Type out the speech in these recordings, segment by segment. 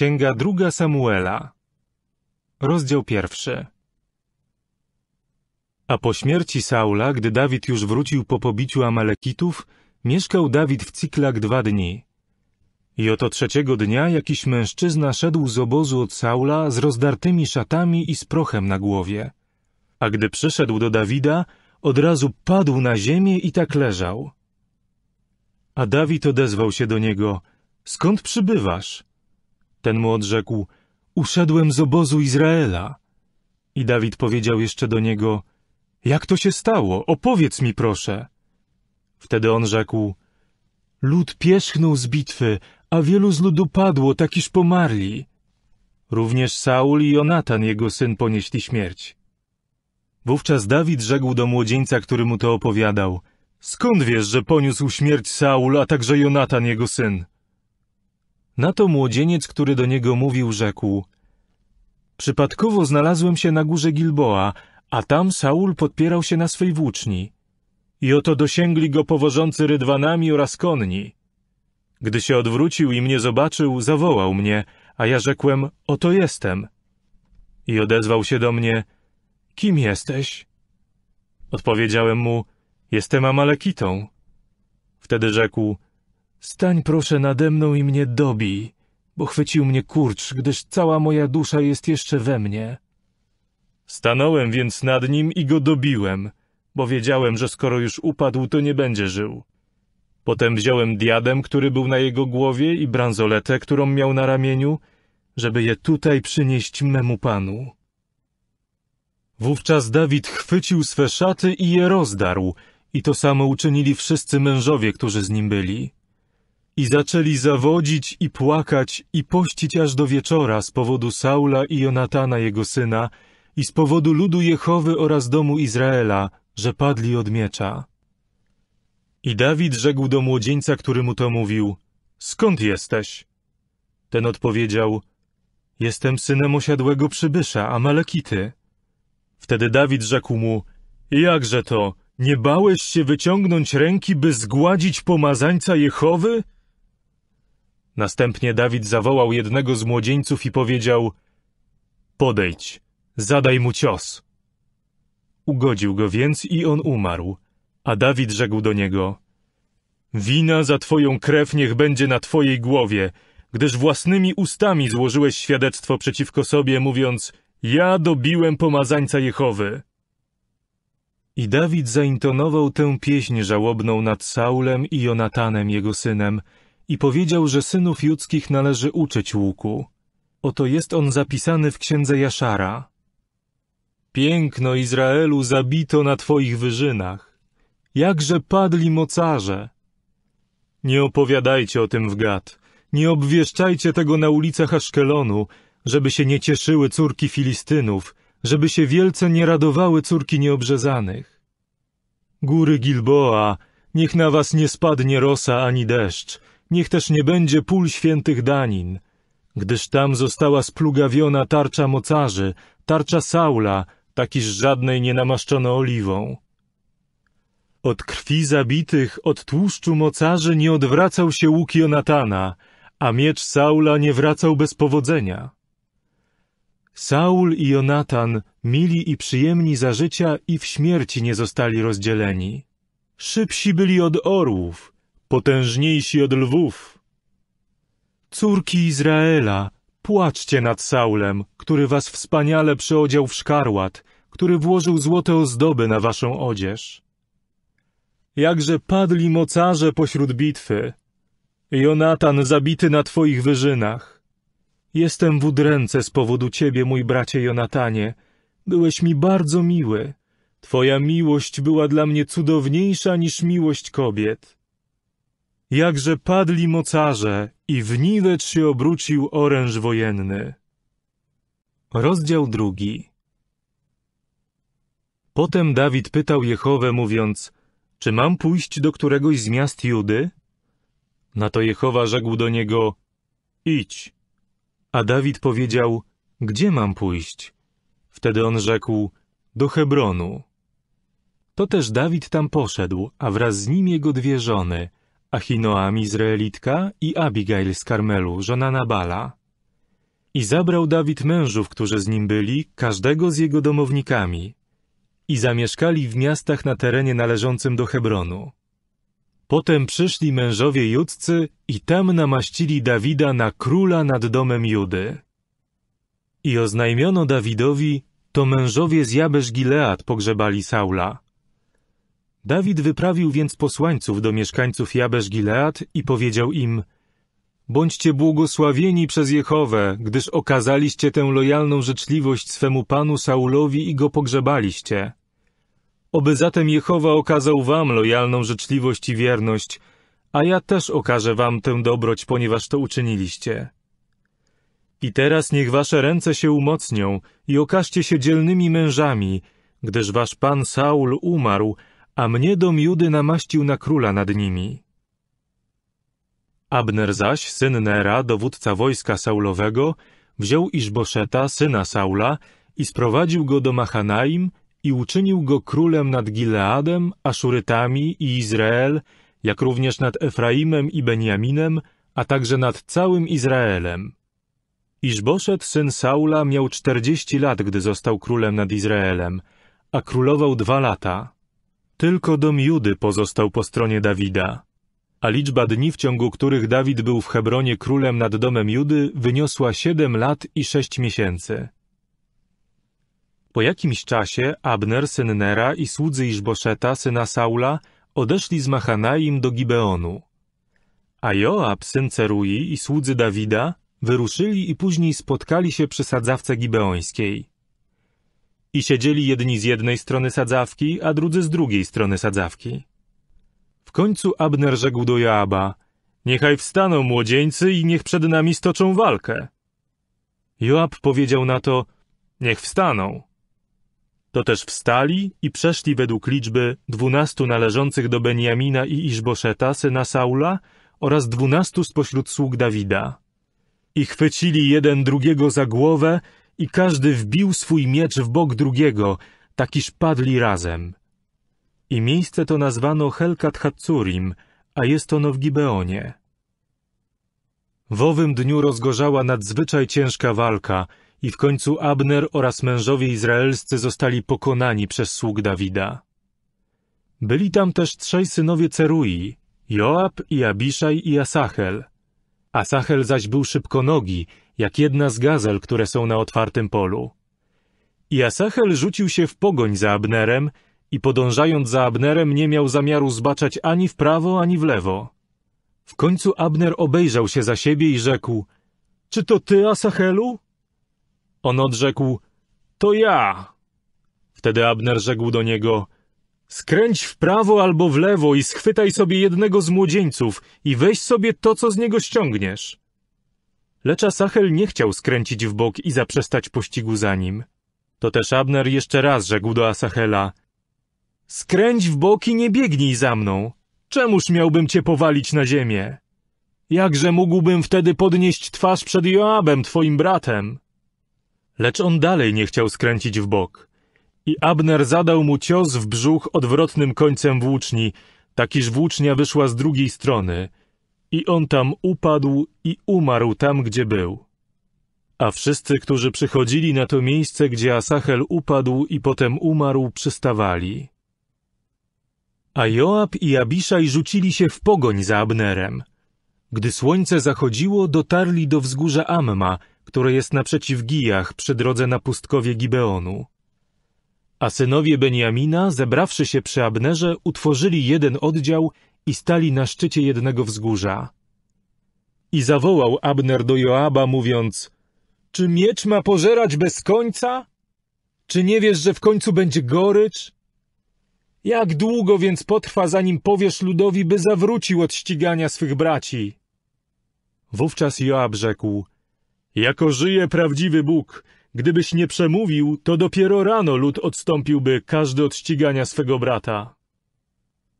Księga druga Samuela, rozdział pierwszy. A po śmierci Saula, gdy Dawid już wrócił po pobiciu Amalekitów, mieszkał Dawid w Cyklak dwa dni. I oto trzeciego dnia jakiś mężczyzna szedł z obozu od Saula z rozdartymi szatami i z prochem na głowie. A gdy przyszedł do Dawida, od razu padł na ziemię i tak leżał. A Dawid odezwał się do niego: Skąd przybywasz? Ten mu odrzekł, uszedłem z obozu Izraela. I Dawid powiedział jeszcze do niego, jak to się stało? Opowiedz mi proszę. Wtedy on rzekł, lud pierzchnął z bitwy, a wielu z ludu padło, tak iż pomarli. Również Saul i Jonatan, jego syn, ponieśli śmierć. Wówczas Dawid rzekł do młodzieńca, który mu to opowiadał, skąd wiesz, że poniósł śmierć Saul, a także Jonatan, jego syn? Na to młodzieniec, który do niego mówił, rzekł: Przypadkowo znalazłem się na górze Gilboa, a tam Saul podpierał się na swej włóczni. I oto dosięgli go powożący rydwanami oraz konni. Gdy się odwrócił i mnie zobaczył, zawołał mnie, a ja rzekłem: Oto jestem. I odezwał się do mnie: Kim jesteś? Odpowiedziałem mu: Jestem Amalekitą. Wtedy rzekł: Stań proszę nade mną i mnie dobij, bo chwycił mnie kurcz, gdyż cała moja dusza jest jeszcze we mnie. Stanąłem więc nad nim i go dobiłem, bo wiedziałem, że skoro już upadł, to nie będzie żył. Potem wziąłem diadem, który był na jego głowie i bransoletę, którą miał na ramieniu, żeby je tutaj przynieść memu panu. Wówczas Dawid chwycił swe szaty i je rozdarł, i to samo uczynili wszyscy mężowie, którzy z nim byli. I zaczęli zawodzić i płakać i pościć aż do wieczora z powodu Saula i Jonatana jego syna i z powodu ludu Jehowy oraz domu Izraela, że padli od miecza. I Dawid rzekł do młodzieńca, który mu to mówił, skąd jesteś? Ten odpowiedział, jestem synem osiadłego przybysza, Amalekity. Wtedy Dawid rzekł mu, jakże to, nie bałeś się wyciągnąć ręki, by zgładzić pomazańca Jehowy? Następnie Dawid zawołał jednego z młodzieńców i powiedział Podejdź, zadaj mu cios. Ugodził go więc i on umarł, a Dawid rzekł do niego Wina za twoją krew niech będzie na twojej głowie, gdyż własnymi ustami złożyłeś świadectwo przeciwko sobie, mówiąc Ja dobiłem pomazańca Jehowy. I Dawid zaintonował tę pieśń żałobną nad Saulem i Jonatanem, jego synem, i powiedział, że synów judzkich należy uczyć łuku. Oto jest on zapisany w księdze Jaszara. Piękno Izraelu zabito na twoich wyżynach. Jakże padli mocarze! Nie opowiadajcie o tym w gad. Nie obwieszczajcie tego na ulicach Aszkelonu, żeby się nie cieszyły córki Filistynów, żeby się wielce nie radowały córki nieobrzezanych. Góry Gilboa, niech na was nie spadnie rosa ani deszcz, niech też nie będzie pól świętych danin, gdyż tam została splugawiona tarcza mocarzy, tarcza Saula, takiż żadnej nie namaszczono oliwą. Od krwi zabitych, od tłuszczu mocarzy nie odwracał się łuk Jonatana, a miecz Saula nie wracał bez powodzenia. Saul i Jonatan, mili i przyjemni za życia i w śmierci nie zostali rozdzieleni. Szybsi byli od orłów, potężniejsi od lwów. Córki Izraela, płaczcie nad Saulem, który was wspaniale przeodział w szkarłat, który włożył złote ozdoby na waszą odzież. Jakże padli mocarze pośród bitwy. Jonatan zabity na twoich wyżynach. Jestem w udręce z powodu ciebie, mój bracie Jonatanie. Byłeś mi bardzo miły. Twoja miłość była dla mnie cudowniejsza niż miłość kobiet. Jakże padli mocarze i w niwecz się obrócił oręż wojenny. Rozdział drugi Potem Dawid pytał Jehowę, mówiąc, czy mam pójść do któregoś z miast Judy? Na to Jehowa rzekł do niego, idź. A Dawid powiedział, gdzie mam pójść? Wtedy on rzekł, do Hebronu. To też Dawid tam poszedł, a wraz z nim jego dwie żony – Achinoam Izraelitka i Abigail z Karmelu, żona Nabala. I zabrał Dawid mężów, którzy z nim byli, każdego z jego domownikami. I zamieszkali w miastach na terenie należącym do Hebronu. Potem przyszli mężowie Judcy i tam namaścili Dawida na króla nad domem Judy. I oznajmiono Dawidowi, to mężowie z Jabesz Gilead pogrzebali Saula, Dawid wyprawił więc posłańców do mieszkańców Jabesz Gilead i powiedział im: Bądźcie błogosławieni przez Jehowę, gdyż okazaliście tę lojalną życzliwość swemu panu Saulowi i go pogrzebaliście. Oby zatem Jehowa okazał wam lojalną życzliwość i wierność, a ja też okażę wam tę dobroć, ponieważ to uczyniliście. I teraz niech wasze ręce się umocnią i okażcie się dzielnymi mężami, gdyż wasz pan Saul umarł, a mnie dom Judy namaścił na króla nad nimi. Abner zaś, syn Nera, dowódca wojska Saulowego, wziął Iżboszeta, syna Saula, i sprowadził go do Machanaim i uczynił go królem nad Gileadem, Aszurytami i Izrael, jak również nad Efraimem i Benjaminem, a także nad całym Izraelem. Iżboszet, syn Saula, miał czterdzieści lat, gdy został królem nad Izraelem, a królował dwa lata. Tylko dom Judy pozostał po stronie Dawida. A liczba dni, w ciągu których Dawid był w Hebronie królem nad domem Judy, wyniosła siedem lat i sześć miesięcy. Po jakimś czasie Abner, syn Nera i słudzy Iżboszeta, syna Saula, odeszli z Machanaim do Gibeonu. A Joab, syn Cerui i słudzy Dawida wyruszyli i później spotkali się przy sadzawce gibeońskiej. I siedzieli jedni z jednej strony sadzawki, a drudzy z drugiej strony sadzawki. W końcu Abner rzekł do Joaba, Niechaj wstaną młodzieńcy i niech przed nami stoczą walkę. Joab powiedział na to, niech wstaną. To też wstali i przeszli według liczby dwunastu należących do Benjamina i Iżboszeta, syna Saula, oraz dwunastu spośród sług Dawida. I chwycili jeden drugiego za głowę i każdy wbił swój miecz w bok drugiego, takiż padli razem. I miejsce to nazwano Helkat Hatzurim, a jest ono w Gibeonie. W owym dniu rozgorzała nadzwyczaj ciężka walka i w końcu Abner oraz mężowie izraelscy zostali pokonani przez sług Dawida. Byli tam też trzej synowie Cerui, Joab i Abiszaj i Asachel. Asachel zaś był szybkonogi jak jedna z gazel, które są na otwartym polu. I Asachel rzucił się w pogoń za Abnerem i podążając za Abnerem nie miał zamiaru zbaczać ani w prawo, ani w lewo. W końcu Abner obejrzał się za siebie i rzekł — Czy to ty, Asachelu? On odrzekł — To ja. Wtedy Abner rzekł do niego — Skręć w prawo albo w lewo i schwytaj sobie jednego z młodzieńców i weź sobie to, co z niego ściągniesz. Lecz Asachel nie chciał skręcić w bok i zaprzestać pościgu za nim. To też Abner jeszcze raz rzekł do Asachela. Skręć w bok i nie biegnij za mną. Czemuż miałbym cię powalić na ziemię? Jakże mógłbym wtedy podnieść twarz przed Joabem, twoim bratem? Lecz on dalej nie chciał skręcić w bok. I Abner zadał mu cios w brzuch odwrotnym końcem włóczni, takiż włócznia wyszła z drugiej strony – i on tam upadł i umarł tam, gdzie był. A wszyscy, którzy przychodzili na to miejsce, gdzie Asachel upadł i potem umarł, przystawali. A Joab i Abiszaj rzucili się w pogoń za Abnerem. Gdy słońce zachodziło, dotarli do wzgórza Amma, które jest naprzeciw Gijach przy drodze na pustkowie Gibeonu. A synowie Beniamina, zebrawszy się przy Abnerze, utworzyli jeden oddział i stali na szczycie jednego wzgórza. I zawołał Abner do Joaba, mówiąc, czy miecz ma pożerać bez końca? Czy nie wiesz, że w końcu będzie gorycz? Jak długo więc potrwa, zanim powiesz ludowi, by zawrócił od ścigania swych braci? Wówczas Joab rzekł, jako żyje prawdziwy Bóg, gdybyś nie przemówił, to dopiero rano lud odstąpiłby każdy od ścigania swego brata.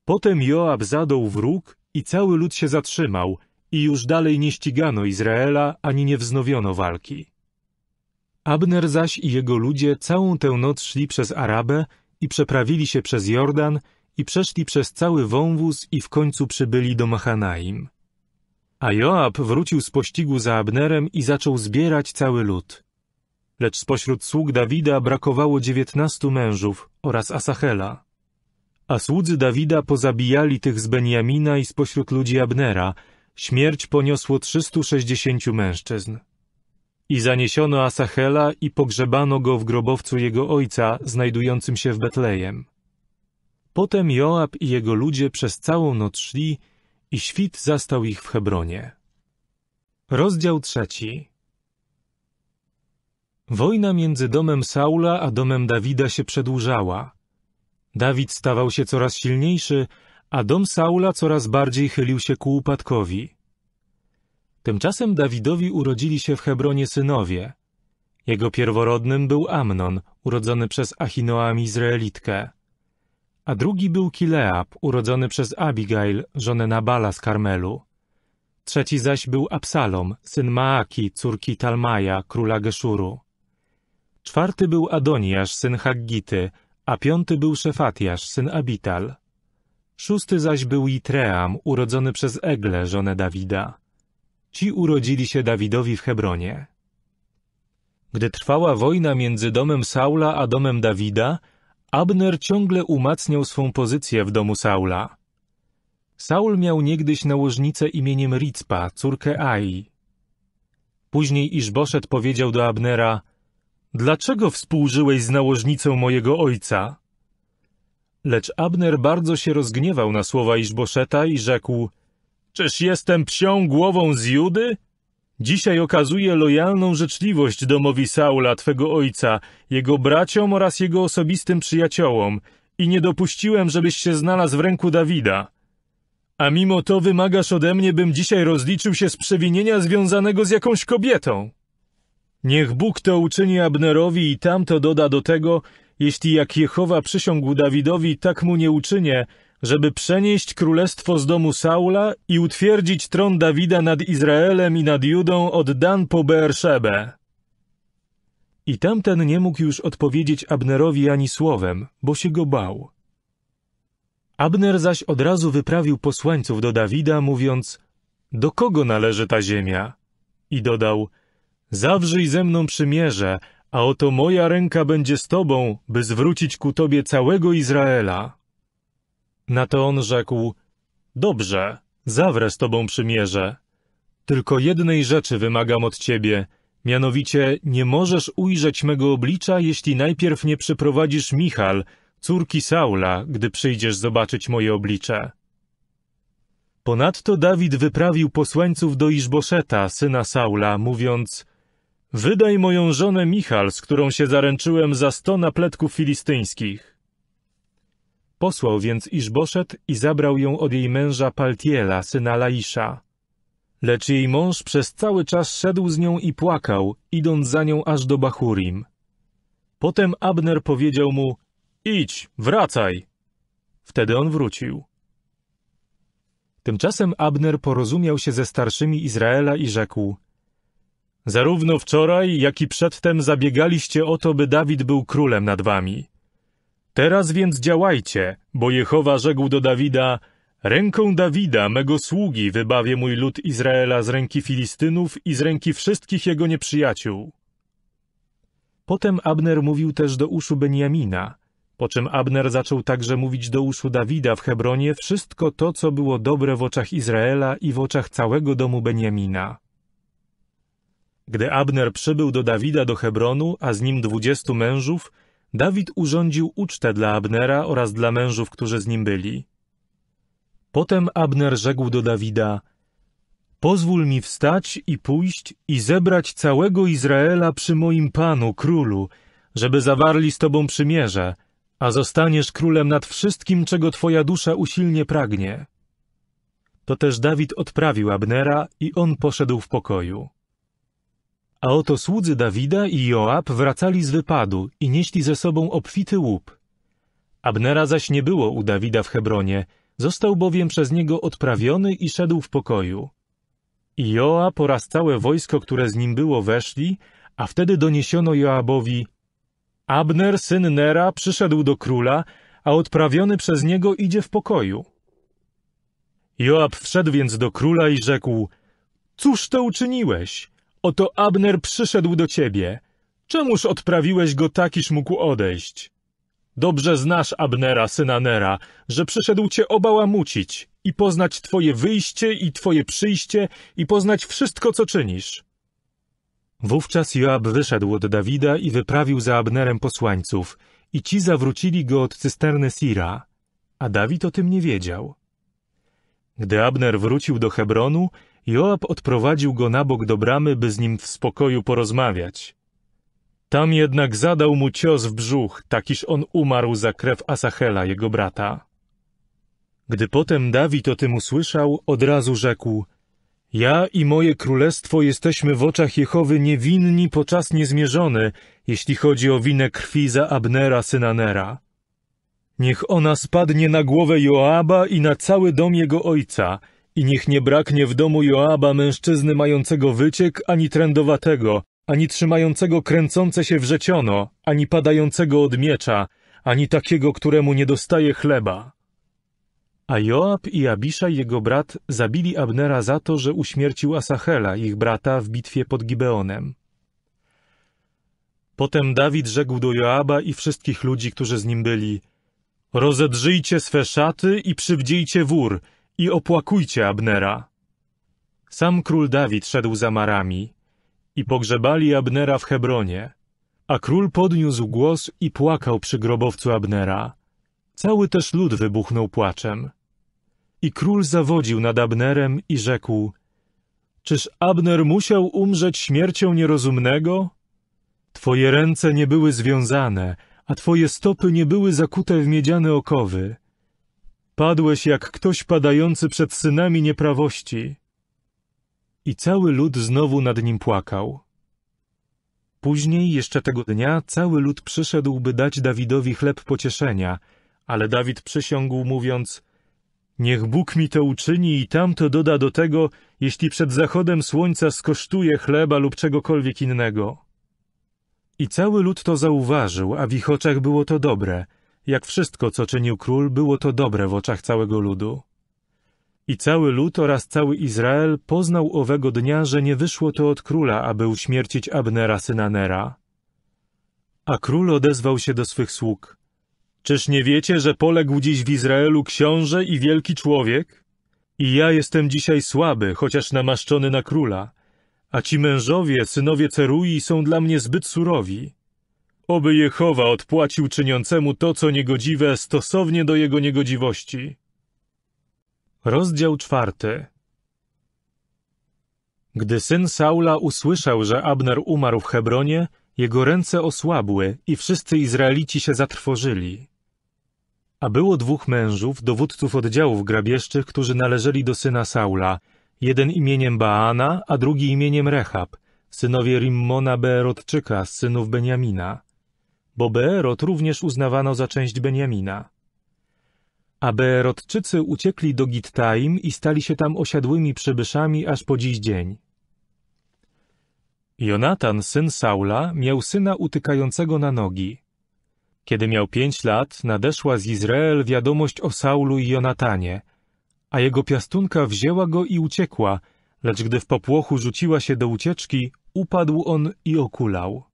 Potem Joab zadał wróg i cały lud się zatrzymał i już dalej nie ścigano Izraela ani nie wznowiono walki. Abner zaś i jego ludzie całą tę noc szli przez Arabę i przeprawili się przez Jordan i przeszli przez cały wąwóz i w końcu przybyli do Machanaim. A Joab wrócił z pościgu za Abnerem i zaczął zbierać cały lud. Lecz spośród sług Dawida brakowało dziewiętnastu mężów oraz Asachela. A słudzy Dawida pozabijali tych z Benjamina i spośród ludzi Abnera. Śmierć poniosło 360 mężczyzn. I zaniesiono Asachela i pogrzebano go w grobowcu jego ojca, znajdującym się w Betlejem. Potem Joab i jego ludzie przez całą noc szli i świt zastał ich w Hebronie. Rozdział trzeci Wojna między domem Saula a domem Dawida się przedłużała. Dawid stawał się coraz silniejszy, a dom Saula coraz bardziej chylił się ku upadkowi. Tymczasem Dawidowi urodzili się w Hebronie synowie. Jego pierworodnym był Amnon, urodzony przez Achinoam Izraelitkę, a drugi był Kileab, urodzony przez Abigail, żonę Nabala z Karmelu. Trzeci zaś był Absalom, syn Maaki, córki Talmaja, króla Geszuru. Czwarty był Adoniasz, syn Haggity, a piąty był Szefatiasz, syn Abital. Szósty zaś był Itream, urodzony przez Egle, żonę Dawida. Ci urodzili się Dawidowi w Hebronie. Gdy trwała wojna między domem Saula a domem Dawida, Abner ciągle umacniał swą pozycję w domu Saula. Saul miał niegdyś nałożnicę imieniem Ricpa, córkę Ai. Później Iszboszet powiedział do Abnera, Dlaczego współżyłeś z nałożnicą mojego ojca? Lecz Abner bardzo się rozgniewał na słowa Iżboszeta i rzekł: Czyż jestem psią głową z Judy? Dzisiaj okazuję lojalną życzliwość domowi Saula, twego ojca, jego braciom oraz jego osobistym przyjaciołom i nie dopuściłem, żebyś się znalazł w ręku Dawida. A mimo to wymagasz ode mnie, bym dzisiaj rozliczył się z przewinienia związanego z jakąś kobietą. Niech Bóg to uczyni Abnerowi i tamto doda do tego, jeśli jak Jehowa przysiągł Dawidowi, tak mu nie uczynię, żeby przenieść królestwo z domu Saula i utwierdzić tron Dawida nad Izraelem i nad Judą od Dan po Beerszebę. I tamten nie mógł już odpowiedzieć Abnerowi ani słowem, bo się go bał. Abner zaś od razu wyprawił posłańców do Dawida, mówiąc: Do kogo należy ta ziemia? I dodał: Zawrzyj ze mną przymierze, a oto moja ręka będzie z tobą, by zwrócić ku tobie całego Izraela. Na to on rzekł, dobrze, zawrę z tobą przymierze. Tylko jednej rzeczy wymagam od ciebie, mianowicie nie możesz ujrzeć mego oblicza, jeśli najpierw nie przyprowadzisz Michal, córki Saula, gdy przyjdziesz zobaczyć moje oblicze. Ponadto Dawid wyprawił posłańców do Iżboszeta, syna Saula, mówiąc Wydaj moją żonę Michal, z którą się zaręczyłem za sto napletków filistyńskich. Posłał więc Iżboszet i zabrał ją od jej męża Paltiela, syna Laisza. Lecz jej mąż przez cały czas szedł z nią i płakał, idąc za nią aż do Bachurim. Potem Abner powiedział mu, idź, wracaj. Wtedy on wrócił. Tymczasem Abner porozumiał się ze starszymi Izraela i rzekł – Zarówno wczoraj, jak i przedtem zabiegaliście o to, by Dawid był królem nad wami. Teraz więc działajcie, bo Jehowa rzekł do Dawida, Ręką Dawida, mego sługi, wybawię mój lud Izraela z ręki Filistynów i z ręki wszystkich jego nieprzyjaciół. Potem Abner mówił też do uszu Benjamina, po czym Abner zaczął także mówić do uszu Dawida w Hebronie wszystko to, co było dobre w oczach Izraela i w oczach całego domu Benjamina. Gdy Abner przybył do Dawida do Hebronu, a z nim dwudziestu mężów, Dawid urządził ucztę dla Abnera oraz dla mężów, którzy z nim byli. Potem Abner rzekł do Dawida: Pozwól mi wstać i pójść i zebrać całego Izraela przy moim panu, królu, żeby zawarli z tobą przymierze, a zostaniesz królem nad wszystkim, czego twoja dusza usilnie pragnie. To też Dawid odprawił Abnera i on poszedł w pokoju. A oto słudzy Dawida i Joab wracali z wypadu i nieśli ze sobą obfity łup. Abnera zaś nie było u Dawida w Hebronie, został bowiem przez niego odprawiony i szedł w pokoju. I Joab oraz całe wojsko, które z nim było, weszli, a wtedy doniesiono Joabowi Abner, syn Nera, przyszedł do króla, a odprawiony przez niego idzie w pokoju. Joab wszedł więc do króla i rzekł Cóż to uczyniłeś? Oto Abner przyszedł do ciebie. Czemuż odprawiłeś go tak, iż mógł odejść? Dobrze znasz Abnera, syna Nera, że przyszedł cię obałamucić i poznać twoje wyjście i twoje przyjście i poznać wszystko, co czynisz. Wówczas Joab wyszedł od Dawida i wyprawił za Abnerem posłańców i ci zawrócili go od cysterny Sira, a Dawid o tym nie wiedział. Gdy Abner wrócił do Hebronu, Joab odprowadził go na bok do bramy, by z nim w spokoju porozmawiać. Tam jednak zadał mu cios w brzuch, takiż on umarł za krew Asachela, jego brata. Gdy potem Dawid o tym usłyszał, od razu rzekł Ja i moje królestwo jesteśmy w oczach Jehowy niewinni po czas niezmierzony, jeśli chodzi o winę krwi za Abnera syna Nera. Niech ona spadnie na głowę Joaba i na cały dom jego ojca – i niech nie braknie w domu Joaba mężczyzny mającego wyciek, ani trędowatego, ani trzymającego kręcące się wrzeciono, ani padającego od miecza, ani takiego, któremu nie dostaje chleba. A Joab i Abiszaj, jego brat, zabili Abnera za to, że uśmiercił Asachela, ich brata, w bitwie pod Gibeonem. Potem Dawid rzekł do Joaba i wszystkich ludzi, którzy z nim byli – Rozedrzyjcie swe szaty i przywdziejcie wór – i opłakujcie Abnera. Sam król Dawid szedł za marami i pogrzebali Abnera w Hebronie, a król podniósł głos i płakał przy grobowcu Abnera. Cały też lud wybuchnął płaczem. I król zawodził nad Abnerem i rzekł, Czyż Abner musiał umrzeć śmiercią nierozumnego? Twoje ręce nie były związane, a twoje stopy nie były zakute w miedziane okowy. Padłeś jak ktoś padający przed synami nieprawości. I cały lud znowu nad nim płakał. Później jeszcze tego dnia cały lud przyszedł, by dać Dawidowi chleb pocieszenia, ale Dawid przysiągł, mówiąc: Niech Bóg mi to uczyni i tamto doda do tego, jeśli przed zachodem słońca skosztuje chleba lub czegokolwiek innego. I cały lud to zauważył, a w ich oczach było to dobre, jak wszystko, co czynił król, było to dobre w oczach całego ludu. I cały lud oraz cały Izrael poznał owego dnia, że nie wyszło to od króla, aby uśmiercić Abnera syna Nera. A król odezwał się do swych sług. Czyż nie wiecie, że poległ dziś w Izraelu książę i wielki człowiek? I ja jestem dzisiaj słaby, chociaż namaszczony na króla, a ci mężowie, synowie Cerui są dla mnie zbyt surowi. Oby Jehowa odpłacił czyniącemu to, co niegodziwe, stosownie do jego niegodziwości. Rozdział czwarty Gdy syn Saula usłyszał, że Abner umarł w Hebronie, jego ręce osłabły i wszyscy Izraelici się zatrwożyli. A było dwóch mężów, dowódców oddziałów grabieżczych, którzy należeli do syna Saula, jeden imieniem Baana, a drugi imieniem Rechab, synowie Rimmona Beerotczyka z synów Beniamina bo Beerot również uznawano za część Beniamina. A Beerotczycy uciekli do Gittaim i stali się tam osiadłymi przybyszami aż po dziś dzień. Jonatan, syn Saula, miał syna utykającego na nogi. Kiedy miał pięć lat, nadeszła z Izrael wiadomość o Saulu i Jonatanie, a jego piastunka wzięła go i uciekła, lecz gdy w popłochu rzuciła się do ucieczki, upadł on i okulał.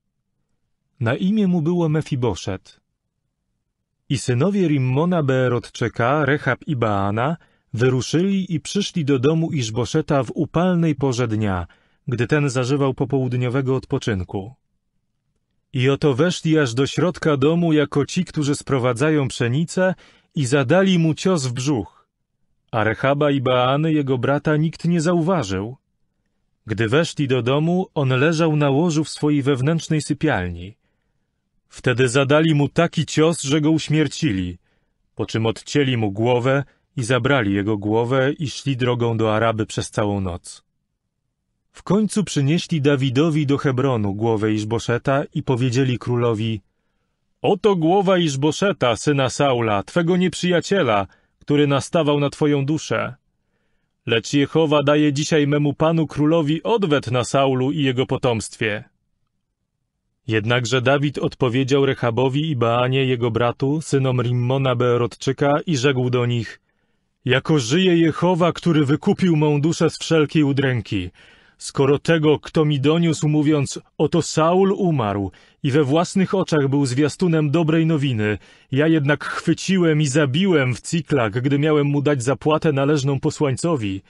Na imię mu było Mefiboszet. I synowie Rimmona Beerotczyka, Rechab i Baana, wyruszyli i przyszli do domu Iżboszeta w upalnej porze dnia, gdy ten zażywał popołudniowego odpoczynku. I oto weszli aż do środka domu jako ci, którzy sprowadzają pszenicę i zadali mu cios w brzuch. A Rechaba i Baany, jego brata, nikt nie zauważył. Gdy weszli do domu, on leżał na łożu w swojej wewnętrznej sypialni. Wtedy zadali mu taki cios, że go uśmiercili, po czym odcięli mu głowę i zabrali jego głowę i szli drogą do Araby przez całą noc. W końcu przynieśli Dawidowi do Hebronu głowę Iszboszeta i powiedzieli królowi Oto głowa Iszboszeta, syna Saula, twego nieprzyjaciela, który nastawał na twoją duszę. Lecz Jehowa daje dzisiaj memu panu królowi odwet na Saulu i jego potomstwie. Jednakże Dawid odpowiedział Rechabowi i Baanie, jego bratu, synom Rimmona Beerotczyka i rzekł do nich Jako żyje Jehowa, który wykupił mą duszę z wszelkiej udręki, skoro tego, kto mi doniósł mówiąc, oto Saul umarł i we własnych oczach był zwiastunem dobrej nowiny, ja jednak chwyciłem i zabiłem w ciklach, gdy miałem mu dać zapłatę należną posłańcowi,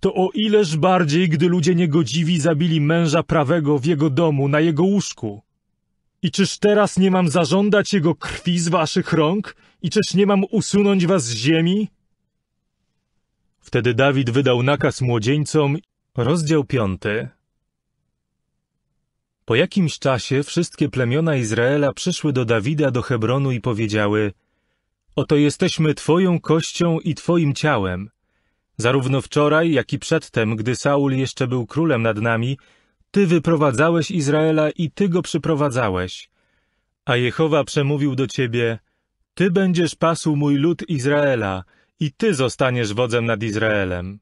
to o ileż bardziej, gdy ludzie niegodziwi zabili męża prawego w jego domu, na jego łóżku. I czyż teraz nie mam zażądać jego krwi z waszych rąk? I czyż nie mam usunąć was z ziemi? Wtedy Dawid wydał nakaz młodzieńcom, rozdział piąty. Po jakimś czasie wszystkie plemiona Izraela przyszły do Dawida do Hebronu i powiedziały: Oto jesteśmy Twoją kością i Twoim ciałem. Zarówno wczoraj, jak i przedtem, gdy Saul jeszcze był królem nad nami, ty wyprowadzałeś Izraela i Ty go przyprowadzałeś. A Jehowa przemówił do ciebie, Ty będziesz pasł mój lud Izraela i Ty zostaniesz wodzem nad Izraelem.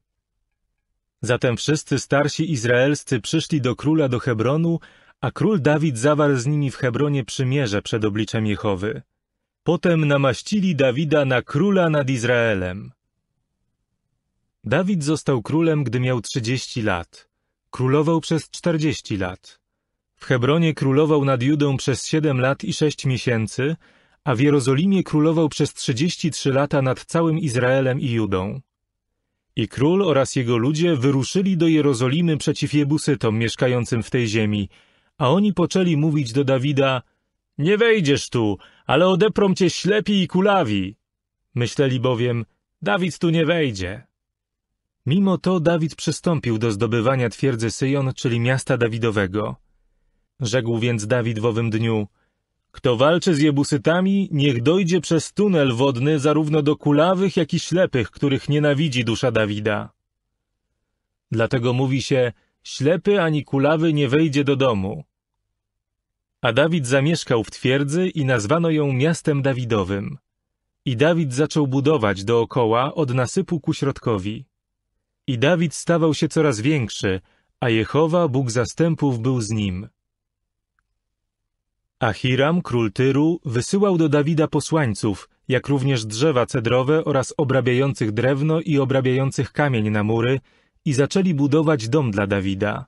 Zatem wszyscy starsi izraelscy przyszli do króla do Hebronu, a król Dawid zawarł z nimi w Hebronie przymierze przed obliczem Jehowy. Potem namaścili Dawida na króla nad Izraelem. Dawid został królem, gdy miał trzydzieści lat. Królował przez czterdzieści lat. W Hebronie królował nad Judą przez siedem lat i sześć miesięcy, a w Jerozolimie królował przez trzydzieści trzy lata nad całym Izraelem i Judą. I król oraz jego ludzie wyruszyli do Jerozolimy przeciw Jebusytom mieszkającym w tej ziemi, a oni poczęli mówić do Dawida – Nie wejdziesz tu, ale odeprą cię ślepi i kulawi. Myśleli bowiem – Dawid tu nie wejdzie. Mimo to Dawid przystąpił do zdobywania twierdzy Syjon, czyli miasta Dawidowego. Rzekł więc Dawid w owym dniu, kto walczy z Jebusytami, niech dojdzie przez tunel wodny zarówno do kulawych, jak i ślepych, których nienawidzi dusza Dawida. Dlatego mówi się, ślepy ani kulawy nie wejdzie do domu. A Dawid zamieszkał w twierdzy i nazwano ją miastem Dawidowym. I Dawid zaczął budować dookoła od nasypu ku środkowi. I Dawid stawał się coraz większy, a Jehowa, Bóg zastępów, był z nim. A Hiram, król Tyru, wysyłał do Dawida posłańców, jak również drzewa cedrowe oraz obrabiających drewno i obrabiających kamień na mury, i zaczęli budować dom dla Dawida.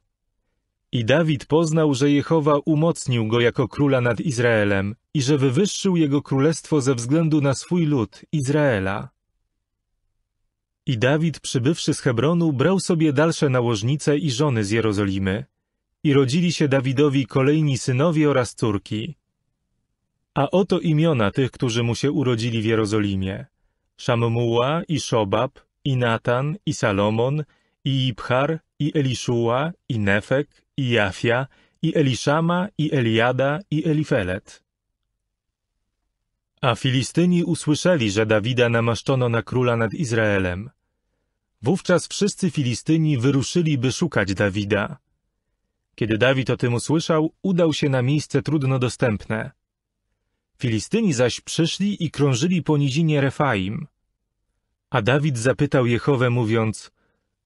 I Dawid poznał, że Jehowa umocnił go jako króla nad Izraelem i że wywyższył jego królestwo ze względu na swój lud, Izraela. I Dawid, przybywszy z Hebronu, brał sobie dalsze nałożnice i żony z Jerozolimy. I rodzili się Dawidowi kolejni synowie oraz córki. A oto imiona tych, którzy mu się urodzili w Jerozolimie. Szamuła i Szobab, i Natan, i Salomon, i Ibhar, i Eliszuła, i Nefek, i Jafia, i Eliszama, i Eliada, i Elifelet. A Filistyni usłyszeli, że Dawida namaszczono na króla nad Izraelem. Wówczas wszyscy Filistyni wyruszyli, by szukać Dawida. Kiedy Dawid o tym usłyszał, udał się na miejsce trudno dostępne. Filistyni zaś przyszli i krążyli po nizinie Refaim. A Dawid zapytał Jehowę, mówiąc,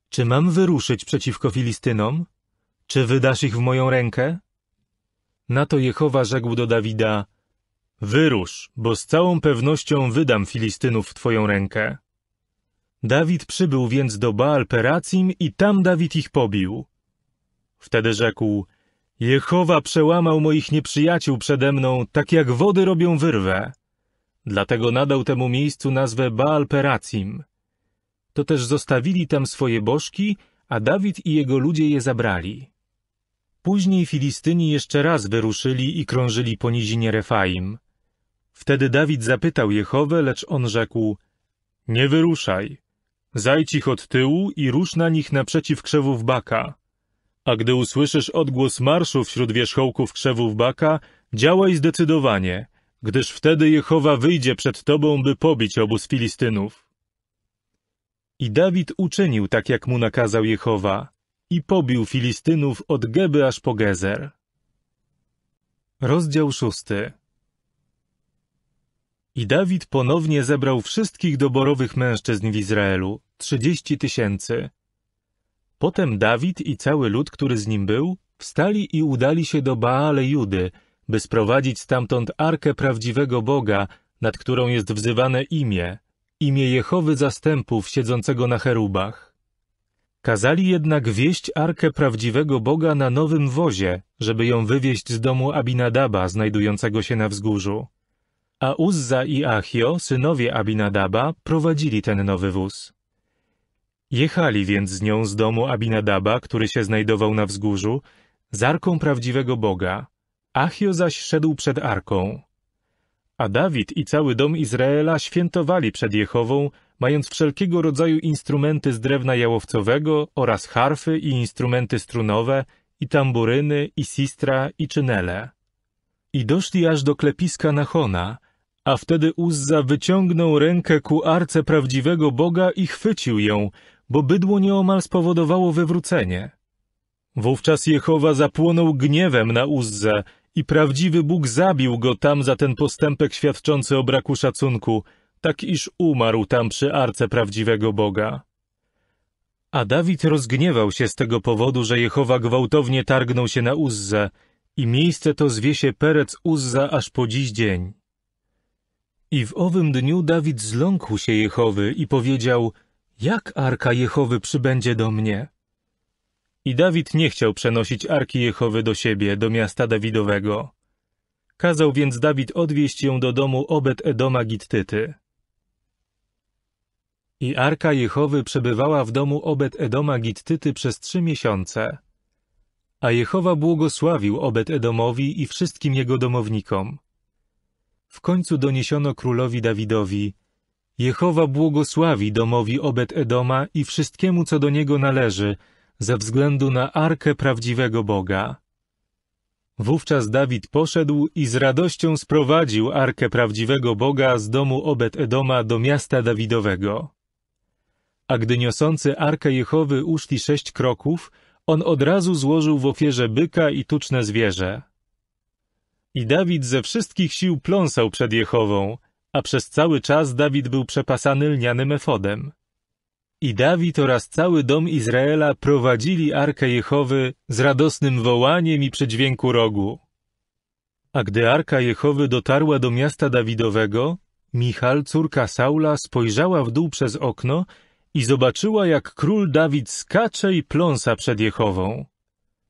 czy mam wyruszyć przeciwko Filistynom? Czy wydasz ich w moją rękę? Na to Jehowa rzekł do Dawida, wyrusz, bo z całą pewnością wydam Filistynów w twoją rękę. Dawid przybył więc do Baal Peracim i tam Dawid ich pobił. Wtedy rzekł, Jehowa przełamał moich nieprzyjaciół przede mną, tak jak wody robią wyrwę. Dlatego nadał temu miejscu nazwę Baal Peracim. To też zostawili tam swoje bożki, a Dawid i jego ludzie je zabrali. Później Filistyni jeszcze raz wyruszyli i krążyli po nizinie Refaim. Wtedy Dawid zapytał Jehowę, lecz on rzekł, nie wyruszaj, Zajdź ich od tyłu i rusz na nich naprzeciw krzewów baka. A gdy usłyszysz odgłos marszu wśród wierzchołków krzewów baka, działaj zdecydowanie, gdyż wtedy Jehowa wyjdzie przed tobą, by pobić obóz Filistynów. I Dawid uczynił tak, jak mu nakazał Jehowa, i pobił Filistynów od Geby aż po Gezer. Rozdział szósty i Dawid ponownie zebrał wszystkich doborowych mężczyzn w Izraelu, trzydzieści tysięcy. Potem Dawid i cały lud, który z nim był, wstali i udali się do Baale Judy, by sprowadzić stamtąd arkę prawdziwego Boga, nad którą jest wzywane imię, imię Jehowy zastępów siedzącego na cherubach. Kazali jednak wieść arkę prawdziwego Boga na nowym wozie, żeby ją wywieźć z domu Abinadaba, znajdującego się na wzgórzu a Uzza i Achio, synowie Abinadaba, prowadzili ten nowy wóz. Jechali więc z nią z domu Abinadaba, który się znajdował na wzgórzu, z arką prawdziwego Boga, Achio zaś szedł przed arką. A Dawid i cały dom Izraela świętowali przed Jehową, mając wszelkiego rodzaju instrumenty z drewna jałowcowego oraz harfy i instrumenty strunowe, i tamburyny, i sistra, i czynele. I doszli aż do klepiska Nachona, a wtedy Uzza wyciągnął rękę ku arce prawdziwego Boga i chwycił ją, bo bydło nieomal spowodowało wywrócenie. Wówczas Jehowa zapłonął gniewem na Uzzę i prawdziwy Bóg zabił go tam za ten postępek świadczący o braku szacunku, tak iż umarł tam przy arce prawdziwego Boga. A Dawid rozgniewał się z tego powodu, że Jehowa gwałtownie targnął się na Uzzę i miejsce to zwie się Perec Uzza aż po dziś dzień. I w owym dniu Dawid zląkł się Jehowy i powiedział, jak Arka Jehowy przybędzie do mnie? I Dawid nie chciał przenosić Arki Jehowy do siebie, do miasta Dawidowego. Kazał więc Dawid odwieźć ją do domu Obed Edoma Gittyty. I Arka Jehowy przebywała w domu Obed Edoma Gittyty przez trzy miesiące. A Jehowa błogosławił Obed Edomowi i wszystkim jego domownikom. W końcu doniesiono królowi Dawidowi, Jehowa błogosławi domowi Obed-Edoma i wszystkiemu, co do niego należy, ze względu na arkę prawdziwego Boga. Wówczas Dawid poszedł i z radością sprowadził arkę prawdziwego Boga z domu Obed-Edoma do miasta Dawidowego. A gdy niosący arkę Jehowy uszli sześć kroków, on od razu złożył w ofierze byka i tuczne zwierzę. I Dawid ze wszystkich sił pląsał przed Jehową, a przez cały czas Dawid był przepasany lnianym efodem. I Dawid oraz cały dom Izraela prowadzili Arkę Jehowy z radosnym wołaniem i przydźwięku rogu. A gdy Arka Jehowy dotarła do miasta Dawidowego, Michal, córka Saula, spojrzała w dół przez okno i zobaczyła, jak król Dawid skacze i pląsa przed Jehową.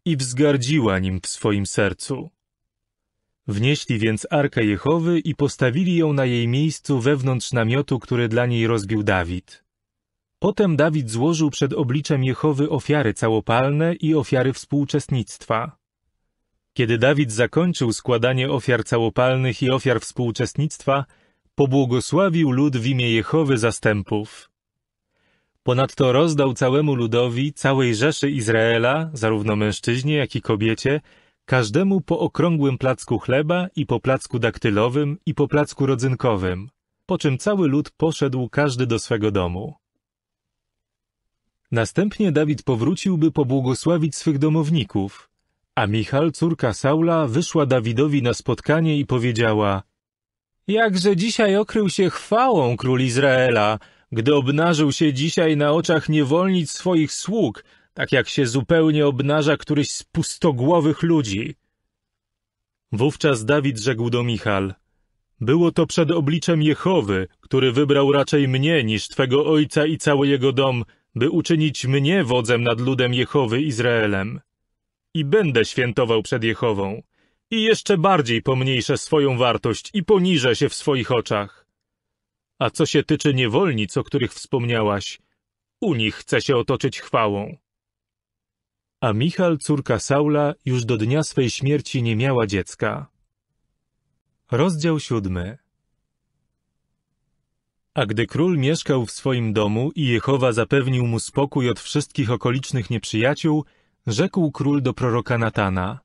I wzgardziła nim w swoim sercu. Wnieśli więc Arkę Jehowy i postawili ją na jej miejscu wewnątrz namiotu, który dla niej rozbił Dawid. Potem Dawid złożył przed obliczem Jehowy ofiary całopalne i ofiary współczesnictwa. Kiedy Dawid zakończył składanie ofiar całopalnych i ofiar współczesnictwa, pobłogosławił lud w imię Jehowy zastępów. Ponadto rozdał całemu ludowi, całej Rzeszy Izraela, zarówno mężczyźnie, jak i kobiecie, każdemu po okrągłym placku chleba i po placku daktylowym i po placku rodzynkowym, po czym cały lud poszedł każdy do swego domu. Następnie Dawid powrócił, by pobłogosławić swych domowników, a Michal, córka Saula, wyszła Dawidowi na spotkanie i powiedziała Jakże dzisiaj okrył się chwałą król Izraela, gdy obnażył się dzisiaj na oczach niewolnic swoich sług, tak jak się zupełnie obnaża któryś z pustogłowych ludzi. Wówczas Dawid rzekł do Michal, było to przed obliczem Jehowy, który wybrał raczej mnie niż twego ojca i cały jego dom, by uczynić mnie wodzem nad ludem Jehowy Izraelem. I będę świętował przed Jehową. I jeszcze bardziej pomniejszę swoją wartość i poniżę się w swoich oczach. A co się tyczy niewolnic, o których wspomniałaś, u nich chce się otoczyć chwałą a Michal, córka Saula, już do dnia swej śmierci nie miała dziecka. Rozdział siódmy A gdy król mieszkał w swoim domu i Jehowa zapewnił mu spokój od wszystkich okolicznych nieprzyjaciół, rzekł król do proroka Natana.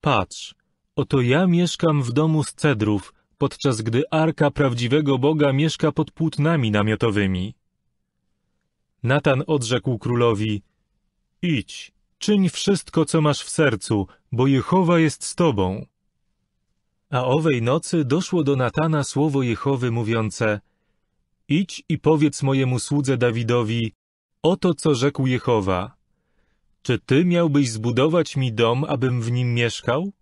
Patrz, oto ja mieszkam w domu z cedrów, podczas gdy arka prawdziwego Boga mieszka pod płótnami namiotowymi. Natan odrzekł królowi, Idź, czyń wszystko, co masz w sercu, bo Jehowa jest z tobą. A owej nocy doszło do Natana słowo Jehowy mówiące Idź i powiedz mojemu słudze Dawidowi, oto co rzekł Jehowa. Czy ty miałbyś zbudować mi dom, abym w nim mieszkał?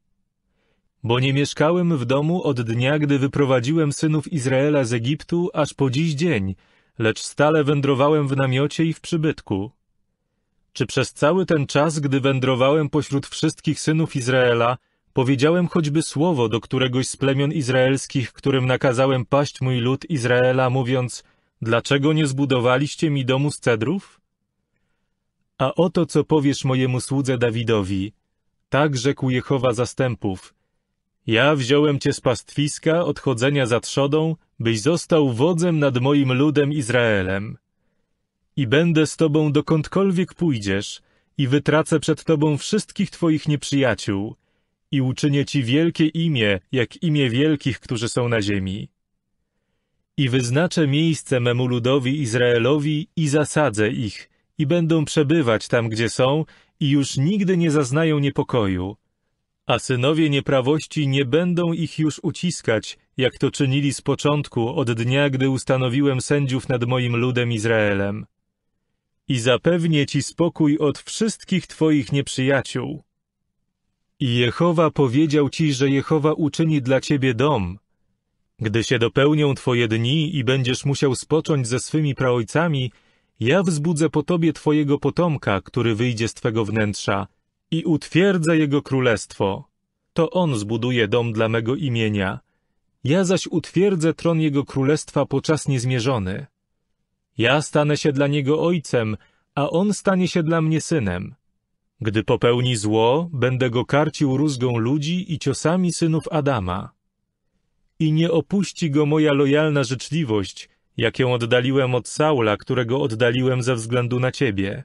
Bo nie mieszkałem w domu od dnia, gdy wyprowadziłem synów Izraela z Egiptu aż po dziś dzień, lecz stale wędrowałem w namiocie i w przybytku. Czy przez cały ten czas, gdy wędrowałem pośród wszystkich synów Izraela, powiedziałem choćby słowo do któregoś z plemion izraelskich, którym nakazałem paść mój lud Izraela, mówiąc, dlaczego nie zbudowaliście mi domu z cedrów? A oto co powiesz mojemu słudze Dawidowi. Tak rzekł Jehowa zastępów. Ja wziąłem cię z pastwiska, odchodzenia za trzodą, byś został wodzem nad moim ludem Izraelem i będę z tobą dokądkolwiek pójdziesz i wytracę przed tobą wszystkich twoich nieprzyjaciół i uczynię ci wielkie imię, jak imię wielkich, którzy są na ziemi. I wyznaczę miejsce memu ludowi Izraelowi i zasadzę ich, i będą przebywać tam, gdzie są, i już nigdy nie zaznają niepokoju. A synowie nieprawości nie będą ich już uciskać, jak to czynili z początku, od dnia, gdy ustanowiłem sędziów nad moim ludem Izraelem i zapewnię ci spokój od wszystkich twoich nieprzyjaciół. I Jehowa powiedział ci, że Jehowa uczyni dla ciebie dom. Gdy się dopełnią twoje dni i będziesz musiał spocząć ze swymi praojcami, ja wzbudzę po tobie twojego potomka, który wyjdzie z twego wnętrza i utwierdzę jego królestwo. To on zbuduje dom dla mego imienia. Ja zaś utwierdzę tron jego królestwa po czas niezmierzony. Ja stanę się dla niego ojcem, a on stanie się dla mnie synem. Gdy popełni zło, będę go karcił rózgą ludzi i ciosami synów Adama. I nie opuści go moja lojalna życzliwość, jaką oddaliłem od Saula, którego oddaliłem ze względu na ciebie.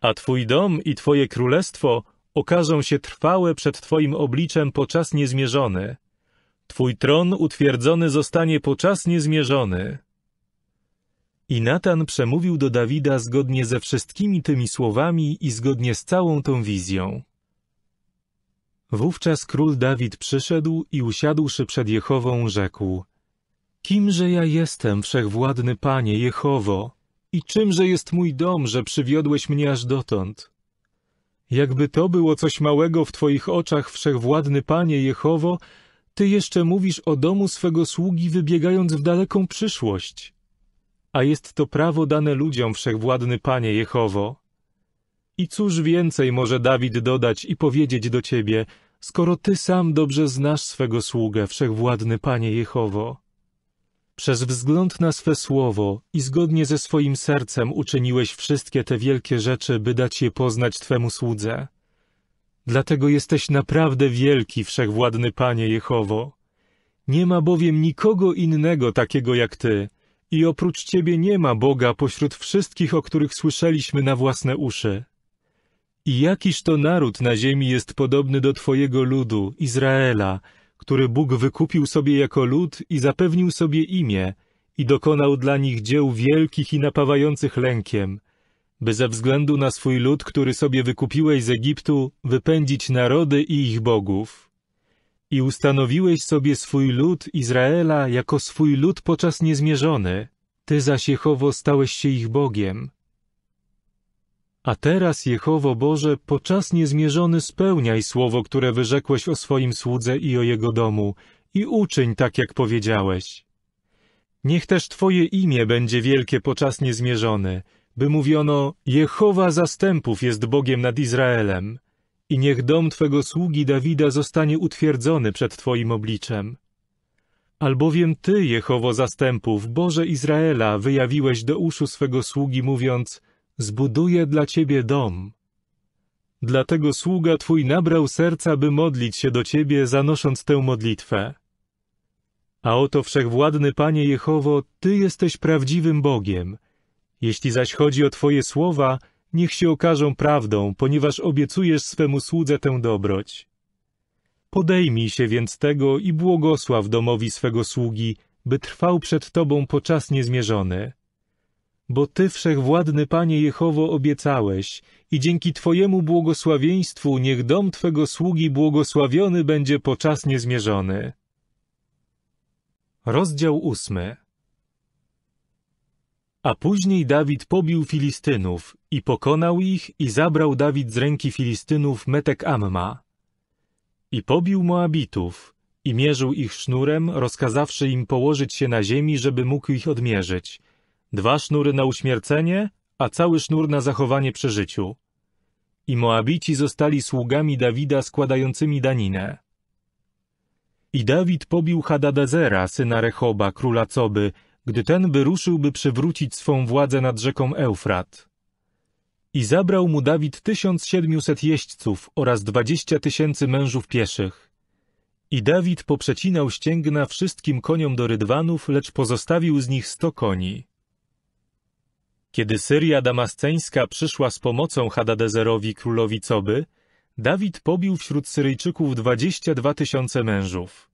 A twój dom i twoje królestwo okażą się trwałe przed twoim obliczem po czas niezmierzony. Twój tron utwierdzony zostanie po czas niezmierzony. I Natan przemówił do Dawida zgodnie ze wszystkimi tymi słowami i zgodnie z całą tą wizją. Wówczas król Dawid przyszedł i usiadłszy przed Jehową, rzekł: Kimże ja jestem, wszechwładny panie Jehowo, i czymże jest mój dom, że przywiodłeś mnie aż dotąd? Jakby to było coś małego w twoich oczach, wszechwładny panie Jehowo, ty jeszcze mówisz o domu swego sługi, wybiegając w daleką przyszłość a jest to prawo dane ludziom, wszechwładny Panie Jehowo. I cóż więcej może Dawid dodać i powiedzieć do Ciebie, skoro Ty sam dobrze znasz swego sługę, wszechwładny Panie Jehowo? Przez wzgląd na swe słowo i zgodnie ze swoim sercem uczyniłeś wszystkie te wielkie rzeczy, by dać je poznać Twemu słudze. Dlatego jesteś naprawdę wielki, wszechwładny Panie Jehowo. Nie ma bowiem nikogo innego takiego jak Ty, i oprócz Ciebie nie ma Boga pośród wszystkich, o których słyszeliśmy na własne uszy. I jakiż to naród na ziemi jest podobny do Twojego ludu, Izraela, który Bóg wykupił sobie jako lud i zapewnił sobie imię, i dokonał dla nich dzieł wielkich i napawających lękiem, by ze względu na swój lud, który sobie wykupiłeś z Egiptu, wypędzić narody i ich bogów. I ustanowiłeś sobie swój lud Izraela jako swój lud podczas niezmierzony, ty zaś Jehowo stałeś się ich Bogiem. A teraz, Jehowo Boże, podczas niezmierzony spełniaj słowo, które wyrzekłeś o swoim słudze i o jego domu, i uczyń tak, jak powiedziałeś. Niech też Twoje imię będzie wielkie podczas niezmierzony, by mówiono, Jehowa zastępów jest Bogiem nad Izraelem i niech dom Twego sługi Dawida zostanie utwierdzony przed Twoim obliczem. Albowiem Ty, Jehowo zastępów, Boże Izraela, wyjawiłeś do uszu swego sługi, mówiąc, zbuduję dla Ciebie dom. Dlatego sługa Twój nabrał serca, by modlić się do Ciebie, zanosząc tę modlitwę. A oto wszechwładny Panie Jehowo, Ty jesteś prawdziwym Bogiem. Jeśli zaś chodzi o Twoje słowa, niech się okażą prawdą, ponieważ obiecujesz swemu słudze tę dobroć. Podejmij się więc tego i błogosław domowi swego sługi, by trwał przed Tobą po czas niezmierzony. Bo Ty, wszechwładny Panie Jehowo, obiecałeś i dzięki Twojemu błogosławieństwu niech dom Twego sługi błogosławiony będzie po czas niezmierzony. Rozdział ósmy A później Dawid pobił Filistynów i pokonał ich i zabrał Dawid z ręki Filistynów metek Amma. I pobił Moabitów i mierzył ich sznurem, rozkazawszy im położyć się na ziemi, żeby mógł ich odmierzyć. Dwa sznury na uśmiercenie, a cały sznur na zachowanie przy życiu. I Moabici zostali sługami Dawida składającymi daninę. I Dawid pobił Hadadezera, syna Rechoba, króla Coby, gdy ten wyruszył, by przywrócić swą władzę nad rzeką Eufrat. I zabrał mu Dawid tysiąc jeźdźców oraz dwadzieścia tysięcy mężów pieszych. I Dawid poprzecinał ścięgna wszystkim koniom do rydwanów, lecz pozostawił z nich sto koni. Kiedy Syria damasceńska przyszła z pomocą Hadadezerowi królowi Coby, Dawid pobił wśród Syryjczyków dwadzieścia dwa tysiące mężów.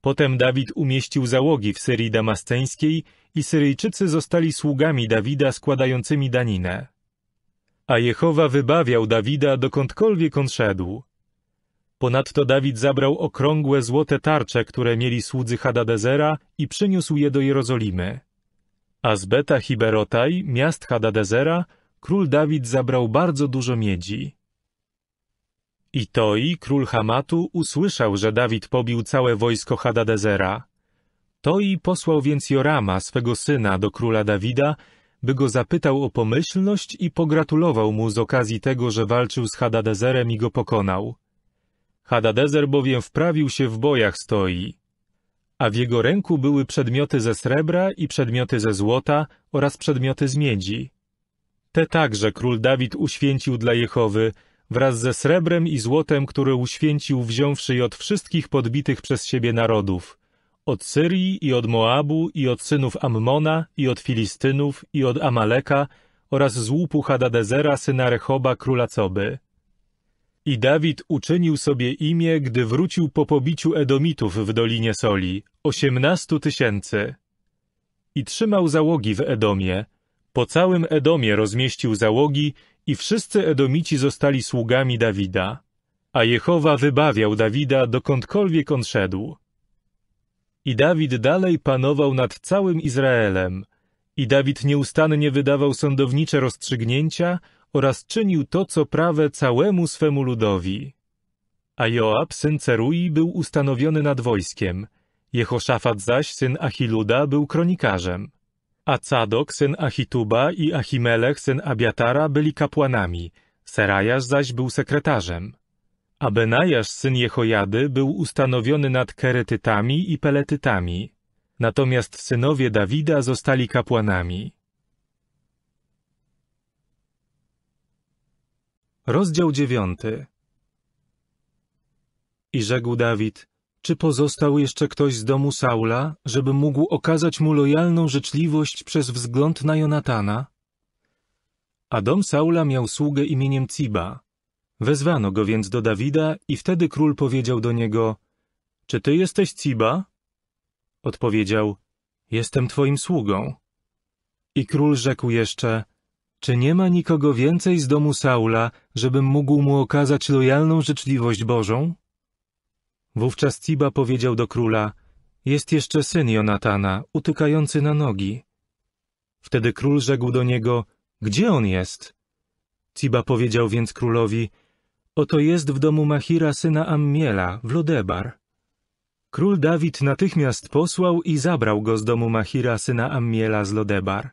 Potem Dawid umieścił załogi w Syrii damasceńskiej i Syryjczycy zostali sługami Dawida składającymi daninę a Jehowa wybawiał Dawida dokądkolwiek on szedł. Ponadto Dawid zabrał okrągłe złote tarcze, które mieli słudzy Hadadezera i przyniósł je do Jerozolimy. A z Beta Hiberotaj, miast Hadadezera, król Dawid zabrał bardzo dużo miedzi. I Toi, król Hamatu, usłyszał, że Dawid pobił całe wojsko Hadadezera. Toi posłał więc Jorama, swego syna, do króla Dawida by go zapytał o pomyślność i pogratulował mu z okazji tego, że walczył z Hadadezerem i go pokonał. Hadadezer bowiem wprawił się w bojach stoi. A w jego ręku były przedmioty ze srebra i przedmioty ze złota oraz przedmioty z miedzi. Te także król Dawid uświęcił dla Jehowy, wraz ze srebrem i złotem, które uświęcił wziąwszy je od wszystkich podbitych przez siebie narodów – od Syrii i od Moabu i od synów Ammona i od Filistynów i od Amaleka oraz z łupu Hadadezera syna Rechoba króla Coby. I Dawid uczynił sobie imię, gdy wrócił po pobiciu Edomitów w Dolinie Soli, osiemnastu tysięcy. I trzymał załogi w Edomie. Po całym Edomie rozmieścił załogi i wszyscy Edomici zostali sługami Dawida. A Jehowa wybawiał Dawida dokądkolwiek on szedł. I Dawid dalej panował nad całym Izraelem. I Dawid nieustannie wydawał sądownicze rozstrzygnięcia oraz czynił to, co prawe całemu swemu ludowi. A Joab, syn Cerui, był ustanowiony nad wojskiem, Jehoszafat zaś, syn Achiluda, był kronikarzem. A Cadok, syn Achituba i Achimelech, syn Abiatara, byli kapłanami, Serajasz zaś był sekretarzem a Benajasz syn Jehojady był ustanowiony nad Keretytami i Peletytami. Natomiast synowie Dawida zostali kapłanami. Rozdział dziewiąty I rzekł Dawid, czy pozostał jeszcze ktoś z domu Saula, żeby mógł okazać mu lojalną życzliwość przez wzgląd na Jonatana? A dom Saula miał sługę imieniem Ciba, Wezwano go więc do Dawida i wtedy król powiedział do niego, Czy ty jesteś Ciba? Odpowiedział, Jestem twoim sługą. I król rzekł jeszcze, Czy nie ma nikogo więcej z domu Saula, żebym mógł mu okazać lojalną życzliwość Bożą? Wówczas Ciba powiedział do króla, Jest jeszcze syn Jonatana, utykający na nogi. Wtedy król rzekł do niego, Gdzie on jest? Ciba powiedział więc królowi, Oto jest w domu Machira syna Ammiela, w Lodebar. Król Dawid natychmiast posłał i zabrał go z domu Machira syna Ammiela z Lodebar.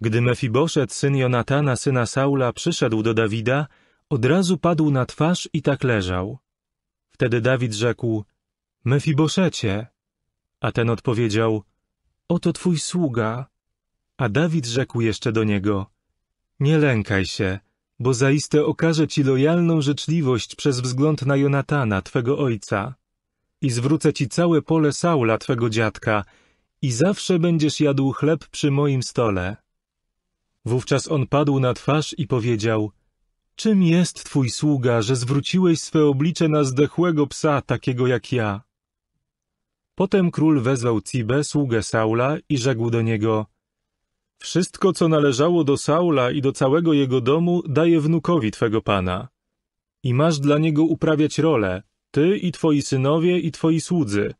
Gdy Mefiboszet, syn Jonatana, syna Saula, przyszedł do Dawida, od razu padł na twarz i tak leżał. Wtedy Dawid rzekł, Mefiboszecie, a ten odpowiedział, oto twój sługa. A Dawid rzekł jeszcze do niego, nie lękaj się, bo zaiste okaże ci lojalną życzliwość przez wzgląd na Jonatana, twego ojca. I zwrócę ci całe pole Saula, twego dziadka, i zawsze będziesz jadł chleb przy moim stole. Wówczas on padł na twarz i powiedział, czym jest twój sługa, że zwróciłeś swe oblicze na zdechłego psa, takiego jak ja? Potem król wezwał Cibę, sługę Saula, i rzekł do niego – wszystko, co należało do Saula i do całego jego domu, daje wnukowi twego pana. I masz dla niego uprawiać rolę, ty i twoi synowie i twoi słudzy.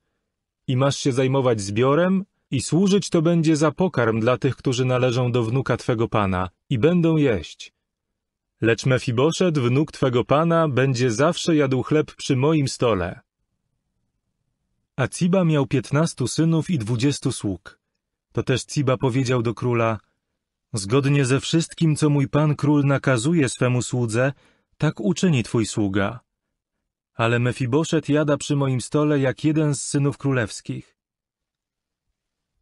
I masz się zajmować zbiorem, i służyć to będzie za pokarm dla tych, którzy należą do wnuka twego pana, i będą jeść. Lecz Mefiboszet, wnuk twego pana, będzie zawsze jadł chleb przy moim stole. A miał piętnastu synów i dwudziestu sług. To też Ciba powiedział do króla, Zgodnie ze wszystkim, co mój pan król nakazuje swemu słudze, tak uczyni twój sługa. Ale Mefiboszet jada przy moim stole jak jeden z synów królewskich.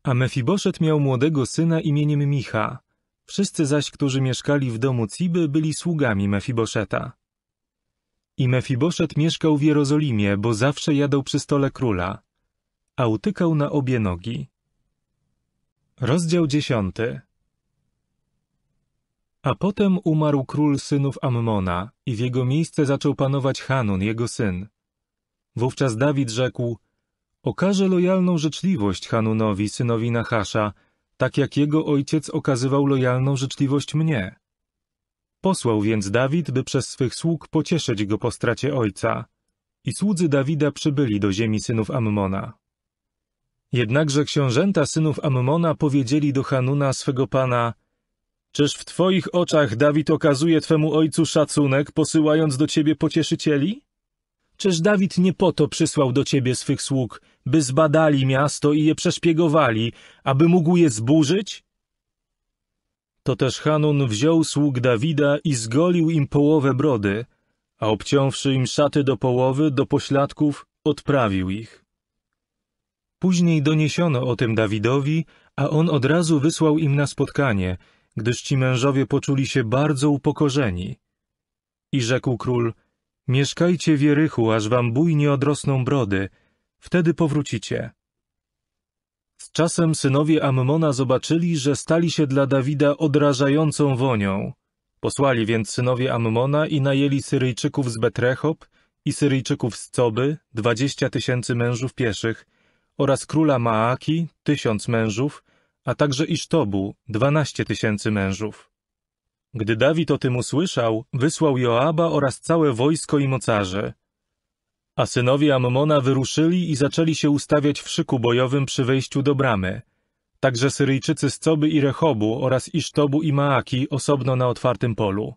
A Mefiboszet miał młodego syna imieniem Micha. Wszyscy zaś, którzy mieszkali w domu Ciby, byli sługami Mefiboszeta. I Mefiboszet mieszkał w Jerozolimie, bo zawsze jadał przy stole króla, a utykał na obie nogi. Rozdział dziesiąty A potem umarł król synów Ammona i w jego miejsce zaczął panować Hanun, jego syn. Wówczas Dawid rzekł, okaże lojalną życzliwość Hanunowi, synowi Nachasza, tak jak jego ojciec okazywał lojalną życzliwość mnie. Posłał więc Dawid, by przez swych sług pocieszyć go po stracie ojca. I słudzy Dawida przybyli do ziemi synów Ammona. Jednakże książęta synów Ammona powiedzieli do Hanuna swego pana, Czyż w twoich oczach Dawid okazuje twemu ojcu szacunek, posyłając do ciebie pocieszycieli? Czyż Dawid nie po to przysłał do ciebie swych sług, by zbadali miasto i je przeszpiegowali, aby mógł je zburzyć? To też Hanun wziął sług Dawida i zgolił im połowę brody, a obciąwszy im szaty do połowy, do pośladków, odprawił ich. Później doniesiono o tym Dawidowi, a on od razu wysłał im na spotkanie, gdyż ci mężowie poczuli się bardzo upokorzeni. I rzekł król, mieszkajcie w Jerychu, aż wam bujnie odrosną brody, wtedy powrócicie. Z czasem synowie Ammona zobaczyli, że stali się dla Dawida odrażającą wonią. Posłali więc synowie Ammona i najęli Syryjczyków z Betrechob i Syryjczyków z Coby, dwadzieścia tysięcy mężów pieszych, oraz króla Maaki tysiąc mężów, a także Isztobu dwanaście tysięcy mężów. Gdy Dawid o tym usłyszał, wysłał Joaba oraz całe wojsko i mocarze. A synowie Ammona wyruszyli i zaczęli się ustawiać w szyku bojowym przy wejściu do bramy. Także Syryjczycy z Coby i Rechobu oraz Isztobu i Maaki osobno na otwartym polu.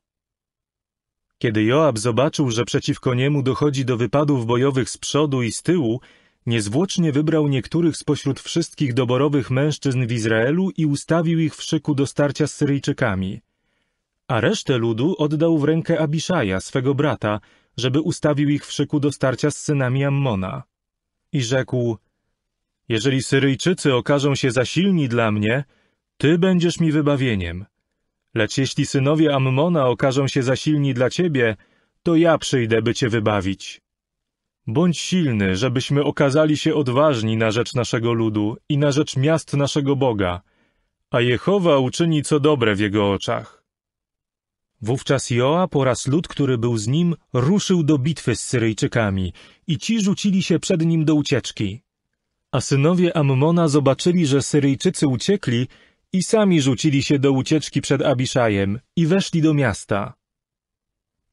Kiedy Joab zobaczył, że przeciwko niemu dochodzi do wypadów bojowych z przodu i z tyłu, niezwłocznie wybrał niektórych spośród wszystkich doborowych mężczyzn w Izraelu i ustawił ich w szyku do starcia z Syryjczykami. A resztę ludu oddał w rękę Abiszaja, swego brata, żeby ustawił ich w szyku do starcia z synami Ammona. I rzekł, jeżeli Syryjczycy okażą się za silni dla mnie, ty będziesz mi wybawieniem. Lecz jeśli synowie Ammona okażą się za silni dla ciebie, to ja przyjdę, by cię wybawić. Bądź silny, żebyśmy okazali się odważni na rzecz naszego ludu i na rzecz miast naszego Boga, a Jehowa uczyni co dobre w jego oczach. Wówczas Joab oraz lud, który był z nim, ruszył do bitwy z Syryjczykami i ci rzucili się przed nim do ucieczki. A synowie Ammona zobaczyli, że Syryjczycy uciekli i sami rzucili się do ucieczki przed Abiszajem i weszli do miasta.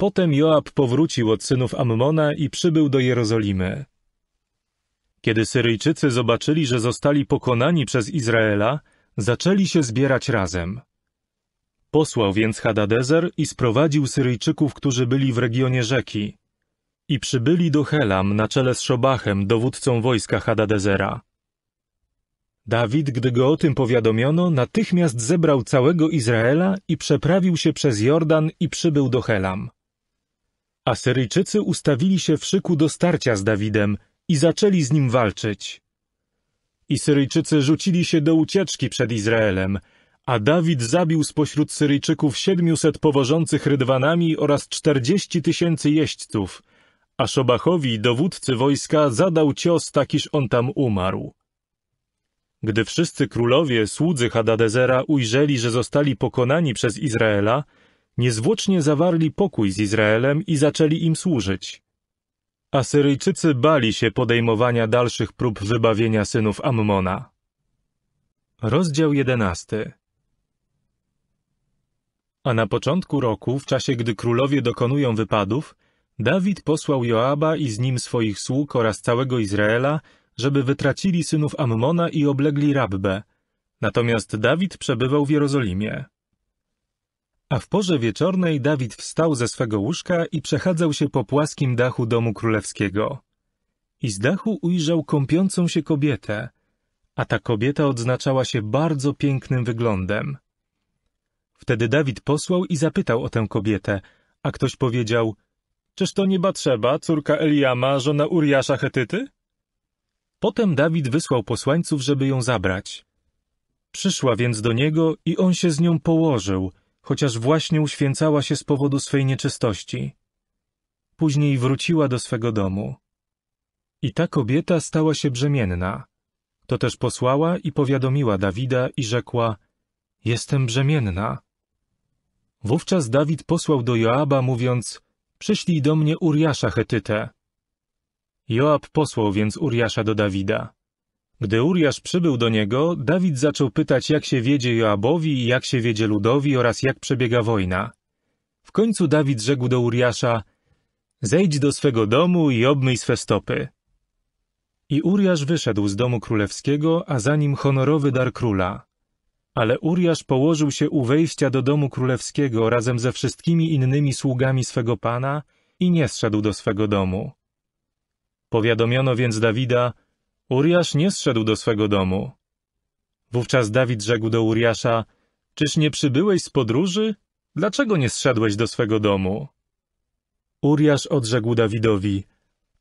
Potem Joab powrócił od synów Ammona i przybył do Jerozolimy. Kiedy Syryjczycy zobaczyli, że zostali pokonani przez Izraela, zaczęli się zbierać razem. Posłał więc Hadadezer i sprowadził Syryjczyków, którzy byli w regionie rzeki. I przybyli do Helam na czele z Szobachem, dowódcą wojska Hadadezera. Dawid, gdy go o tym powiadomiono, natychmiast zebrał całego Izraela i przeprawił się przez Jordan i przybył do Helam. Asyryjczycy ustawili się w szyku do starcia z Dawidem i zaczęli z nim walczyć. I Syryjczycy rzucili się do ucieczki przed Izraelem, a Dawid zabił spośród Syryjczyków siedmiuset powożących rydwanami oraz czterdzieści tysięcy jeźdźców, a Szobachowi, dowódcy wojska, zadał cios, takiż on tam umarł. Gdy wszyscy królowie, słudzy Hadadezera ujrzeli, że zostali pokonani przez Izraela, niezwłocznie zawarli pokój z Izraelem i zaczęli im służyć. Asyryjczycy bali się podejmowania dalszych prób wybawienia synów Ammona. Rozdział 11. A na początku roku, w czasie gdy królowie dokonują wypadów, Dawid posłał Joaba i z nim swoich sług oraz całego Izraela, żeby wytracili synów Ammona i oblegli Rabbę. Natomiast Dawid przebywał w Jerozolimie. A w porze wieczornej Dawid wstał ze swego łóżka i przechadzał się po płaskim dachu domu królewskiego. I z dachu ujrzał kąpiącą się kobietę, a ta kobieta odznaczała się bardzo pięknym wyglądem. Wtedy Dawid posłał i zapytał o tę kobietę, a ktoś powiedział — Czyż to nie trzeba, córka Eliama, żona Uriasza Chetyty? Potem Dawid wysłał posłańców, żeby ją zabrać. Przyszła więc do niego i on się z nią położył — chociaż właśnie uświęcała się z powodu swej nieczystości. Później wróciła do swego domu. I ta kobieta stała się brzemienna. To też posłała i powiadomiła Dawida i rzekła: Jestem brzemienna. Wówczas Dawid posłał do Joaba, mówiąc: Przyślij do mnie Uriasza Hetytę. Joab posłał więc Uriasza do Dawida. Gdy Uriasz przybył do niego, Dawid zaczął pytać, jak się wiedzie Joabowi i jak się wiedzie ludowi oraz jak przebiega wojna. W końcu Dawid rzekł do Uriasza: Zejdź do swego domu i obmyj swe stopy. I Uriasz wyszedł z domu królewskiego, a za nim honorowy dar króla. Ale Uriasz położył się u wejścia do domu królewskiego razem ze wszystkimi innymi sługami swego pana i nie zszedł do swego domu. Powiadomiono więc Dawida, Uriasz nie zszedł do swego domu. Wówczas Dawid rzekł do Uriasza, Czyż nie przybyłeś z podróży? Dlaczego nie zszedłeś do swego domu? Uriasz odrzekł Dawidowi,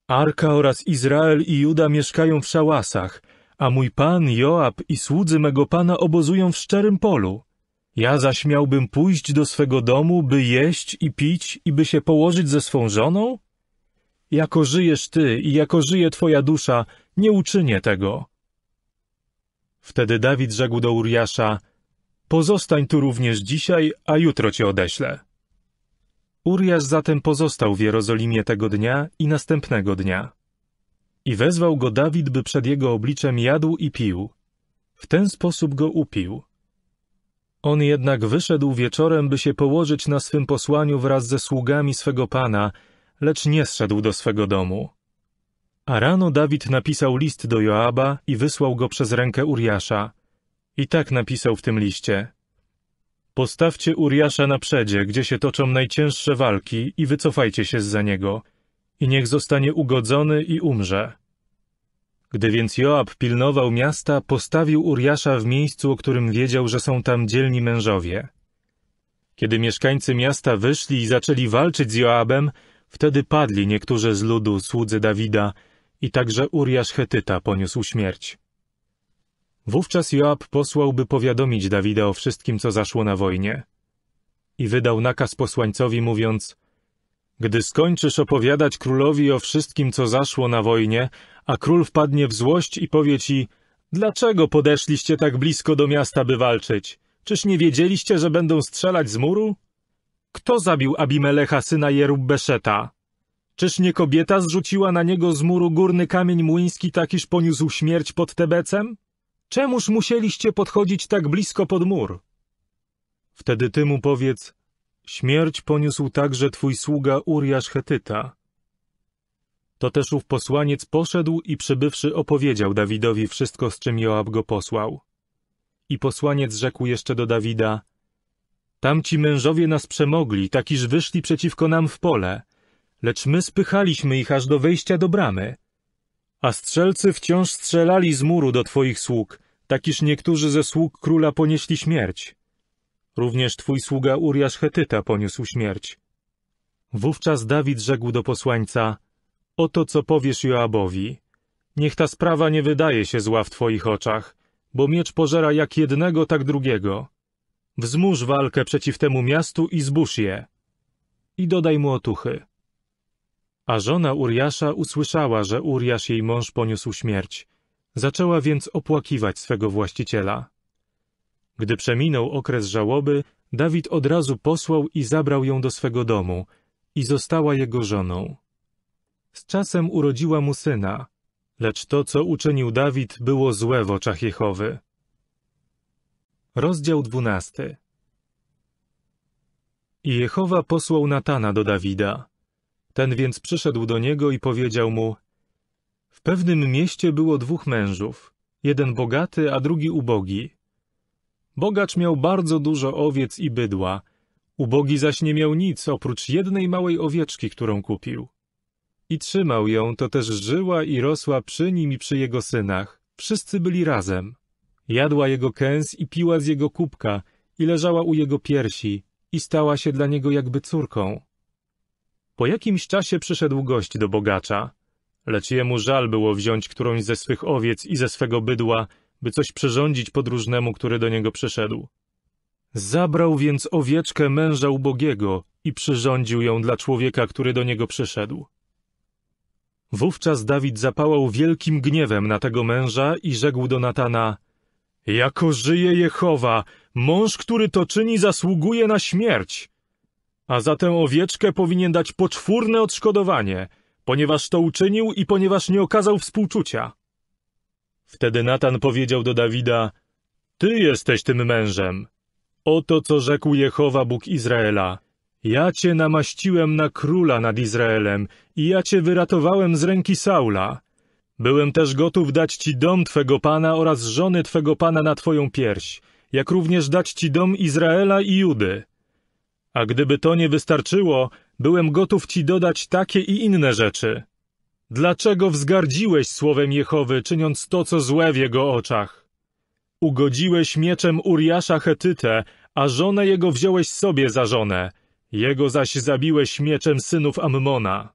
Arka oraz Izrael i Juda mieszkają w szałasach, a mój pan Joab i słudzy mego pana obozują w szczerym polu. Ja zaś miałbym pójść do swego domu, by jeść i pić i by się położyć ze swą żoną? Jako żyjesz ty i jako żyje twoja dusza, nie uczynię tego. Wtedy Dawid rzekł do Uriasza, pozostań tu również dzisiaj, a jutro cię odeślę. Uriasz zatem pozostał w Jerozolimie tego dnia i następnego dnia. I wezwał go Dawid, by przed jego obliczem jadł i pił. W ten sposób go upił. On jednak wyszedł wieczorem, by się położyć na swym posłaniu wraz ze sługami swego pana, lecz nie zszedł do swego domu. A rano Dawid napisał list do Joaba i wysłał go przez rękę Uriasza. I tak napisał w tym liście. Postawcie Uriasza na przedzie, gdzie się toczą najcięższe walki i wycofajcie się za niego. I niech zostanie ugodzony i umrze. Gdy więc Joab pilnował miasta, postawił Uriasza w miejscu, o którym wiedział, że są tam dzielni mężowie. Kiedy mieszkańcy miasta wyszli i zaczęli walczyć z Joabem, wtedy padli niektórzy z ludu, słudzy Dawida, i także Uriasz Chetyta poniósł śmierć. Wówczas Joab posłał, by powiadomić Dawida o wszystkim, co zaszło na wojnie. I wydał nakaz posłańcowi, mówiąc: Gdy skończysz opowiadać królowi o wszystkim, co zaszło na wojnie, a król wpadnie w złość i powie ci: Dlaczego podeszliście tak blisko do miasta, by walczyć? Czyż nie wiedzieliście, że będą strzelać z muru? Kto zabił Abimelecha, syna Jerubbeszeta? Czyż nie kobieta zrzuciła na niego z muru górny kamień młyński, takiż poniósł śmierć pod Tebecem? Czemuż musieliście podchodzić tak blisko pod mur? Wtedy ty mu powiedz, śmierć poniósł także twój sługa Uriasz Hetyta. To też ów posłaniec poszedł i przybywszy opowiedział Dawidowi wszystko, z czym Joab go posłał. I posłaniec rzekł jeszcze do Dawida, Tamci mężowie nas przemogli, takiż wyszli przeciwko nam w pole lecz my spychaliśmy ich aż do wejścia do bramy. A strzelcy wciąż strzelali z muru do twoich sług, tak iż niektórzy ze sług króla ponieśli śmierć. Również twój sługa Uriasz Chetyta poniósł śmierć. Wówczas Dawid rzekł do posłańca, oto co powiesz Joabowi. Niech ta sprawa nie wydaje się zła w twoich oczach, bo miecz pożera jak jednego, tak drugiego. Wzmóż walkę przeciw temu miastu i zbóż je. I dodaj mu otuchy. A żona Uriasza usłyszała, że Uriasz jej mąż poniósł śmierć. Zaczęła więc opłakiwać swego właściciela. Gdy przeminął okres żałoby, Dawid od razu posłał i zabrał ją do swego domu i została jego żoną. Z czasem urodziła mu syna, lecz to, co uczynił Dawid, było złe w oczach Jehowy. Rozdział dwunasty I Jehowa posłał Natana do Dawida. Ten więc przyszedł do niego i powiedział mu: W pewnym mieście było dwóch mężów, jeden bogaty, a drugi ubogi. Bogacz miał bardzo dużo owiec i bydła, ubogi zaś nie miał nic oprócz jednej małej owieczki, którą kupił. I trzymał ją, to też żyła i rosła przy nim i przy jego synach. Wszyscy byli razem. Jadła jego kęs i piła z jego kubka i leżała u jego piersi i stała się dla niego jakby córką. Po jakimś czasie przyszedł gość do bogacza, lecz jemu żal było wziąć którąś ze swych owiec i ze swego bydła, by coś przyrządzić podróżnemu, który do niego przyszedł. Zabrał więc owieczkę męża ubogiego i przyrządził ją dla człowieka, który do niego przyszedł. Wówczas Dawid zapałał wielkim gniewem na tego męża i rzekł do Natana: Jako żyje Jehowa, mąż, który to czyni, zasługuje na śmierć. A za tę owieczkę powinien dać poczwórne odszkodowanie, ponieważ to uczynił i ponieważ nie okazał współczucia. Wtedy Natan powiedział do Dawida, Ty jesteś tym mężem. Oto co rzekł Jehowa Bóg Izraela. Ja cię namaściłem na króla nad Izraelem i ja cię wyratowałem z ręki Saula. Byłem też gotów dać ci dom twego pana oraz żony twego pana na twoją pierś, jak również dać ci dom Izraela i Judy. A gdyby to nie wystarczyło, byłem gotów ci dodać takie i inne rzeczy. Dlaczego wzgardziłeś słowem Jehowy, czyniąc to, co złe w jego oczach? Ugodziłeś mieczem Uriasza Hetytę, a żonę jego wziąłeś sobie za żonę, jego zaś zabiłeś mieczem synów Ammona.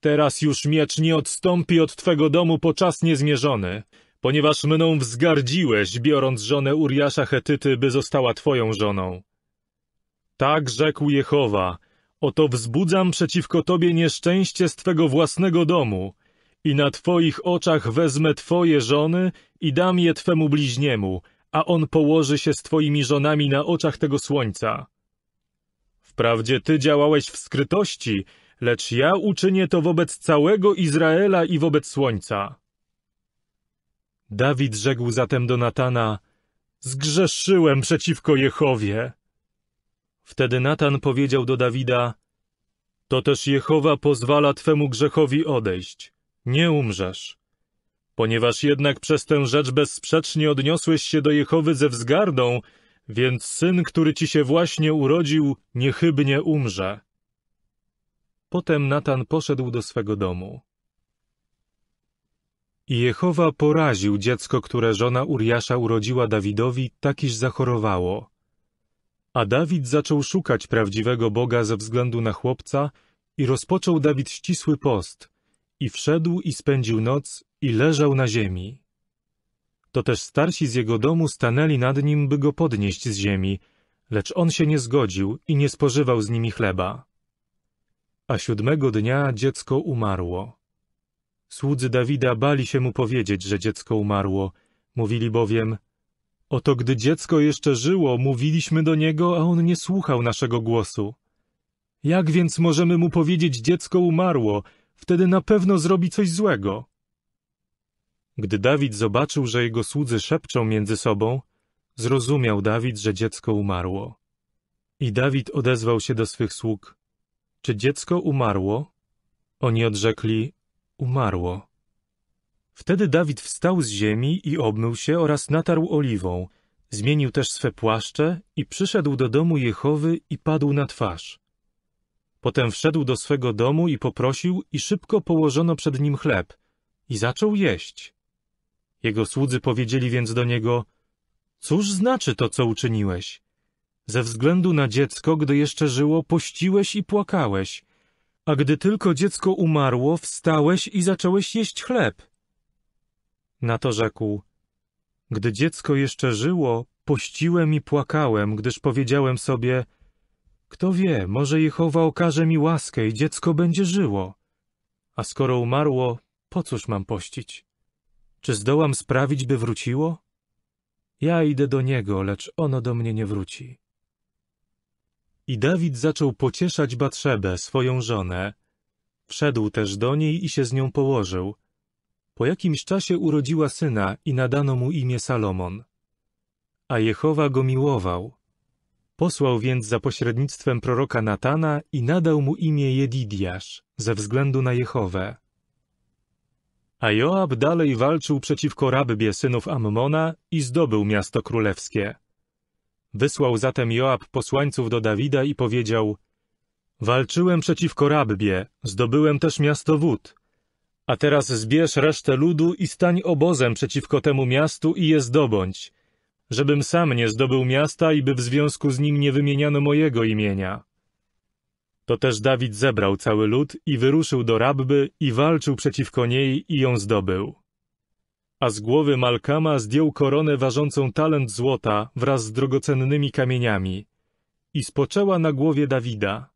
Teraz już miecz nie odstąpi od twego domu po czas niezmierzony, ponieważ mną wzgardziłeś, biorąc żonę Uriasza Hetyty, by została twoją żoną. Tak rzekł Jehowa, oto wzbudzam przeciwko tobie nieszczęście z twego własnego domu i na twoich oczach wezmę twoje żony i dam je twemu bliźniemu, a on położy się z twoimi żonami na oczach tego słońca. Wprawdzie ty działałeś w skrytości, lecz ja uczynię to wobec całego Izraela i wobec słońca. Dawid rzekł zatem do Natana, zgrzeszyłem przeciwko Jehowie. Wtedy Natan powiedział do Dawida, To też Jehowa pozwala twemu grzechowi odejść, nie umrzesz. Ponieważ jednak przez tę rzecz bezsprzecznie odniosłeś się do Jehowy ze wzgardą, więc syn, który ci się właśnie urodził, niechybnie umrze. Potem Natan poszedł do swego domu. I Jehowa poraził dziecko, które żona Uriasza urodziła Dawidowi, takiż zachorowało. A Dawid zaczął szukać prawdziwego Boga ze względu na chłopca i rozpoczął Dawid ścisły post i wszedł i spędził noc i leżał na ziemi. To też starsi z jego domu stanęli nad nim, by go podnieść z ziemi, lecz on się nie zgodził i nie spożywał z nimi chleba. A siódmego dnia dziecko umarło. Słudzy Dawida bali się mu powiedzieć, że dziecko umarło. Mówili bowiem, Oto gdy dziecko jeszcze żyło, mówiliśmy do niego, a on nie słuchał naszego głosu. Jak więc możemy mu powiedzieć, dziecko umarło, wtedy na pewno zrobi coś złego? Gdy Dawid zobaczył, że jego słudzy szepczą między sobą, zrozumiał Dawid, że dziecko umarło. I Dawid odezwał się do swych sług: Czy dziecko umarło? Oni odrzekli: Umarło. Wtedy Dawid wstał z ziemi i obmył się oraz natarł oliwą. Zmienił też swe płaszcze i przyszedł do domu Jehowy i padł na twarz. Potem wszedł do swego domu i poprosił i szybko położono przed nim chleb i zaczął jeść. Jego słudzy powiedzieli więc do niego, cóż znaczy to, co uczyniłeś? Ze względu na dziecko, gdy jeszcze żyło, pościłeś i płakałeś, a gdy tylko dziecko umarło, wstałeś i zacząłeś jeść chleb. Na to rzekł: Gdy dziecko jeszcze żyło, pościłem i płakałem, gdyż powiedziałem sobie: Kto wie, może Jehowa okaże mi łaskę i dziecko będzie żyło. A skoro umarło, po cóż mam pościć? Czy zdołam sprawić, by wróciło? Ja idę do niego, lecz ono do mnie nie wróci. I Dawid zaczął pocieszać Batrzebę, swoją żonę. Wszedł też do niej i się z nią położył, po jakimś czasie urodziła syna i nadano mu imię Salomon. A Jehowa go miłował. Posłał więc za pośrednictwem proroka Natana i nadał mu imię Jedidiasz, ze względu na Jehowę. A Joab dalej walczył przeciwko Rabbie synów Ammona i zdobył miasto królewskie. Wysłał zatem Joab posłańców do Dawida i powiedział Walczyłem przeciwko Rabbie, zdobyłem też miasto wód, a teraz zbierz resztę ludu i stań obozem przeciwko temu miastu i je zdobądź, żebym sam nie zdobył miasta i by w związku z nim nie wymieniano mojego imienia. To też Dawid zebrał cały lud i wyruszył do Rabby i walczył przeciwko niej i ją zdobył. A z głowy Malkama zdjął koronę ważącą talent złota wraz z drogocennymi kamieniami i spoczęła na głowie Dawida,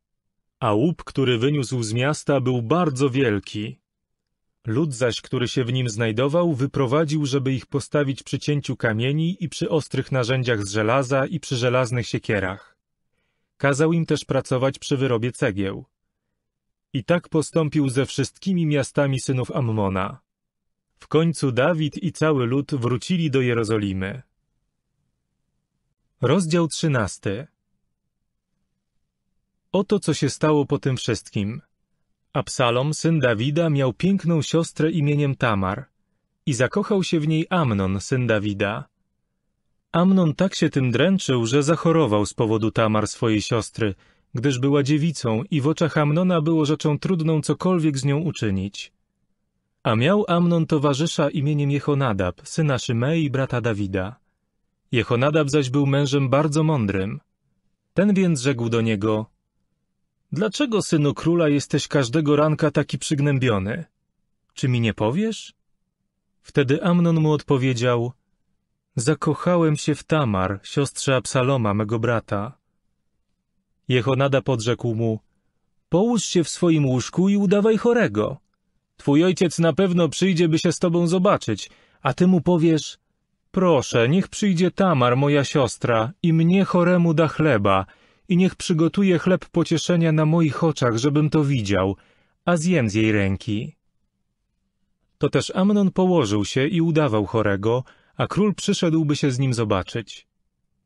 a łup, który wyniósł z miasta był bardzo wielki Lud zaś, który się w nim znajdował, wyprowadził, żeby ich postawić przy cięciu kamieni i przy ostrych narzędziach z żelaza i przy żelaznych siekierach. Kazał im też pracować przy wyrobie cegieł. I tak postąpił ze wszystkimi miastami synów Ammona. W końcu Dawid i cały lud wrócili do Jerozolimy. Rozdział 13 Oto co się stało po tym wszystkim – Absalom, syn Dawida, miał piękną siostrę imieniem Tamar i zakochał się w niej Amnon, syn Dawida. Amnon tak się tym dręczył, że zachorował z powodu Tamar swojej siostry, gdyż była dziewicą i w oczach Amnona było rzeczą trudną cokolwiek z nią uczynić. A miał Amnon towarzysza imieniem Jehonadab, syna Szymei, brata Dawida. Jehonadab zaś był mężem bardzo mądrym. Ten więc rzekł do niego, Dlaczego, synu króla, jesteś każdego ranka taki przygnębiony? Czy mi nie powiesz? Wtedy Amnon mu odpowiedział: Zakochałem się w Tamar, siostrze Absaloma, mego brata. Jehonada podrzekł mu: Połóż się w swoim łóżku i udawaj chorego. Twój ojciec na pewno przyjdzie, by się z tobą zobaczyć, a ty mu powiesz: Proszę, niech przyjdzie Tamar, moja siostra, i mnie choremu da chleba, i niech przygotuje chleb pocieszenia na moich oczach, żebym to widział, a zjem z jej ręki. To też Amnon położył się i udawał chorego, a król przyszedłby się z nim zobaczyć.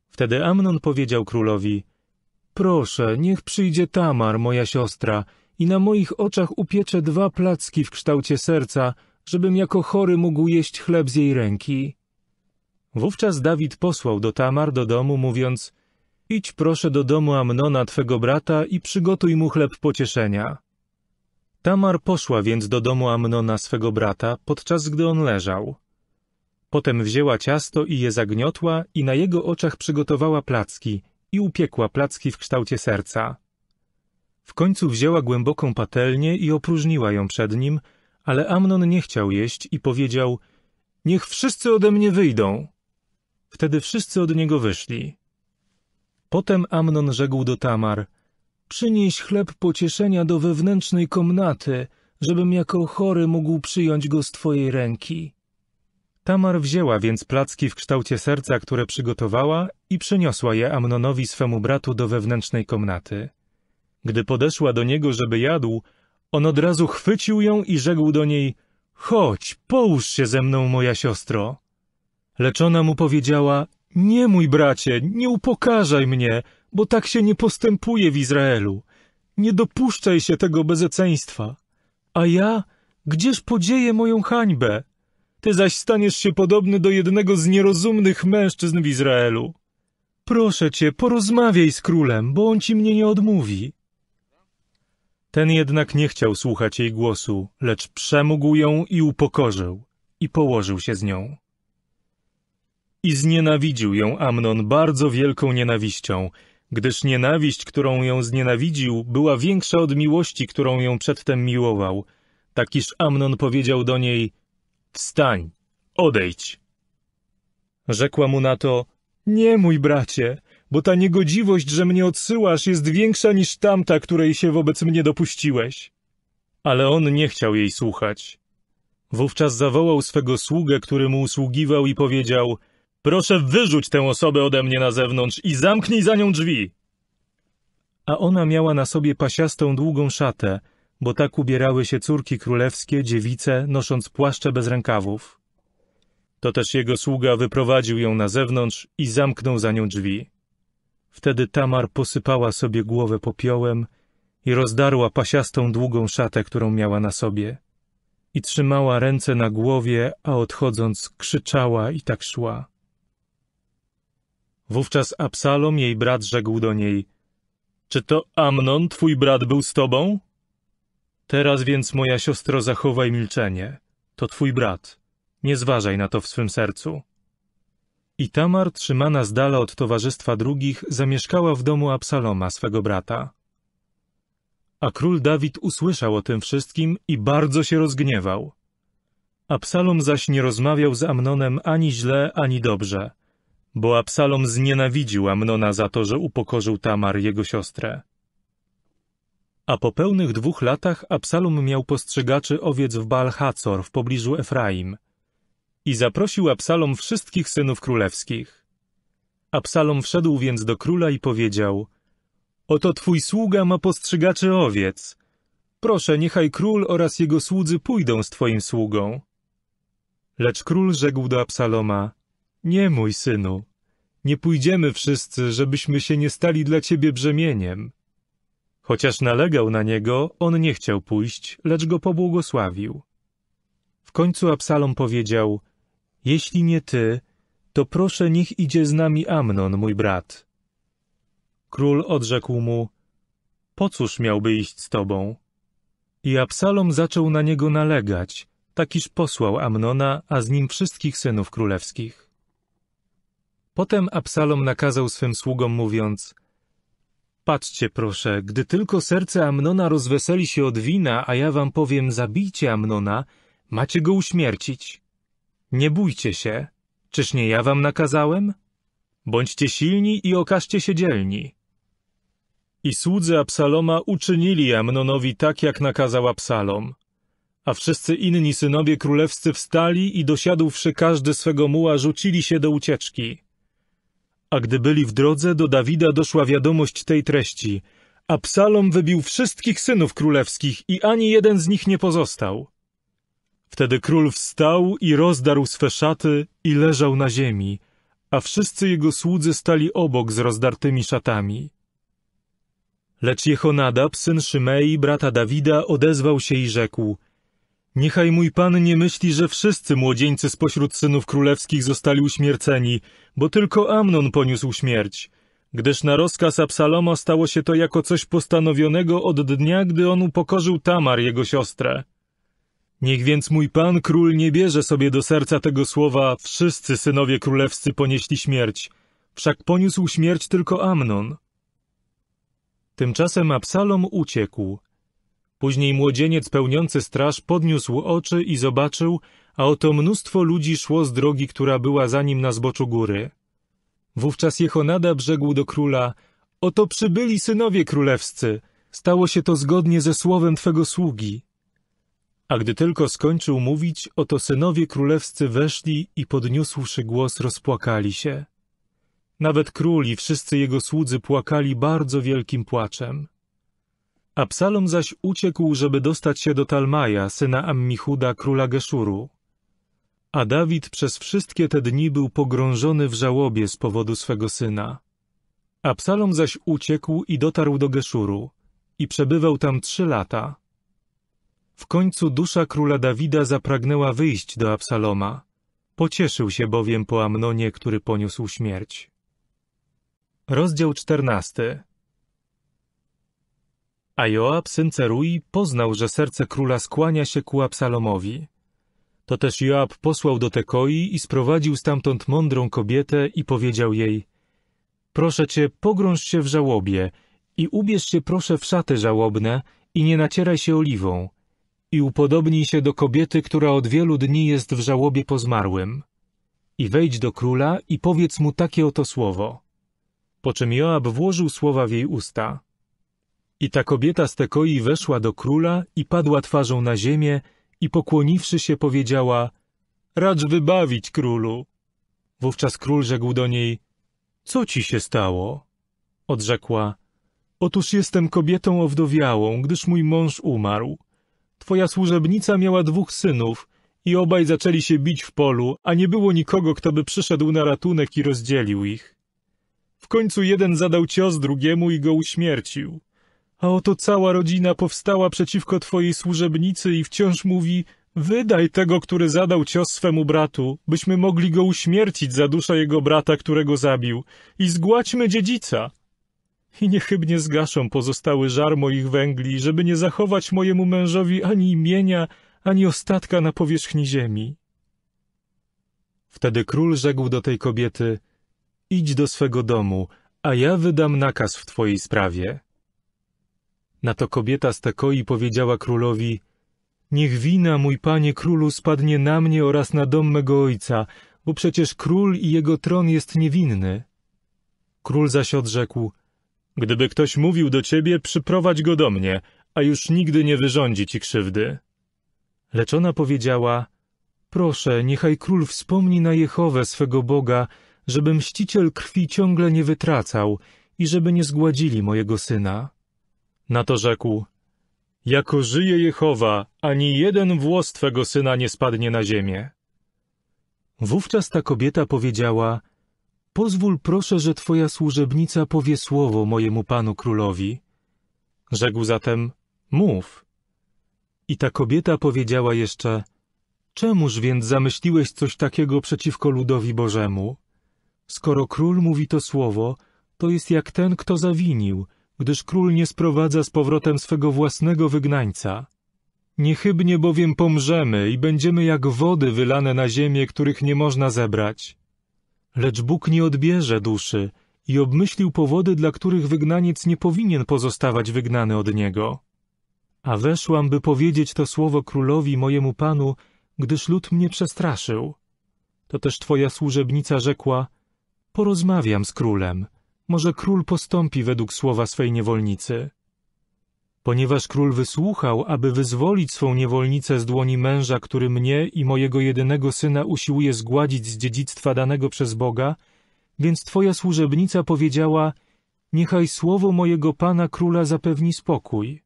Wtedy Amnon powiedział królowi, Proszę, niech przyjdzie Tamar, moja siostra, i na moich oczach upiecze dwa placki w kształcie serca, żebym jako chory mógł jeść chleb z jej ręki. Wówczas Dawid posłał do Tamar do domu, mówiąc, Idź proszę do domu Amnona twego brata i przygotuj mu chleb pocieszenia. Tamar poszła więc do domu Amnona swego brata, podczas gdy on leżał. Potem wzięła ciasto i je zagniotła i na jego oczach przygotowała placki i upiekła placki w kształcie serca. W końcu wzięła głęboką patelnię i opróżniła ją przed nim, ale Amnon nie chciał jeść i powiedział: Niech wszyscy ode mnie wyjdą. Wtedy wszyscy od niego wyszli. Potem Amnon rzekł do Tamar, przynieś chleb pocieszenia do wewnętrznej komnaty, żebym jako chory mógł przyjąć go z twojej ręki. Tamar wzięła więc placki w kształcie serca, które przygotowała i przyniosła je Amnonowi swemu bratu do wewnętrznej komnaty. Gdy podeszła do niego, żeby jadł, on od razu chwycił ją i rzekł do niej — Chodź, połóż się ze mną, moja siostro. Lecz ona mu powiedziała nie, mój bracie, nie upokarzaj mnie, bo tak się nie postępuje w Izraelu. Nie dopuszczaj się tego bezeceństwa. A ja? Gdzież podzieję moją hańbę? Ty zaś staniesz się podobny do jednego z nierozumnych mężczyzn w Izraelu. Proszę cię, porozmawiaj z królem, bo on ci mnie nie odmówi. Ten jednak nie chciał słuchać jej głosu, lecz przemógł ją i upokorzył, i położył się z nią. I znienawidził ją Amnon bardzo wielką nienawiścią, gdyż nienawiść, którą ją znienawidził, była większa od miłości, którą ją przedtem miłował. Takiż Amnon powiedział do niej, wstań, odejdź. Rzekła mu na to, nie mój bracie, bo ta niegodziwość, że mnie odsyłasz, jest większa niż tamta, której się wobec mnie dopuściłeś. Ale on nie chciał jej słuchać. Wówczas zawołał swego sługę, który mu usługiwał i powiedział – Proszę wyrzuć tę osobę ode mnie na zewnątrz i zamknij za nią drzwi. A ona miała na sobie pasiastą długą szatę, bo tak ubierały się córki królewskie, dziewice, nosząc płaszcze bez rękawów. To też jego sługa wyprowadził ją na zewnątrz i zamknął za nią drzwi. Wtedy Tamar posypała sobie głowę popiołem i rozdarła pasiastą długą szatę, którą miała na sobie. I trzymała ręce na głowie, a odchodząc krzyczała i tak szła. Wówczas Absalom, jej brat, rzekł do niej: Czy to Amnon, twój brat, był z tobą? Teraz więc, moja siostro, zachowaj milczenie. To twój brat. Nie zważaj na to w swym sercu. I Tamar, trzymana z dala od towarzystwa drugich, zamieszkała w domu Absaloma, swego brata. A król Dawid usłyszał o tym wszystkim i bardzo się rozgniewał. Absalom zaś nie rozmawiał z Amnonem ani źle, ani dobrze – bo Absalom znienawidził Amnona za to, że upokorzył Tamar, jego siostrę. A po pełnych dwóch latach Absalom miał postrzegaczy owiec w Baal Hacor w pobliżu Efraim. I zaprosił Absalom wszystkich synów królewskich. Absalom wszedł więc do króla i powiedział: Oto twój sługa ma postrzegaczy owiec. Proszę, niechaj król oraz jego słudzy pójdą z twoim sługą. Lecz król rzekł do Absaloma: nie, mój synu, nie pójdziemy wszyscy, żebyśmy się nie stali dla ciebie brzemieniem. Chociaż nalegał na niego, on nie chciał pójść, lecz go pobłogosławił. W końcu Absalom powiedział: Jeśli nie ty, to proszę niech idzie z nami Amnon, mój brat. Król odrzekł mu: Po cóż miałby iść z tobą? I Absalom zaczął na niego nalegać, takiż posłał Amnona, a z nim wszystkich synów królewskich. Potem Absalom nakazał swym sługom, mówiąc: Patrzcie, proszę, gdy tylko serce Amnona rozweseli się od wina, a ja wam powiem: zabijcie Amnona, macie go uśmiercić. Nie bójcie się, czyż nie ja wam nakazałem? Bądźcie silni i okażcie się dzielni. I słudzy Absaloma uczynili Amnonowi tak, jak nakazał Absalom. A wszyscy inni synowie królewscy wstali i dosiadłszy każdy swego muła, rzucili się do ucieczki. A gdy byli w drodze, do Dawida doszła wiadomość tej treści. Absalom wybił wszystkich synów królewskich i ani jeden z nich nie pozostał. Wtedy król wstał i rozdarł swe szaty i leżał na ziemi, a wszyscy jego słudzy stali obok z rozdartymi szatami. Lecz Jehonadab, syn Szymei, brata Dawida, odezwał się i rzekł – Niechaj mój pan nie myśli, że wszyscy młodzieńcy spośród synów królewskich zostali uśmierceni, bo tylko Amnon poniósł śmierć, gdyż na rozkaz Absaloma stało się to jako coś postanowionego od dnia, gdy on upokorzył Tamar, jego siostrę. Niech więc mój pan król nie bierze sobie do serca tego słowa wszyscy synowie królewscy ponieśli śmierć, wszak poniósł śmierć tylko Amnon. Tymczasem Absalom uciekł, Później młodzieniec pełniący straż podniósł oczy i zobaczył, a oto mnóstwo ludzi szło z drogi, która była za nim na zboczu góry. Wówczas Jehonada brzegł do króla, oto przybyli synowie królewscy, stało się to zgodnie ze słowem twego sługi. A gdy tylko skończył mówić, oto synowie królewscy weszli i podniósłszy głos rozpłakali się. Nawet król i wszyscy jego słudzy płakali bardzo wielkim płaczem. Absalom zaś uciekł, żeby dostać się do Talmaja, syna Ammichuda, króla Geszuru. A Dawid przez wszystkie te dni był pogrążony w żałobie z powodu swego syna. Absalom zaś uciekł i dotarł do Geszuru i przebywał tam trzy lata. W końcu dusza króla Dawida zapragnęła wyjść do Absaloma. Pocieszył się bowiem po Amnonie, który poniósł śmierć. Rozdział czternasty a Joab, syn Cerui, poznał, że serce króla skłania się ku Absalomowi. To też Joab posłał do Tekoi i sprowadził stamtąd mądrą kobietę i powiedział jej Proszę cię, pogrąż się w żałobie i ubierz się proszę w szaty żałobne i nie nacieraj się oliwą i upodobnij się do kobiety, która od wielu dni jest w żałobie po zmarłym. I wejdź do króla i powiedz mu takie oto słowo. Po czym Joab włożył słowa w jej usta. I ta kobieta z Tekoi weszła do króla i padła twarzą na ziemię i pokłoniwszy się powiedziała — Racz wybawić, królu! Wówczas król rzekł do niej — Co ci się stało? Odrzekła — Otóż jestem kobietą owdowiałą, gdyż mój mąż umarł. Twoja służebnica miała dwóch synów i obaj zaczęli się bić w polu, a nie było nikogo, kto by przyszedł na ratunek i rozdzielił ich. W końcu jeden zadał cios drugiemu i go uśmiercił. A oto cała rodzina powstała przeciwko twojej służebnicy i wciąż mówi, wydaj tego, który zadał cios swemu bratu, byśmy mogli go uśmiercić za duszę jego brata, którego zabił, i zgładźmy dziedzica. I niechybnie zgaszą pozostały żar moich węgli, żeby nie zachować mojemu mężowi ani imienia, ani ostatka na powierzchni ziemi. Wtedy król rzekł do tej kobiety, idź do swego domu, a ja wydam nakaz w twojej sprawie. Na to kobieta z Tekoi powiedziała królowi: Niech wina, mój panie królu, spadnie na mnie oraz na dom mego ojca, bo przecież król i jego tron jest niewinny. Król zaś odrzekł: Gdyby ktoś mówił do ciebie, przyprowadź go do mnie, a już nigdy nie wyrządzi ci krzywdy. Lecz ona powiedziała: Proszę, niechaj król wspomni na Jehowę swego Boga, żeby mściciel krwi ciągle nie wytracał i żeby nie zgładzili mojego syna. Na to rzekł: Jako żyje Jehowa, ani jeden włos twego syna nie spadnie na ziemię. Wówczas ta kobieta powiedziała: Pozwól proszę, że twoja służebnica powie słowo mojemu panu królowi. Rzekł zatem: Mów. I ta kobieta powiedziała jeszcze: Czemuż więc zamyśliłeś coś takiego przeciwko ludowi Bożemu? Skoro król mówi to słowo, to jest jak ten, kto zawinił gdyż król nie sprowadza z powrotem swego własnego wygnańca. Niechybnie bowiem pomrzemy i będziemy jak wody wylane na ziemię, których nie można zebrać. Lecz Bóg nie odbierze duszy i obmyślił powody, dla których wygnaniec nie powinien pozostawać wygnany od niego. A weszłam, by powiedzieć to słowo królowi mojemu panu, gdyż lud mnie przestraszył. To też twoja służebnica rzekła, porozmawiam z królem może król postąpi według słowa swej niewolnicy. Ponieważ król wysłuchał, aby wyzwolić swą niewolnicę z dłoni męża, który mnie i mojego jedynego syna usiłuje zgładzić z dziedzictwa danego przez Boga, więc twoja służebnica powiedziała, niechaj słowo mojego pana króla zapewni spokój.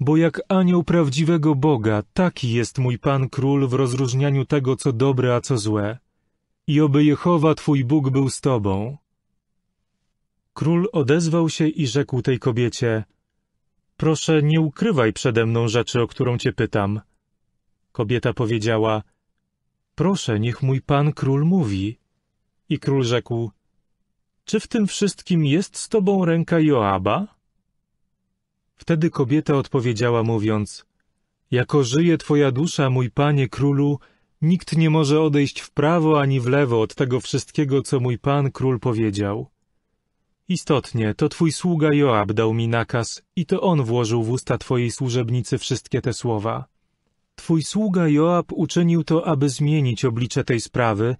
Bo jak anioł prawdziwego Boga, taki jest mój pan król w rozróżnianiu tego, co dobre, a co złe. I oby Jehowa twój Bóg był z tobą Król odezwał się i rzekł tej kobiecie: Proszę, nie ukrywaj przede mną rzeczy, o którą cię pytam. Kobieta powiedziała: Proszę, niech mój pan król mówi. I król rzekł: Czy w tym wszystkim jest z tobą ręka Joaba? Wtedy kobieta odpowiedziała, mówiąc: Jako żyje twoja dusza, mój panie królu, nikt nie może odejść w prawo ani w lewo od tego wszystkiego, co mój pan król powiedział. Istotnie, to twój sługa Joab dał mi nakaz, i to on włożył w usta twojej służebnicy wszystkie te słowa. Twój sługa Joab uczynił to, aby zmienić oblicze tej sprawy,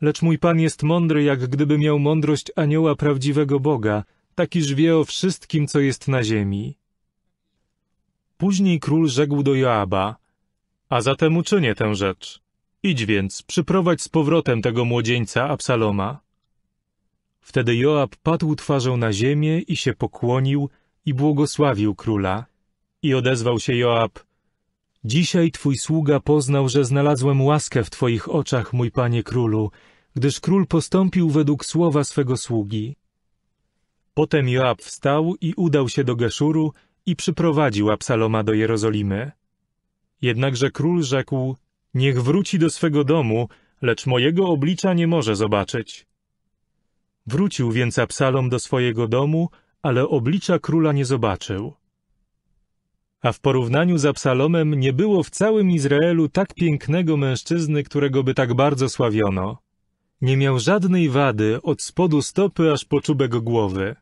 lecz mój pan jest mądry, jak gdyby miał mądrość anioła prawdziwego Boga, takiż wie o wszystkim, co jest na ziemi. Później król rzekł do Joaba, a zatem uczynię tę rzecz. Idź więc, przyprowadź z powrotem tego młodzieńca Absaloma. Wtedy Joab padł twarzą na ziemię i się pokłonił i błogosławił króla. I odezwał się Joab, Dzisiaj twój sługa poznał, że znalazłem łaskę w twoich oczach, mój panie królu, gdyż król postąpił według słowa swego sługi. Potem Joab wstał i udał się do Geszuru i przyprowadził Absaloma do Jerozolimy. Jednakże król rzekł, niech wróci do swego domu, lecz mojego oblicza nie może zobaczyć. Wrócił więc Absalom do swojego domu, ale oblicza króla nie zobaczył. A w porównaniu z Absalomem nie było w całym Izraelu tak pięknego mężczyzny, którego by tak bardzo sławiono. Nie miał żadnej wady od spodu stopy aż po czubek głowy.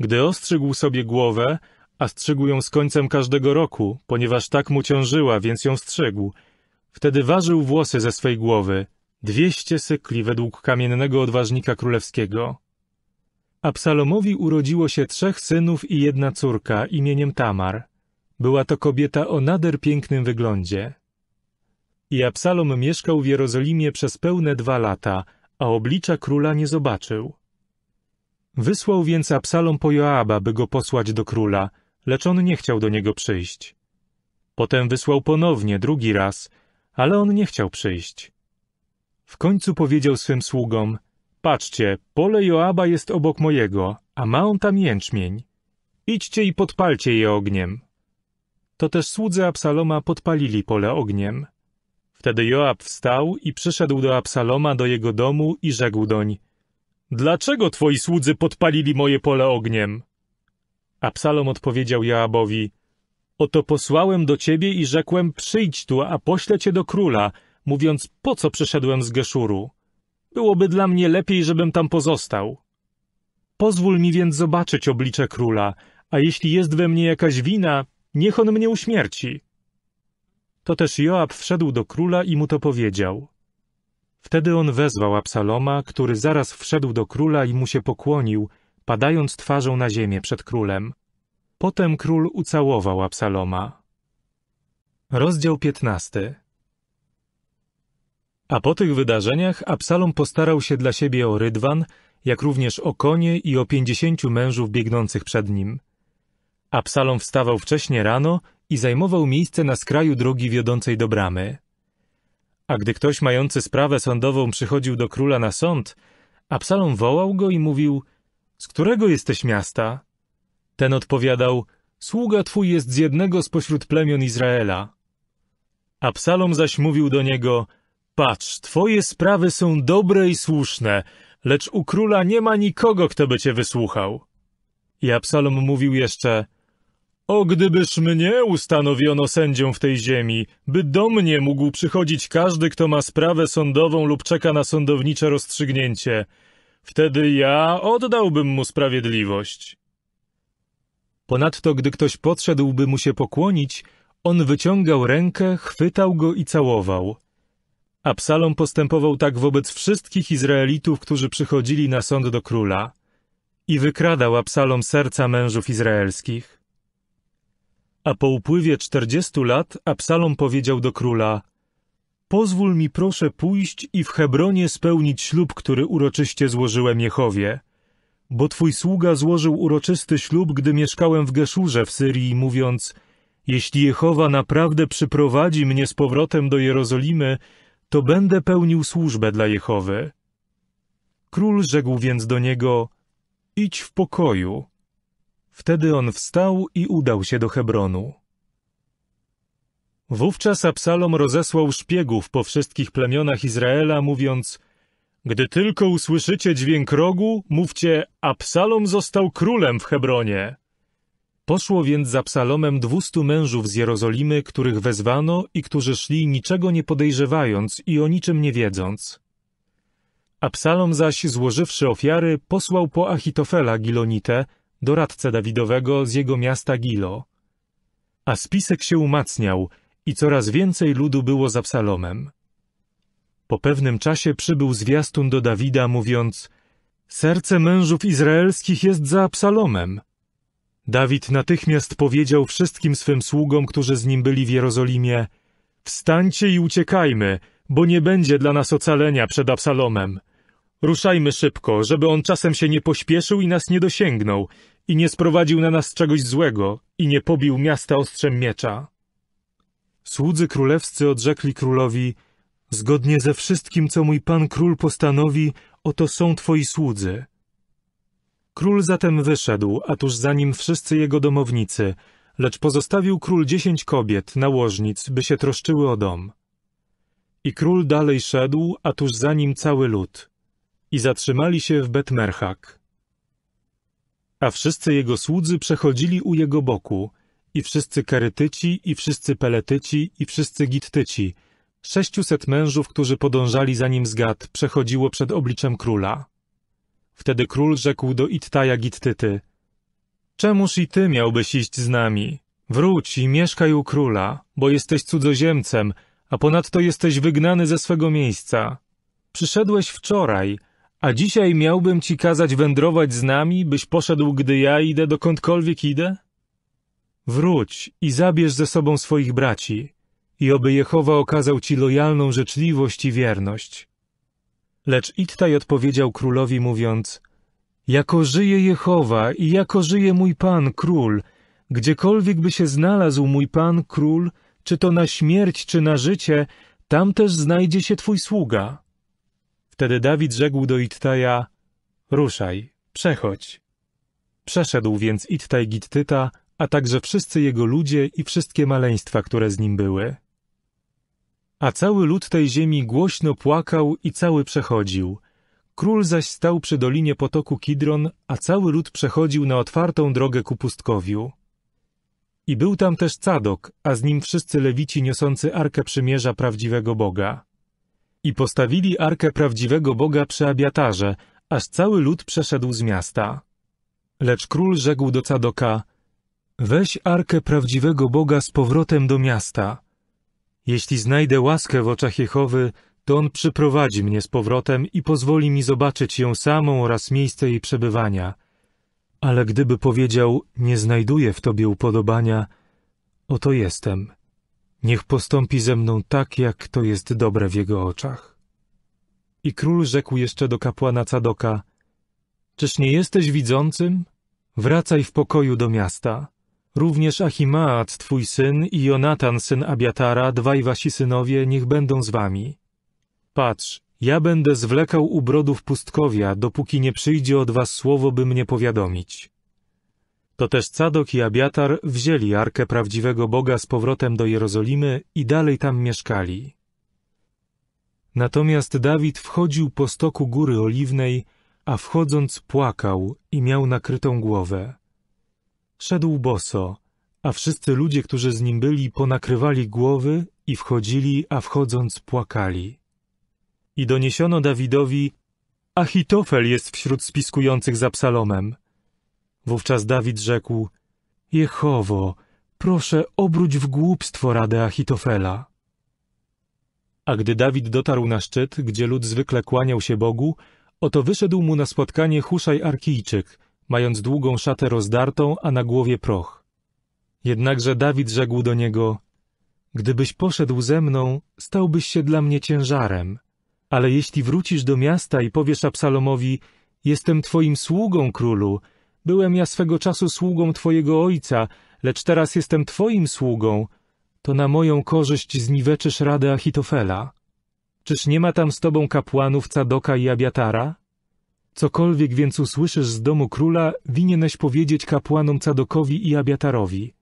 Gdy ostrzygł sobie głowę, a strzygł ją z końcem każdego roku, ponieważ tak mu ciążyła, więc ją strzygł, wtedy ważył włosy ze swej głowy, Dwieście sykli według kamiennego odważnika królewskiego. Absalomowi urodziło się trzech synów i jedna córka imieniem Tamar. Była to kobieta o nader pięknym wyglądzie. I Absalom mieszkał w Jerozolimie przez pełne dwa lata, a oblicza króla nie zobaczył. Wysłał więc Absalom po Joaba, by go posłać do króla, lecz on nie chciał do niego przyjść. Potem wysłał ponownie, drugi raz, ale on nie chciał przyjść. W końcu powiedział swym sługom, patrzcie, pole Joaba jest obok mojego, a ma on tam jęczmień. Idźcie i podpalcie je ogniem. To też słudzy Absaloma podpalili pole ogniem. Wtedy Joab wstał i przyszedł do Absaloma do jego domu i rzekł doń, Dlaczego twoi słudzy podpalili moje pole ogniem? Absalom odpowiedział Joabowi, Oto posłałem do ciebie i rzekłem, przyjdź tu, a poślę cię do króla, mówiąc, po co przyszedłem z Geszuru. Byłoby dla mnie lepiej, żebym tam pozostał. Pozwól mi więc zobaczyć oblicze króla, a jeśli jest we mnie jakaś wina, niech on mnie uśmierci. Toteż Joab wszedł do króla i mu to powiedział. Wtedy on wezwał Absaloma, który zaraz wszedł do króla i mu się pokłonił, padając twarzą na ziemię przed królem. Potem król ucałował Absaloma. Rozdział piętnasty. A po tych wydarzeniach Absalom postarał się dla siebie o rydwan, jak również o konie i o pięćdziesięciu mężów biegnących przed nim. Absalom wstawał wcześnie rano i zajmował miejsce na skraju drogi wiodącej do bramy. A gdy ktoś mający sprawę sądową przychodził do króla na sąd, Absalom wołał go i mówił: Z którego jesteś miasta? Ten odpowiadał: Sługa twój jest z jednego spośród plemion Izraela. Absalom zaś mówił do niego: Patrz, twoje sprawy są dobre i słuszne, lecz u króla nie ma nikogo, kto by cię wysłuchał. I Absalom mówił jeszcze, o gdybyż mnie ustanowiono sędzią w tej ziemi, by do mnie mógł przychodzić każdy, kto ma sprawę sądową lub czeka na sądownicze rozstrzygnięcie. Wtedy ja oddałbym mu sprawiedliwość. Ponadto, gdy ktoś podszedłby mu się pokłonić, on wyciągał rękę, chwytał go i całował. Absalom postępował tak wobec wszystkich Izraelitów, którzy przychodzili na sąd do króla i wykradał Absalom serca mężów izraelskich. A po upływie czterdziestu lat Absalom powiedział do króla Pozwól mi proszę pójść i w Hebronie spełnić ślub, który uroczyście złożyłem Jehowie, bo twój sługa złożył uroczysty ślub, gdy mieszkałem w Geszurze w Syrii, mówiąc jeśli Jehowa naprawdę przyprowadzi mnie z powrotem do Jerozolimy, to będę pełnił służbę dla Jehowy. Król rzekł więc do niego, idź w pokoju. Wtedy on wstał i udał się do Hebronu. Wówczas Absalom rozesłał szpiegów po wszystkich plemionach Izraela, mówiąc, gdy tylko usłyszycie dźwięk rogu, mówcie, Absalom został królem w Hebronie. Poszło więc za Psalomem dwustu mężów z Jerozolimy, których wezwano i którzy szli niczego nie podejrzewając i o niczym nie wiedząc. Absalom zaś, złożywszy ofiary, posłał po Achitofela Gilonite, doradcę Dawidowego z jego miasta Gilo. A spisek się umacniał i coraz więcej ludu było za Psalomem. Po pewnym czasie przybył zwiastun do Dawida, mówiąc Serce mężów izraelskich jest za Absalomem. Dawid natychmiast powiedział wszystkim swym sługom, którzy z nim byli w Jerozolimie: Wstańcie i uciekajmy, bo nie będzie dla nas ocalenia przed Absalomem. Ruszajmy szybko, żeby on czasem się nie pośpieszył i nas nie dosięgnął, i nie sprowadził na nas czegoś złego, i nie pobił miasta ostrzem miecza. Słudzy królewscy odrzekli królowi: Zgodnie ze wszystkim, co mój pan król postanowi, oto są twoi słudzy. Król zatem wyszedł, a tuż za nim wszyscy jego domownicy, lecz pozostawił król dziesięć kobiet, nałożnic, by się troszczyły o dom. I król dalej szedł, a tuż za nim cały lud. I zatrzymali się w Betmerchak. A wszyscy jego słudzy przechodzili u jego boku, i wszyscy Kerytyci, i wszyscy Peletyci, i wszyscy Gittyci. Sześciuset mężów, którzy podążali za nim z Gad, przechodziło przed obliczem króla. Wtedy król rzekł do Ittaja Gittyty, Czemuż i ty miałbyś iść z nami? Wróć i mieszkaj u króla, bo jesteś cudzoziemcem, a ponadto jesteś wygnany ze swego miejsca. Przyszedłeś wczoraj, a dzisiaj miałbym ci kazać wędrować z nami, byś poszedł, gdy ja idę, dokądkolwiek idę? Wróć i zabierz ze sobą swoich braci, i oby Jehowa okazał ci lojalną życzliwość i wierność. Lecz Ittaj odpowiedział królowi mówiąc, jako żyje Jehowa i jako żyje mój pan król, gdziekolwiek by się znalazł mój pan król, czy to na śmierć, czy na życie, tam też znajdzie się twój sługa. Wtedy Dawid rzekł do Ittaja, ruszaj, przechodź. Przeszedł więc Ittaj Gittyta, a także wszyscy jego ludzie i wszystkie maleństwa, które z nim były. A cały lud tej ziemi głośno płakał i cały przechodził. Król zaś stał przy dolinie potoku Kidron, a cały lud przechodził na otwartą drogę ku pustkowiu. I był tam też Cadok, a z nim wszyscy lewici niosący Arkę Przymierza Prawdziwego Boga. I postawili Arkę Prawdziwego Boga przy abiatarze, aż cały lud przeszedł z miasta. Lecz król rzekł do Cadoka, weź Arkę Prawdziwego Boga z powrotem do miasta – jeśli znajdę łaskę w oczach Jehowy, to On przyprowadzi mnie z powrotem i pozwoli mi zobaczyć ją samą oraz miejsce jej przebywania. Ale gdyby powiedział, nie znajduję w Tobie upodobania, oto jestem. Niech postąpi ze mną tak, jak to jest dobre w Jego oczach. I król rzekł jeszcze do kapłana Cadoka, Czyż nie jesteś widzącym? Wracaj w pokoju do miasta. Również Achimaat, twój syn, i Jonatan, syn Abiatara, dwaj wasi synowie, niech będą z wami. Patrz, ja będę zwlekał u brodów pustkowia, dopóki nie przyjdzie od was słowo, by mnie powiadomić. To też Cadok i Abiatar wzięli Arkę Prawdziwego Boga z powrotem do Jerozolimy i dalej tam mieszkali. Natomiast Dawid wchodził po stoku Góry Oliwnej, a wchodząc płakał i miał nakrytą głowę. Szedł boso, a wszyscy ludzie, którzy z nim byli, ponakrywali głowy i wchodzili, a wchodząc płakali. I doniesiono Dawidowi, Achitofel jest wśród spiskujących za psalomem. Wówczas Dawid rzekł, Jehowo, proszę obróć w głupstwo radę Achitofela. A gdy Dawid dotarł na szczyt, gdzie lud zwykle kłaniał się Bogu, oto wyszedł mu na spotkanie Huszaj Arkijczyk, mając długą szatę rozdartą, a na głowie proch. Jednakże Dawid rzekł do niego, Gdybyś poszedł ze mną, stałbyś się dla mnie ciężarem. Ale jeśli wrócisz do miasta i powiesz Absalomowi, jestem twoim sługą, królu, byłem ja swego czasu sługą twojego ojca, lecz teraz jestem twoim sługą, to na moją korzyść zniweczysz radę Achitofela. Czyż nie ma tam z tobą kapłanów Cadoka i Abiatara? Cokolwiek więc usłyszysz z domu króla, winieneś powiedzieć kapłanom Cadokowi i Abiatarowi.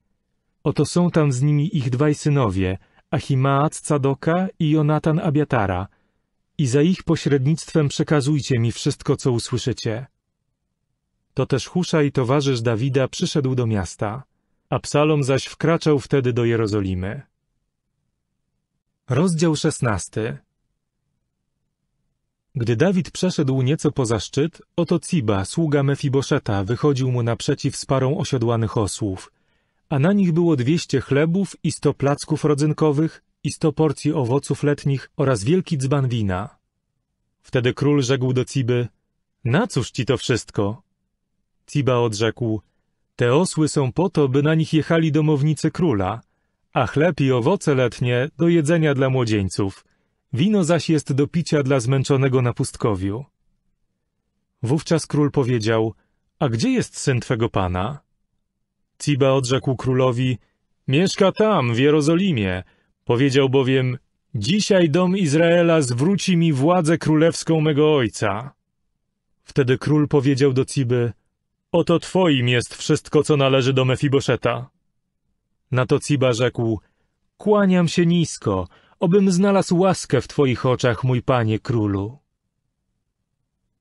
Oto są tam z nimi ich dwaj synowie, Achimaat Cadoka i Jonatan Abiatara. I za ich pośrednictwem przekazujcie mi wszystko, co usłyszycie. To też Husza i towarzysz Dawida przyszedł do miasta. Absalom zaś wkraczał wtedy do Jerozolimy. Rozdział szesnasty. Gdy Dawid przeszedł nieco poza szczyt, oto Ciba, sługa Mefiboszeta, wychodził mu naprzeciw z parą osiodłanych osłów. A na nich było dwieście chlebów i sto placków rodzynkowych i sto porcji owoców letnich oraz wielki dzban wina. Wtedy król rzekł do Ciby, na cóż ci to wszystko? Ciba odrzekł, te osły są po to, by na nich jechali domownicy króla, a chleb i owoce letnie do jedzenia dla młodzieńców – Wino zaś jest do picia dla zmęczonego na pustkowiu. Wówczas król powiedział, a gdzie jest syn twego pana? Ciba odrzekł królowi, mieszka tam, w Jerozolimie. Powiedział bowiem, dzisiaj dom Izraela zwróci mi władzę królewską mego ojca. Wtedy król powiedział do Ciby, oto twoim jest wszystko, co należy do Mefiboszeta. Na to Ciba rzekł, kłaniam się nisko, obym znalazł łaskę w Twoich oczach, mój panie królu.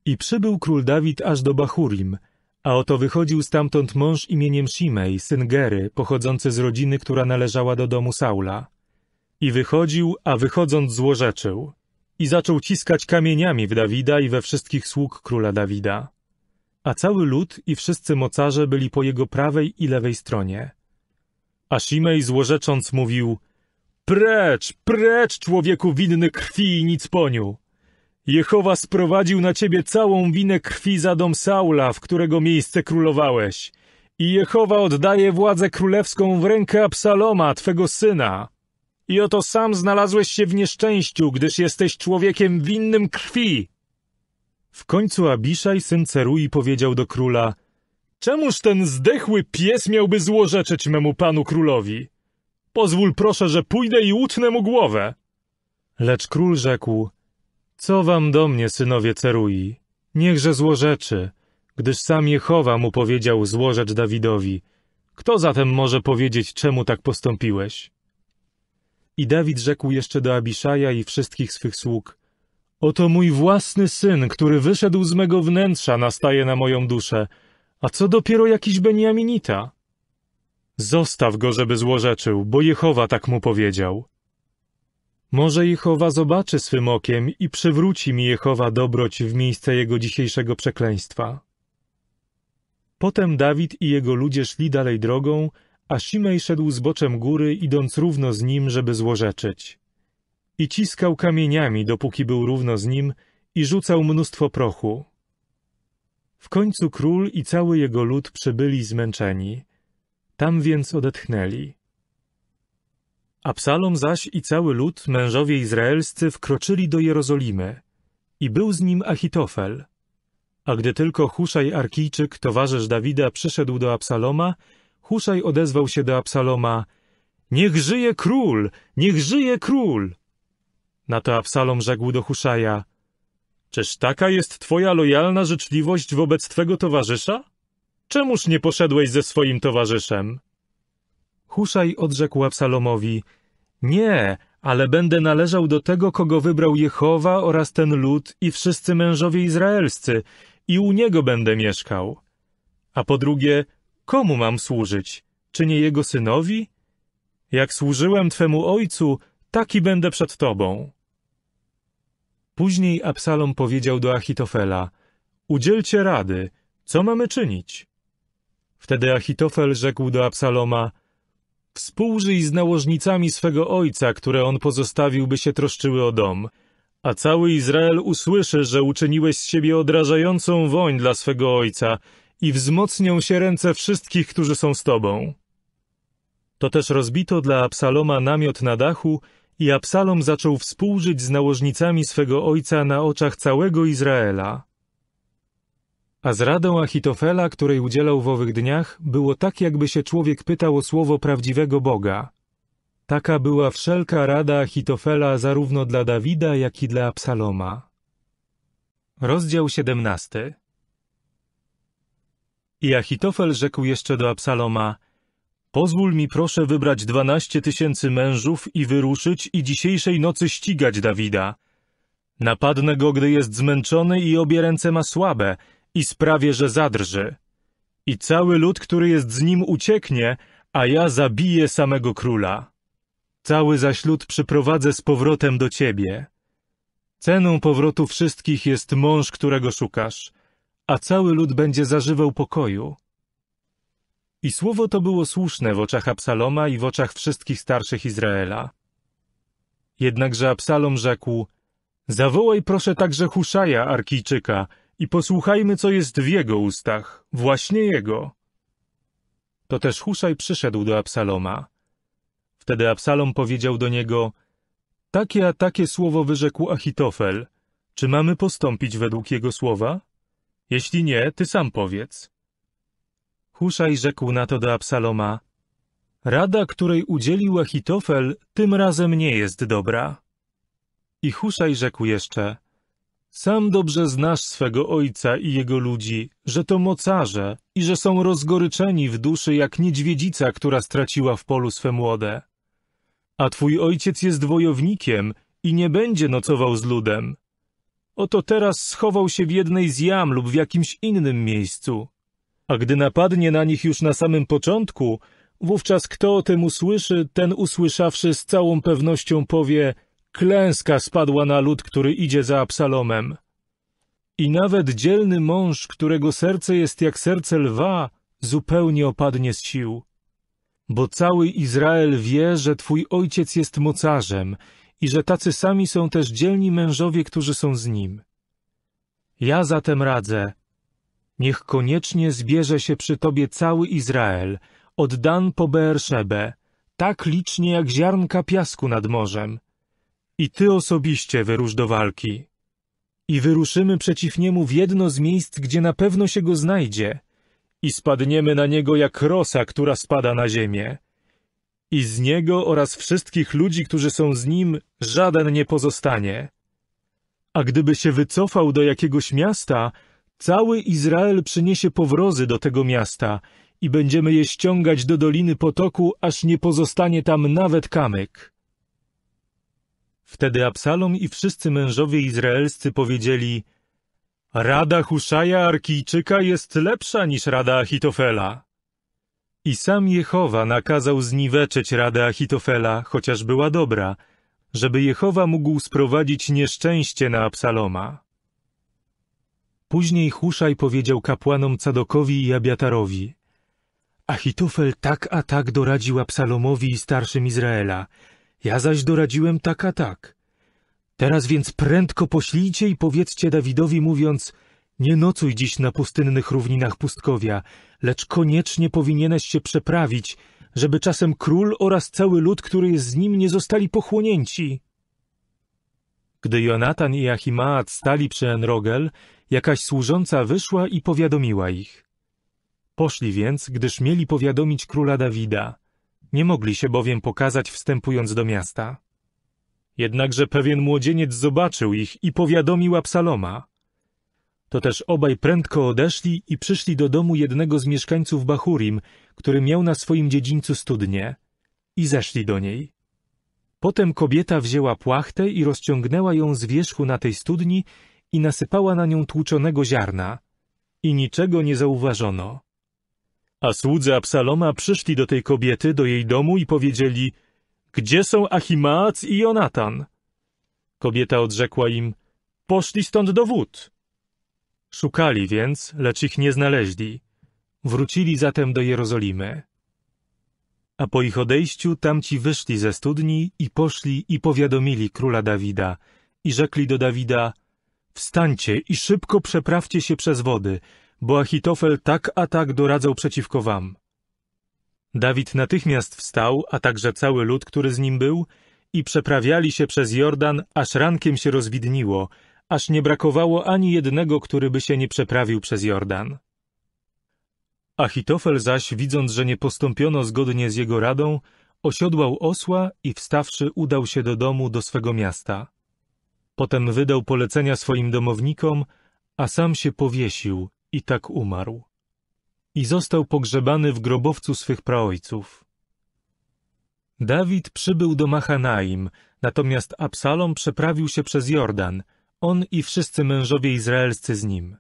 I przybył król Dawid aż do Bachurim, a oto wychodził stamtąd mąż imieniem Shimei, syn Gery, pochodzący z rodziny, która należała do domu Saula. I wychodził, a wychodząc złorzeczył. I zaczął ciskać kamieniami w Dawida i we wszystkich sług króla Dawida. A cały lud i wszyscy mocarze byli po jego prawej i lewej stronie. A Shimei złorzecząc mówił, Precz, precz, człowieku winny krwi i nic poniu! Jehowa sprowadził na ciebie całą winę krwi za dom Saula, w którego miejsce królowałeś. I Jehowa oddaje władzę królewską w rękę Absaloma, twego syna. I oto sam znalazłeś się w nieszczęściu, gdyż jesteś człowiekiem winnym krwi. W końcu Abiszaj, syn Cerui, powiedział do króla: Czemuż ten zdechły pies miałby złorzeczyć memu panu królowi? Pozwól proszę, że pójdę i utnę mu głowę. Lecz król rzekł, co wam do mnie, synowie Cerui? Niechże złorzeczy, gdyż sam Jehowa mu powiedział złorzecz Dawidowi. Kto zatem może powiedzieć, czemu tak postąpiłeś? I Dawid rzekł jeszcze do Abiszaja i wszystkich swych sług. Oto mój własny syn, który wyszedł z mego wnętrza, nastaje na moją duszę, a co dopiero jakiś Beniaminita? Zostaw go, żeby złorzeczył, bo Jehowa tak mu powiedział. Może Jehowa zobaczy swym okiem i przywróci mi Jehowa dobroć w miejsce jego dzisiejszego przekleństwa. Potem Dawid i jego ludzie szli dalej drogą, a Shimej szedł z boczem góry, idąc równo z nim, żeby złorzeczyć. I ciskał kamieniami, dopóki był równo z nim, i rzucał mnóstwo prochu. W końcu król i cały jego lud przybyli zmęczeni. Tam więc odetchnęli. Absalom zaś i cały lud, mężowie izraelscy, wkroczyli do Jerozolimy. I był z nim Achitofel. A gdy tylko Huszaj Arkijczyk, towarzysz Dawida, przyszedł do Absaloma, Huszaj odezwał się do Absaloma — Niech żyje król! Niech żyje król! Na to Absalom rzekł do Huszaja — Czyż taka jest twoja lojalna życzliwość wobec twego towarzysza? Czemuż nie poszedłeś ze swoim towarzyszem? Huszaj odrzekł Absalomowi, nie, ale będę należał do tego, kogo wybrał Jehowa oraz ten lud i wszyscy mężowie izraelscy, i u niego będę mieszkał. A po drugie, komu mam służyć? Czy nie jego synowi? Jak służyłem twemu ojcu, taki będę przed tobą. Później Absalom powiedział do Achitofela: Udzielcie rady, co mamy czynić? Wtedy Achitofel rzekł do Absaloma, Współżyj z nałożnicami swego ojca, które on pozostawił, by się troszczyły o dom, a cały Izrael usłyszy, że uczyniłeś z siebie odrażającą woń dla swego ojca i wzmocnią się ręce wszystkich, którzy są z tobą. To też rozbito dla Absaloma namiot na dachu i Absalom zaczął współżyć z nałożnicami swego ojca na oczach całego Izraela. A z radą Achitofela, której udzielał w owych dniach, było tak, jakby się człowiek pytał o słowo prawdziwego Boga. Taka była wszelka rada Achitofela zarówno dla Dawida, jak i dla Absaloma. Rozdział 17 I Achitofel rzekł jeszcze do Absaloma, Pozwól mi proszę wybrać dwanaście tysięcy mężów i wyruszyć i dzisiejszej nocy ścigać Dawida. Napadnę go, gdy jest zmęczony i obie ręce ma słabe – i sprawię, że zadrży. I cały lud, który jest z nim, ucieknie, a ja zabiję samego króla. Cały zaś lud przyprowadzę z powrotem do ciebie. Ceną powrotu wszystkich jest mąż, którego szukasz, a cały lud będzie zażywał pokoju. I słowo to było słuszne w oczach Absaloma i w oczach wszystkich starszych Izraela. Jednakże Absalom rzekł, zawołaj proszę także Huszaja, Arkijczyka, i posłuchajmy, co jest w jego ustach, właśnie jego. To też Huszaj przyszedł do Absaloma. Wtedy Absalom powiedział do niego: Takie a takie słowo wyrzekł Achitofel. Czy mamy postąpić według jego słowa? Jeśli nie, ty sam powiedz. Huszaj rzekł na to do Absaloma: Rada, której udzielił Achitofel, tym razem nie jest dobra. I Huszaj rzekł jeszcze: sam dobrze znasz swego ojca i jego ludzi, że to mocarze i że są rozgoryczeni w duszy jak niedźwiedzica, która straciła w polu swe młode. A twój ojciec jest wojownikiem i nie będzie nocował z ludem. Oto teraz schował się w jednej z jam lub w jakimś innym miejscu. A gdy napadnie na nich już na samym początku, wówczas kto o tym usłyszy, ten usłyszawszy z całą pewnością powie – Klęska spadła na lud, który idzie za Absalomem. I nawet dzielny mąż, którego serce jest jak serce lwa, zupełnie opadnie z sił. Bo cały Izrael wie, że twój ojciec jest mocarzem i że tacy sami są też dzielni mężowie, którzy są z nim. Ja zatem radzę, niech koniecznie zbierze się przy tobie cały Izrael, od Dan po Beerszebę, tak licznie jak ziarnka piasku nad morzem, i ty osobiście wyrusz do walki. I wyruszymy przeciw niemu w jedno z miejsc, gdzie na pewno się go znajdzie, i spadniemy na niego jak rosa, która spada na ziemię. I z niego oraz wszystkich ludzi, którzy są z nim, żaden nie pozostanie. A gdyby się wycofał do jakiegoś miasta, cały Izrael przyniesie powrozy do tego miasta i będziemy je ściągać do doliny potoku, aż nie pozostanie tam nawet kamyk. Wtedy Absalom i wszyscy mężowie izraelscy powiedzieli Rada Huszaja Arkijczyka jest lepsza niż rada Achitofela. I sam Jehowa nakazał zniweczyć radę Achitofela, chociaż była dobra, żeby Jehowa mógł sprowadzić nieszczęście na Absaloma. Później Huszaj powiedział kapłanom Cadokowi i Abiatarowi. Achitofel tak a tak doradził Absalomowi i starszym Izraela – ja zaś doradziłem tak a tak. Teraz więc prędko poślijcie i powiedzcie Dawidowi, mówiąc, nie nocuj dziś na pustynnych równinach pustkowia, lecz koniecznie powinieneś się przeprawić, żeby czasem król oraz cały lud, który jest z nim, nie zostali pochłonięci. Gdy Jonatan i Achimaat stali przy Enrogel, jakaś służąca wyszła i powiadomiła ich. Poszli więc, gdyż mieli powiadomić króla Dawida. Nie mogli się bowiem pokazać wstępując do miasta. Jednakże pewien młodzieniec zobaczył ich i powiadomił Absaloma. To też obaj prędko odeszli i przyszli do domu jednego z mieszkańców Bachurim, który miał na swoim dziedzińcu studnię, i zeszli do niej. Potem kobieta wzięła płachtę i rozciągnęła ją z wierzchu na tej studni i nasypała na nią tłuczonego ziarna. I niczego nie zauważono. A słudzy Absaloma przyszli do tej kobiety, do jej domu i powiedzieli, gdzie są Achimaaz i Jonatan? Kobieta odrzekła im, poszli stąd do wód. Szukali więc, lecz ich nie znaleźli. Wrócili zatem do Jerozolimy. A po ich odejściu tamci wyszli ze studni i poszli i powiadomili króla Dawida i rzekli do Dawida, wstańcie i szybko przeprawcie się przez wody, bo Achitofel tak a tak doradzał przeciwko wam. Dawid natychmiast wstał, a także cały lud, który z nim był, i przeprawiali się przez Jordan, aż rankiem się rozwidniło, aż nie brakowało ani jednego, który by się nie przeprawił przez Jordan. Achitofel zaś, widząc, że nie postąpiono zgodnie z jego radą, osiodłał osła i wstawszy udał się do domu, do swego miasta. Potem wydał polecenia swoim domownikom, a sam się powiesił, i tak umarł. I został pogrzebany w grobowcu swych praojców. Dawid przybył do Machanaim, natomiast Absalom przeprawił się przez Jordan, on i wszyscy mężowie izraelscy z nim.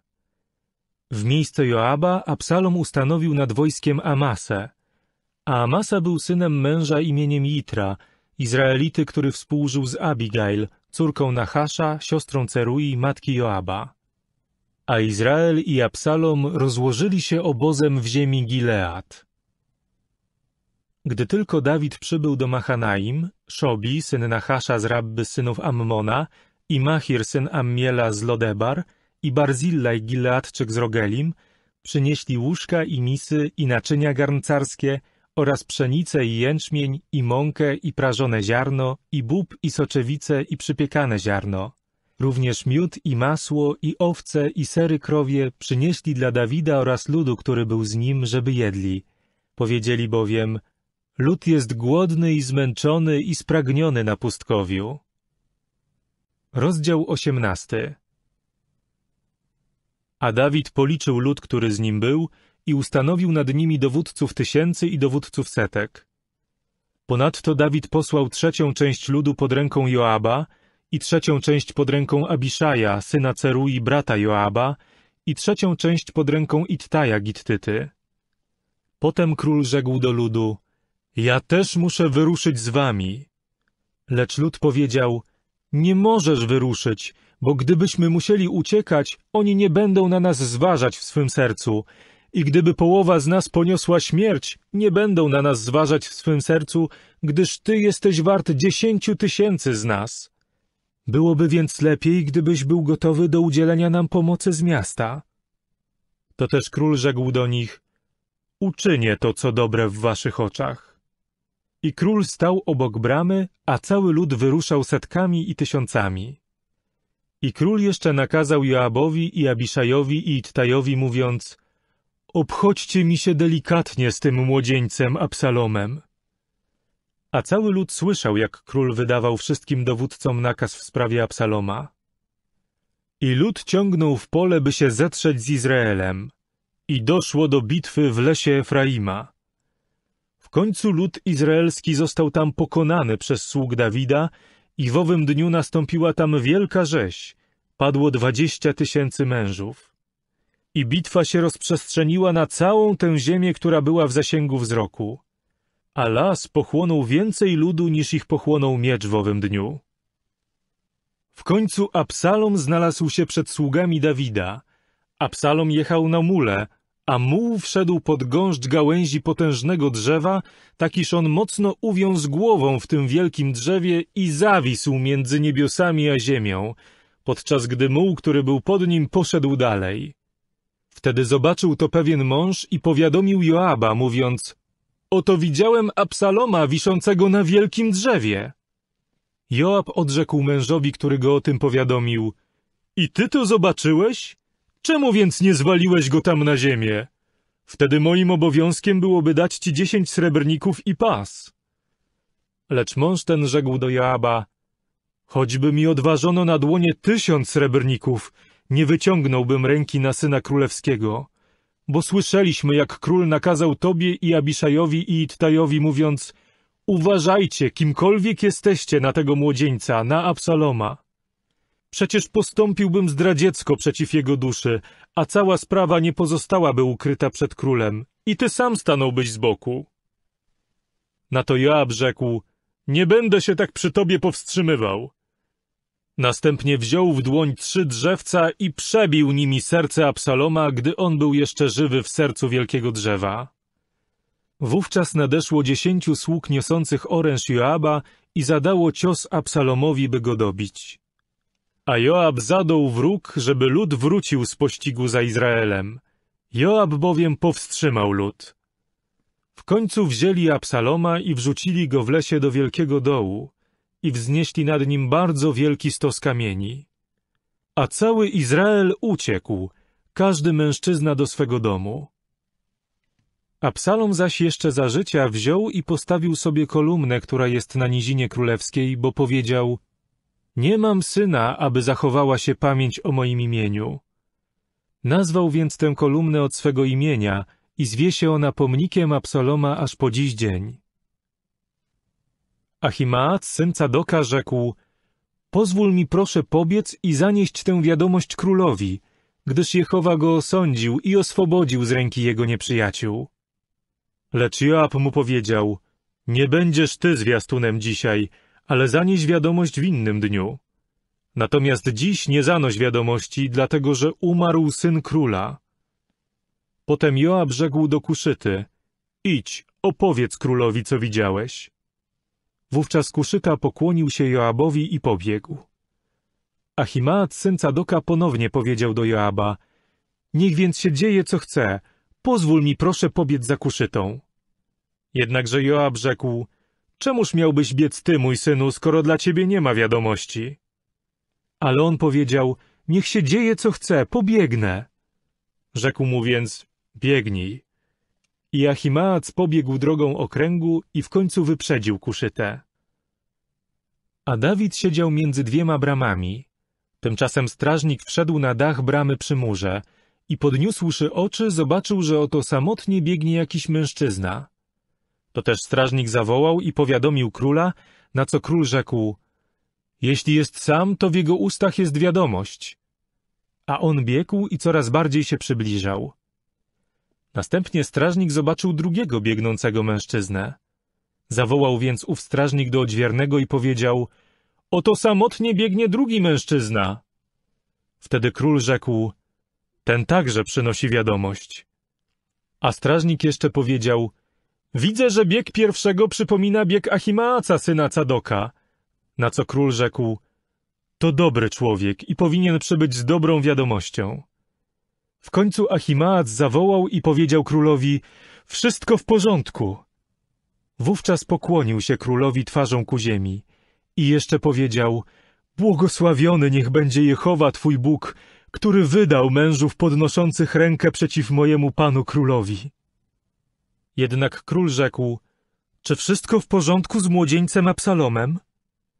W miejsce Joaba Absalom ustanowił nad wojskiem Amasę. A Amasa był synem męża imieniem Jitra, Izraelity, który współżył z Abigail, córką Nachasza, siostrą Cerui, matki Joaba a Izrael i Absalom rozłożyli się obozem w ziemi Gilead. Gdy tylko Dawid przybył do Machanaim, Szobi, syn Nachasza z Rabby synów Ammona, i Machir, syn Ammiela z Lodebar, i Barzillaj Gileadczyk z Rogelim, przynieśli łóżka i misy i naczynia garncarskie oraz pszenicę i jęczmień i mąkę i prażone ziarno i bób i soczewice i przypiekane ziarno. Również miód i masło, i owce, i sery krowie przynieśli dla Dawida oraz ludu, który był z nim, żeby jedli. Powiedzieli bowiem, lud jest głodny i zmęczony i spragniony na pustkowiu. Rozdział osiemnasty A Dawid policzył lud, który z nim był i ustanowił nad nimi dowódców tysięcy i dowódców setek. Ponadto Dawid posłał trzecią część ludu pod ręką Joaba – i trzecią część pod ręką Abiszaja, syna Cerui, brata Joaba, i trzecią część pod ręką Ittaja Gittyty. Potem król rzekł do ludu, ja też muszę wyruszyć z wami. Lecz lud powiedział, nie możesz wyruszyć, bo gdybyśmy musieli uciekać, oni nie będą na nas zważać w swym sercu. I gdyby połowa z nas poniosła śmierć, nie będą na nas zważać w swym sercu, gdyż ty jesteś wart dziesięciu tysięcy z nas. Byłoby więc lepiej, gdybyś był gotowy do udzielenia nam pomocy z miasta. To też król rzekł do nich, uczynię to, co dobre w waszych oczach. I król stał obok bramy, a cały lud wyruszał setkami i tysiącami. I król jeszcze nakazał Joabowi i Abiszajowi i Ittajowi, mówiąc, obchodźcie mi się delikatnie z tym młodzieńcem Absalomem a cały lud słyszał, jak król wydawał wszystkim dowódcom nakaz w sprawie Absaloma. I lud ciągnął w pole, by się zetrzeć z Izraelem. I doszło do bitwy w lesie Efraima. W końcu lud izraelski został tam pokonany przez sług Dawida i w owym dniu nastąpiła tam wielka rzeź. Padło dwadzieścia tysięcy mężów. I bitwa się rozprzestrzeniła na całą tę ziemię, która była w zasięgu wzroku a las pochłonął więcej ludu niż ich pochłonął miecz w owym dniu. W końcu Absalom znalazł się przed sługami Dawida. Absalom jechał na mule, a muł wszedł pod gąszcz gałęzi potężnego drzewa, tak iż on mocno uwiązł głową w tym wielkim drzewie i zawisł między niebiosami a ziemią, podczas gdy muł, który był pod nim, poszedł dalej. Wtedy zobaczył to pewien mąż i powiadomił Joaba, mówiąc Oto widziałem Absaloma wiszącego na wielkim drzewie. Joab odrzekł mężowi, który go o tym powiadomił. I ty to zobaczyłeś? Czemu więc nie zwaliłeś go tam na ziemię? Wtedy moim obowiązkiem byłoby dać ci dziesięć srebrników i pas. Lecz mąż ten rzekł do Joaba, choćby mi odważono na dłonie tysiąc srebrników, nie wyciągnąłbym ręki na syna królewskiego bo słyszeliśmy, jak król nakazał tobie i Abiszajowi i Ittajowi, mówiąc, uważajcie, kimkolwiek jesteście, na tego młodzieńca, na Absaloma. Przecież postąpiłbym zdradziecko przeciw jego duszy, a cała sprawa nie pozostałaby ukryta przed królem, i ty sam stanąłbyś z boku. Na to Joab rzekł, nie będę się tak przy tobie powstrzymywał. Następnie wziął w dłoń trzy drzewca i przebił nimi serce Absaloma, gdy on był jeszcze żywy w sercu wielkiego drzewa. Wówczas nadeszło dziesięciu sług niosących oręż Joaba i zadało cios Absalomowi, by go dobić. A Joab zadał wróg, żeby lud wrócił z pościgu za Izraelem. Joab bowiem powstrzymał lud. W końcu wzięli Absaloma i wrzucili go w lesie do wielkiego dołu i wznieśli nad nim bardzo wielki stos kamieni. A cały Izrael uciekł, każdy mężczyzna do swego domu. Absalom zaś jeszcze za życia wziął i postawił sobie kolumnę, która jest na nizinie królewskiej, bo powiedział: Nie mam syna, aby zachowała się pamięć o moim imieniu. Nazwał więc tę kolumnę od swego imienia i zwie się ona pomnikiem Absaloma aż po dziś dzień. Achimaat, syn Cadoka, rzekł Pozwól mi proszę pobiec i zanieść tę wiadomość królowi, gdyż Jehowa go osądził i oswobodził z ręki jego nieprzyjaciół. Lecz Joab mu powiedział Nie będziesz ty zwiastunem dzisiaj, ale zanieś wiadomość w innym dniu. Natomiast dziś nie zanoś wiadomości, dlatego że umarł syn króla. Potem Joab rzekł do Kuszyty, idź, opowiedz królowi, co widziałeś. Wówczas kuszyka pokłonił się Joabowi i pobiegł. Achimaat syn Cadoka ponownie powiedział do Joaba, Niech więc się dzieje, co chce, pozwól mi proszę pobiec za kuszytą. Jednakże Joab rzekł, Czemuż miałbyś biec ty, mój synu, skoro dla ciebie nie ma wiadomości? Ale on powiedział, niech się dzieje, co chce, pobiegnę. Rzekł mu więc, biegnij. I Achimaaz pobiegł drogą okręgu i w końcu wyprzedził kuszytę. A Dawid siedział między dwiema bramami. Tymczasem strażnik wszedł na dach bramy przy murze i podniósłszy oczy zobaczył, że oto samotnie biegnie jakiś mężczyzna. To też strażnik zawołał i powiadomił króla, na co król rzekł Jeśli jest sam, to w jego ustach jest wiadomość. A on biegł i coraz bardziej się przybliżał. Następnie strażnik zobaczył drugiego biegnącego mężczyznę. Zawołał więc ów strażnik do odźwiernego i powiedział — Oto samotnie biegnie drugi mężczyzna. Wtedy król rzekł — Ten także przynosi wiadomość. A strażnik jeszcze powiedział — Widzę, że bieg pierwszego przypomina bieg Achimaaca, syna Cadoka. Na co król rzekł — To dobry człowiek i powinien przybyć z dobrą wiadomością. W końcu Achimaat zawołał i powiedział królowi — Wszystko w porządku. Wówczas pokłonił się królowi twarzą ku ziemi i jeszcze powiedział — Błogosławiony niech będzie Jehowa, twój Bóg, który wydał mężów podnoszących rękę przeciw mojemu panu królowi. Jednak król rzekł — Czy wszystko w porządku z młodzieńcem Absalomem?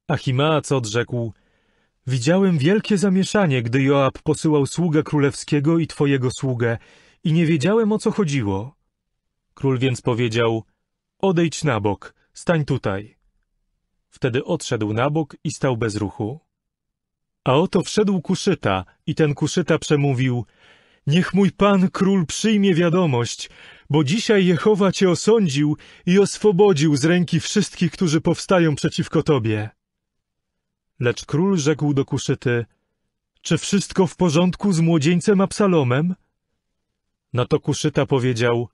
Achimaat odrzekł — Widziałem wielkie zamieszanie, gdy Joab posyłał sługa królewskiego i twojego sługę, i nie wiedziałem, o co chodziło. Król więc powiedział, odejdź na bok, stań tutaj. Wtedy odszedł na bok i stał bez ruchu. A oto wszedł kuszyta, i ten kuszyta przemówił, niech mój pan król przyjmie wiadomość, bo dzisiaj Jehowa cię osądził i oswobodził z ręki wszystkich, którzy powstają przeciwko tobie. Lecz król rzekł do kuszyty, czy wszystko w porządku z młodzieńcem Absalomem? Na to kuszyta powiedział,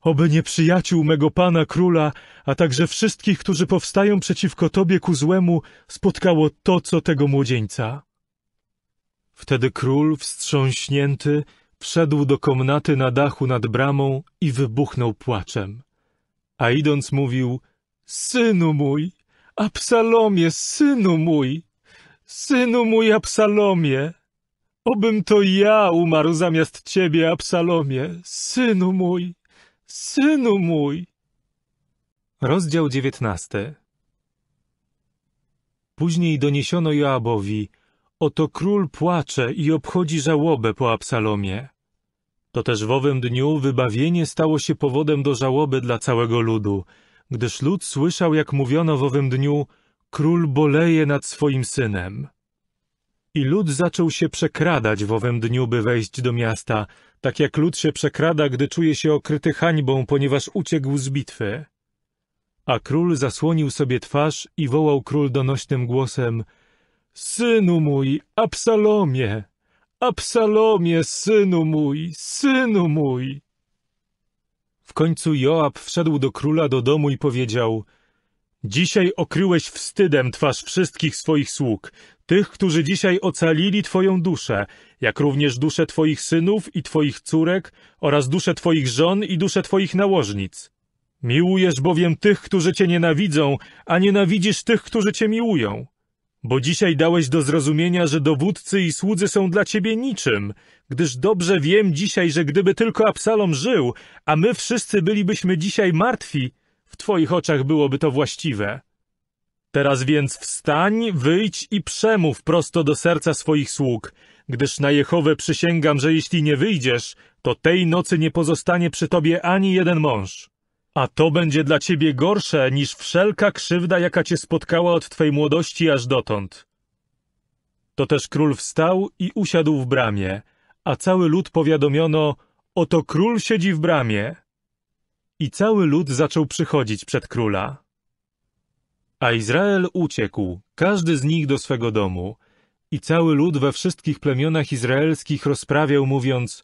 oby nieprzyjaciół mego pana króla, a także wszystkich, którzy powstają przeciwko tobie ku złemu, spotkało to, co tego młodzieńca. Wtedy król, wstrząśnięty, wszedł do komnaty na dachu nad bramą i wybuchnął płaczem. A idąc mówił, synu mój, Absalomie, synu mój, synu mój Absalomie, obym to ja umarł zamiast ciebie, Absalomie, synu mój, synu mój. Rozdział dziewiętnasty Później doniesiono Joabowi, oto król płacze i obchodzi żałobę po Absalomie. To też w owym dniu wybawienie stało się powodem do żałoby dla całego ludu, gdyż lud słyszał, jak mówiono w owym dniu, król boleje nad swoim synem. I lud zaczął się przekradać w owym dniu, by wejść do miasta, tak jak lud się przekrada, gdy czuje się okryty hańbą, ponieważ uciekł z bitwy. A król zasłonił sobie twarz i wołał król donośnym głosem — Synu mój, Absalomie! Absalomie, synu mój, synu mój! W końcu Joab wszedł do króla do domu i powiedział Dzisiaj okryłeś wstydem twarz wszystkich swoich sług, tych, którzy dzisiaj ocalili Twoją duszę, jak również duszę Twoich synów i Twoich córek oraz duszę Twoich żon i duszę Twoich nałożnic. Miłujesz bowiem tych, którzy Cię nienawidzą, a nienawidzisz tych, którzy Cię miłują. Bo dzisiaj dałeś do zrozumienia, że dowódcy i słudzy są dla ciebie niczym, gdyż dobrze wiem dzisiaj, że gdyby tylko Absalom żył, a my wszyscy bylibyśmy dzisiaj martwi, w twoich oczach byłoby to właściwe. Teraz więc wstań, wyjdź i przemów prosto do serca swoich sług, gdyż na Jehowę przysięgam, że jeśli nie wyjdziesz, to tej nocy nie pozostanie przy tobie ani jeden mąż. A to będzie dla ciebie gorsze niż wszelka krzywda, jaka cię spotkała od twej młodości aż dotąd. To też król wstał i usiadł w bramie, a cały lud powiadomiono, oto król siedzi w bramie. I cały lud zaczął przychodzić przed króla. A Izrael uciekł, każdy z nich do swego domu. I cały lud we wszystkich plemionach izraelskich rozprawiał, mówiąc –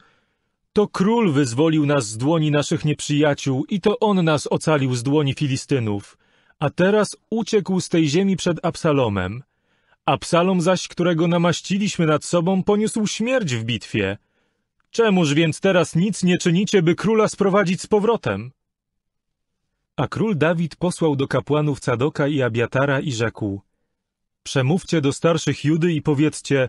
to król wyzwolił nas z dłoni naszych nieprzyjaciół i to on nas ocalił z dłoni Filistynów. A teraz uciekł z tej ziemi przed Absalomem. Absalom zaś, którego namaściliśmy nad sobą, poniósł śmierć w bitwie. Czemuż więc teraz nic nie czynicie, by króla sprowadzić z powrotem? A król Dawid posłał do kapłanów Cadoka i Abiatara i rzekł: Przemówcie do starszych Judy i powiedzcie: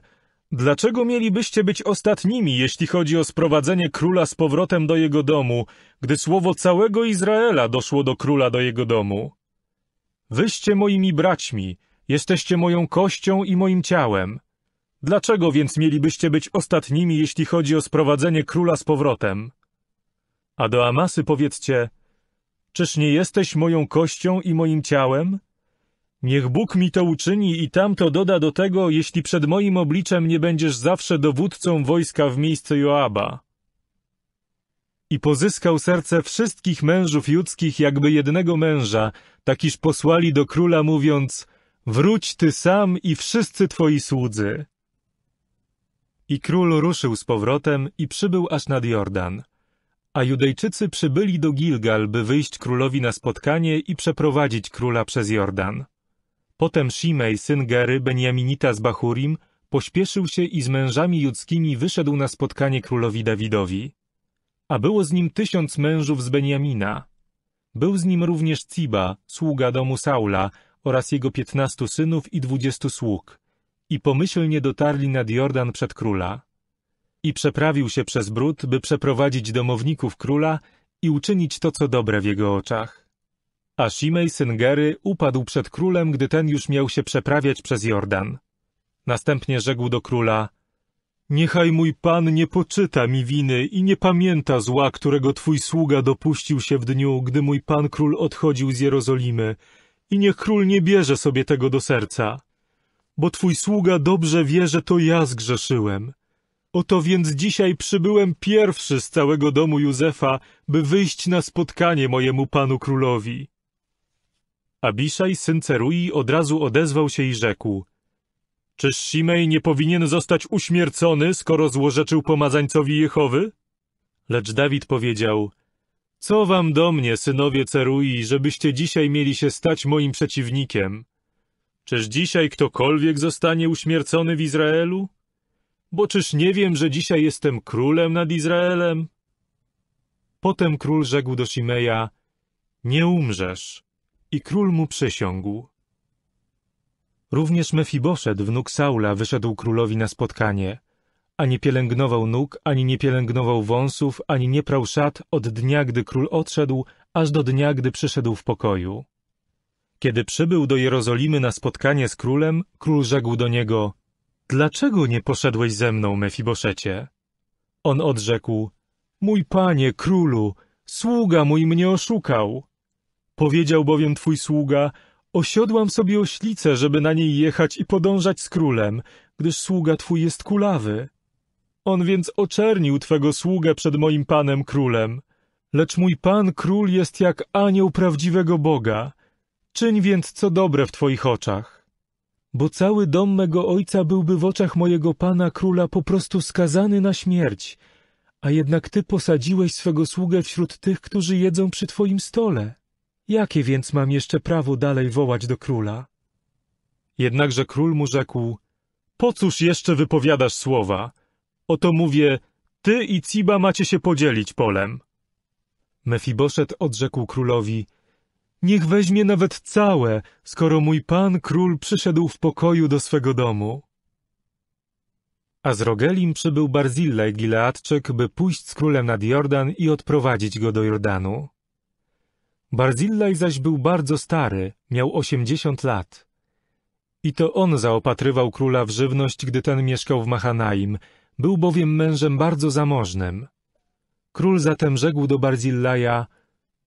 Dlaczego mielibyście być ostatnimi, jeśli chodzi o sprowadzenie króla z powrotem do jego domu, gdy słowo całego Izraela doszło do króla do jego domu? Wyście moimi braćmi, jesteście moją kością i moim ciałem. Dlaczego więc mielibyście być ostatnimi, jeśli chodzi o sprowadzenie króla z powrotem? A do Amasy powiedzcie, czyż nie jesteś moją kością i moim ciałem? Niech Bóg mi to uczyni i tamto doda do tego, jeśli przed moim obliczem nie będziesz zawsze dowódcą wojska w miejsce Joaba. I pozyskał serce wszystkich mężów judzkich jakby jednego męża, takiż posłali do króla mówiąc, wróć ty sam i wszyscy twoi słudzy. I król ruszył z powrotem i przybył aż nad Jordan. A Judejczycy przybyli do Gilgal, by wyjść królowi na spotkanie i przeprowadzić króla przez Jordan. Potem Shimei, syn Gery, Benjaminita z Bachurim, pośpieszył się i z mężami judzkimi wyszedł na spotkanie królowi Dawidowi. A było z nim tysiąc mężów z Benjamina. Był z nim również Ciba, sługa domu Saula, oraz jego piętnastu synów i dwudziestu sług. I pomyślnie dotarli nad Jordan przed króla. I przeprawił się przez brud, by przeprowadzić domowników króla i uczynić to, co dobre w jego oczach a Shimei syn Gery upadł przed królem, gdy ten już miał się przeprawiać przez Jordan. Następnie rzekł do króla, Niechaj mój pan nie poczyta mi winy i nie pamięta zła, którego twój sługa dopuścił się w dniu, gdy mój pan król odchodził z Jerozolimy, i niech król nie bierze sobie tego do serca. Bo twój sługa dobrze wie, że to ja zgrzeszyłem. Oto więc dzisiaj przybyłem pierwszy z całego domu Józefa, by wyjść na spotkanie mojemu panu królowi. Abiszaj, syn Cerui, od razu odezwał się i rzekł — Czyż Simej nie powinien zostać uśmiercony, skoro złorzeczył pomazańcowi Jehowy? Lecz Dawid powiedział — Co wam do mnie, synowie Cerui, żebyście dzisiaj mieli się stać moim przeciwnikiem? Czyż dzisiaj ktokolwiek zostanie uśmiercony w Izraelu? Bo czyż nie wiem, że dzisiaj jestem królem nad Izraelem? Potem król rzekł do Simeja — Nie umrzesz. I król mu przysiągł. Również Mefiboszet, wnuk Saula, wyszedł królowi na spotkanie. Ani pielęgnował nóg, ani nie pielęgnował wąsów, ani nie prał szat od dnia, gdy król odszedł, aż do dnia, gdy przyszedł w pokoju. Kiedy przybył do Jerozolimy na spotkanie z królem, król rzekł do niego — Dlaczego nie poszedłeś ze mną, Mefiboszecie? On odrzekł — Mój panie, królu, sługa mój mnie oszukał. Powiedział bowiem twój sługa, osiodłam sobie oślicę, żeby na niej jechać i podążać z królem, gdyż sługa twój jest kulawy. On więc oczernił twego sługę przed moim panem królem. Lecz mój pan król jest jak anioł prawdziwego Boga. Czyń więc co dobre w twoich oczach. Bo cały dom mego ojca byłby w oczach mojego pana króla po prostu skazany na śmierć, a jednak ty posadziłeś swego sługę wśród tych, którzy jedzą przy twoim stole. Jakie więc mam jeszcze prawo dalej wołać do króla? Jednakże król mu rzekł, po cóż jeszcze wypowiadasz słowa? Oto mówię, ty i Ciba macie się podzielić polem. Mefiboszet odrzekł królowi, niech weźmie nawet całe, skoro mój pan król przyszedł w pokoju do swego domu. A z Rogelim przybył Barzillaj Gileadczyk, by pójść z królem nad Jordan i odprowadzić go do Jordanu. Barzillaj zaś był bardzo stary, miał osiemdziesiąt lat. I to on zaopatrywał króla w żywność, gdy ten mieszkał w Machanaim, był bowiem mężem bardzo zamożnym. Król zatem rzekł do Barzillaja,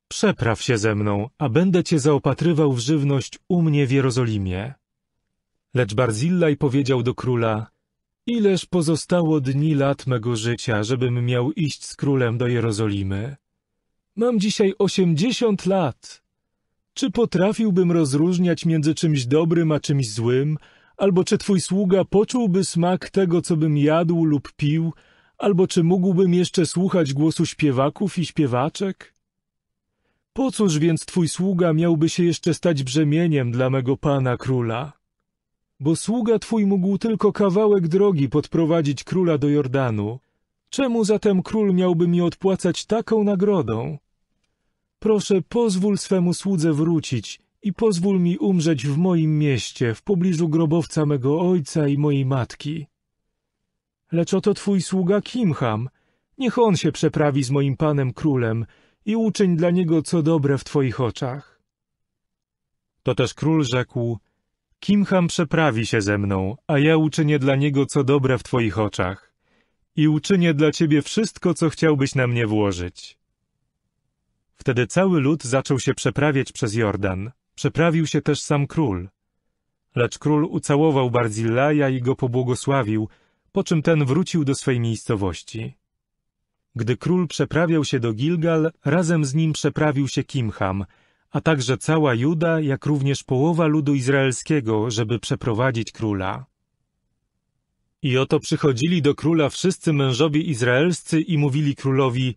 przepraw się ze mną, a będę cię zaopatrywał w żywność u mnie w Jerozolimie. Lecz Barzillaj powiedział do króla, ileż pozostało dni lat mego życia, żebym miał iść z królem do Jerozolimy? Mam dzisiaj osiemdziesiąt lat. Czy potrafiłbym rozróżniać między czymś dobrym a czymś złym, albo czy twój sługa poczułby smak tego, co bym jadł lub pił, albo czy mógłbym jeszcze słuchać głosu śpiewaków i śpiewaczek? Po cóż więc twój sługa miałby się jeszcze stać brzemieniem dla mego pana króla? Bo sługa twój mógł tylko kawałek drogi podprowadzić króla do Jordanu. Czemu zatem król miałby mi odpłacać taką nagrodą? Proszę, pozwól swemu słudze wrócić i pozwól mi umrzeć w moim mieście, w pobliżu grobowca mego ojca i mojej matki. Lecz oto twój sługa Kimham, niech on się przeprawi z moim panem królem i uczyń dla niego co dobre w twoich oczach. To też król rzekł, Kimham przeprawi się ze mną, a ja uczynię dla niego co dobre w twoich oczach i uczynię dla ciebie wszystko, co chciałbyś na mnie włożyć. Wtedy cały lud zaczął się przeprawiać przez Jordan. Przeprawił się też sam król. Lecz król ucałował Barzillaja i go pobłogosławił, po czym ten wrócił do swej miejscowości. Gdy król przeprawiał się do Gilgal, razem z nim przeprawił się Kimcham, a także cała Juda, jak również połowa ludu izraelskiego, żeby przeprowadzić króla. I oto przychodzili do króla wszyscy mężowie izraelscy i mówili królowi –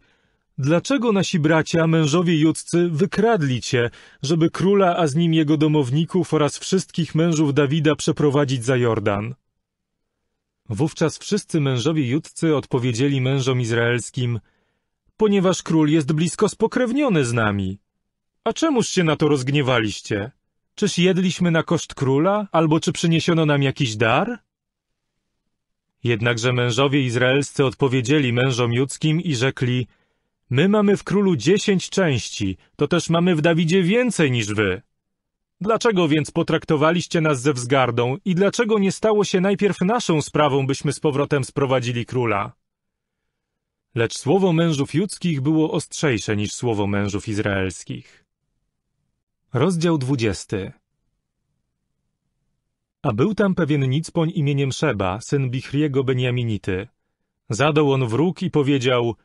Dlaczego nasi bracia, mężowie judcy, wykradli cię, żeby króla, a z nim jego domowników oraz wszystkich mężów Dawida przeprowadzić za Jordan? Wówczas wszyscy mężowie judcy odpowiedzieli mężom izraelskim, ponieważ król jest blisko spokrewniony z nami. A czemuż się na to rozgniewaliście? Czyż jedliśmy na koszt króla, albo czy przyniesiono nam jakiś dar? Jednakże mężowie izraelscy odpowiedzieli mężom judzkim i rzekli – My mamy w królu dziesięć części, to też mamy w Dawidzie więcej niż wy. Dlaczego więc potraktowaliście nas ze wzgardą i dlaczego nie stało się najpierw naszą sprawą, byśmy z powrotem sprowadzili króla? Lecz słowo mężów judzkich było ostrzejsze niż słowo mężów izraelskich. Rozdział dwudziesty. A był tam pewien nicpoń imieniem Szeba, syn Bichriego Beniaminity. Zadał on wróg i powiedział –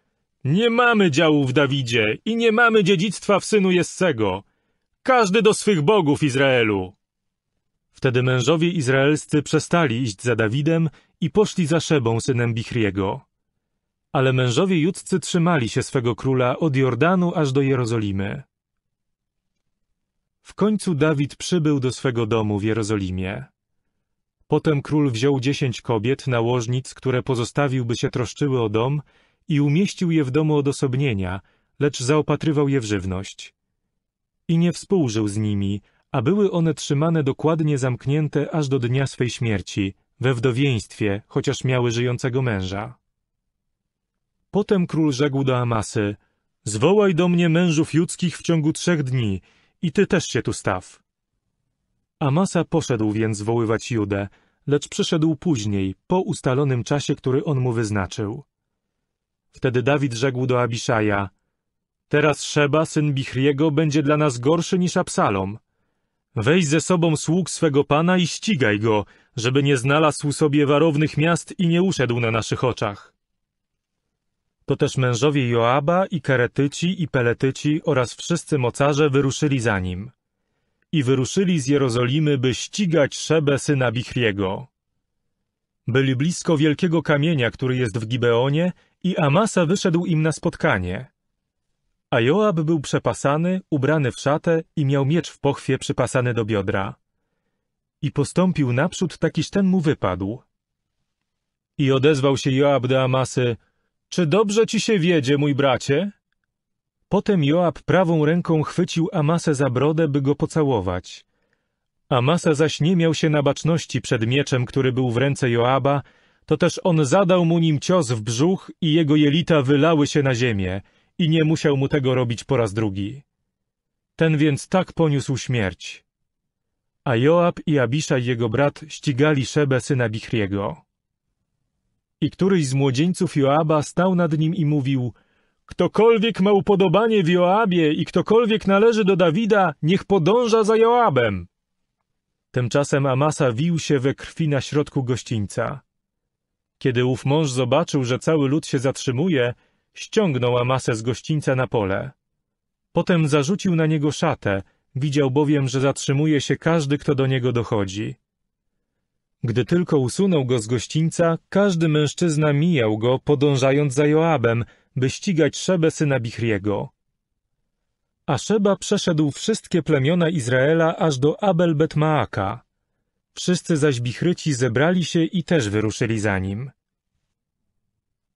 nie mamy działu w Dawidzie i nie mamy dziedzictwa w synu Jessego. Każdy do swych bogów Izraelu. Wtedy mężowie izraelscy przestali iść za Dawidem i poszli za Szebą, synem Bichriego. Ale mężowie judzcy trzymali się swego króla od Jordanu aż do Jerozolimy. W końcu Dawid przybył do swego domu w Jerozolimie. Potem król wziął dziesięć kobiet, nałożnic, które pozostawiłby się troszczyły o dom, i umieścił je w domu odosobnienia, lecz zaopatrywał je w żywność. I nie współżył z nimi, a były one trzymane dokładnie zamknięte aż do dnia swej śmierci, we wdowieństwie, chociaż miały żyjącego męża. Potem król rzekł do Amasy, zwołaj do mnie mężów judzkich w ciągu trzech dni i ty też się tu staw. Amasa poszedł więc zwoływać Judę, lecz przyszedł później, po ustalonym czasie, który on mu wyznaczył. Wtedy Dawid rzekł do Abiszaja, Teraz Szeba, syn Bichriego, będzie dla nas gorszy niż Absalom. Weź ze sobą sług swego pana i ścigaj go, żeby nie znalazł sobie warownych miast i nie uszedł na naszych oczach. To też mężowie Joaba i Keretyci i Peletyci oraz wszyscy mocarze wyruszyli za nim. I wyruszyli z Jerozolimy, by ścigać Szebę syna Bichriego. Byli blisko wielkiego kamienia, który jest w Gibeonie i Amasa wyszedł im na spotkanie. A Joab był przepasany, ubrany w szatę i miał miecz w pochwie przypasany do biodra. I postąpił naprzód, takiż ten mu wypadł. I odezwał się Joab do Amasy, czy dobrze ci się wiedzie, mój bracie? Potem Joab prawą ręką chwycił Amasę za brodę, by go pocałować. Amasa zaś nie miał się na baczności przed mieczem, który był w ręce Joaba to też on zadał mu nim cios w brzuch i jego jelita wylały się na ziemię i nie musiał mu tego robić po raz drugi. Ten więc tak poniósł śmierć. A Joab i Abisza jego brat ścigali Szebę syna Bichriego. I któryś z młodzieńców Joaba stał nad nim i mówił, ktokolwiek ma upodobanie w Joabie i ktokolwiek należy do Dawida, niech podąża za Joabem. Tymczasem Amasa wił się we krwi na środku gościńca. Kiedy ów mąż zobaczył, że cały lud się zatrzymuje, ściągnął Amasę z gościńca na pole. Potem zarzucił na niego szatę, widział bowiem, że zatrzymuje się każdy, kto do niego dochodzi. Gdy tylko usunął go z gościńca, każdy mężczyzna mijał go, podążając za Joabem, by ścigać Szebę syna Bichriego. A Szeba przeszedł wszystkie plemiona Izraela aż do Abel-Betmaaka. Wszyscy zaś bichryci zebrali się i też wyruszyli za nim.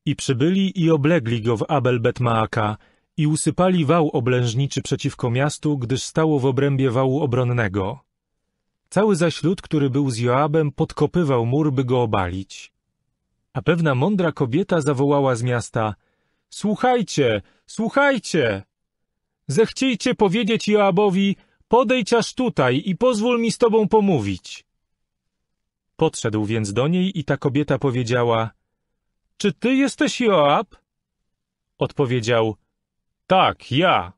I przybyli i oblegli go w Abel Betmaaka i usypali wał oblężniczy przeciwko miastu, gdyż stało w obrębie wału obronnego. Cały zaś lud, który był z Joabem, podkopywał mur, by go obalić. A pewna mądra kobieta zawołała z miasta — Słuchajcie, słuchajcie! Zechcijcie powiedzieć Joabowi — podejdź aż tutaj i pozwól mi z tobą pomówić. Podszedł więc do niej i ta kobieta powiedziała: Czy ty jesteś Joab? Odpowiedział: Tak, ja.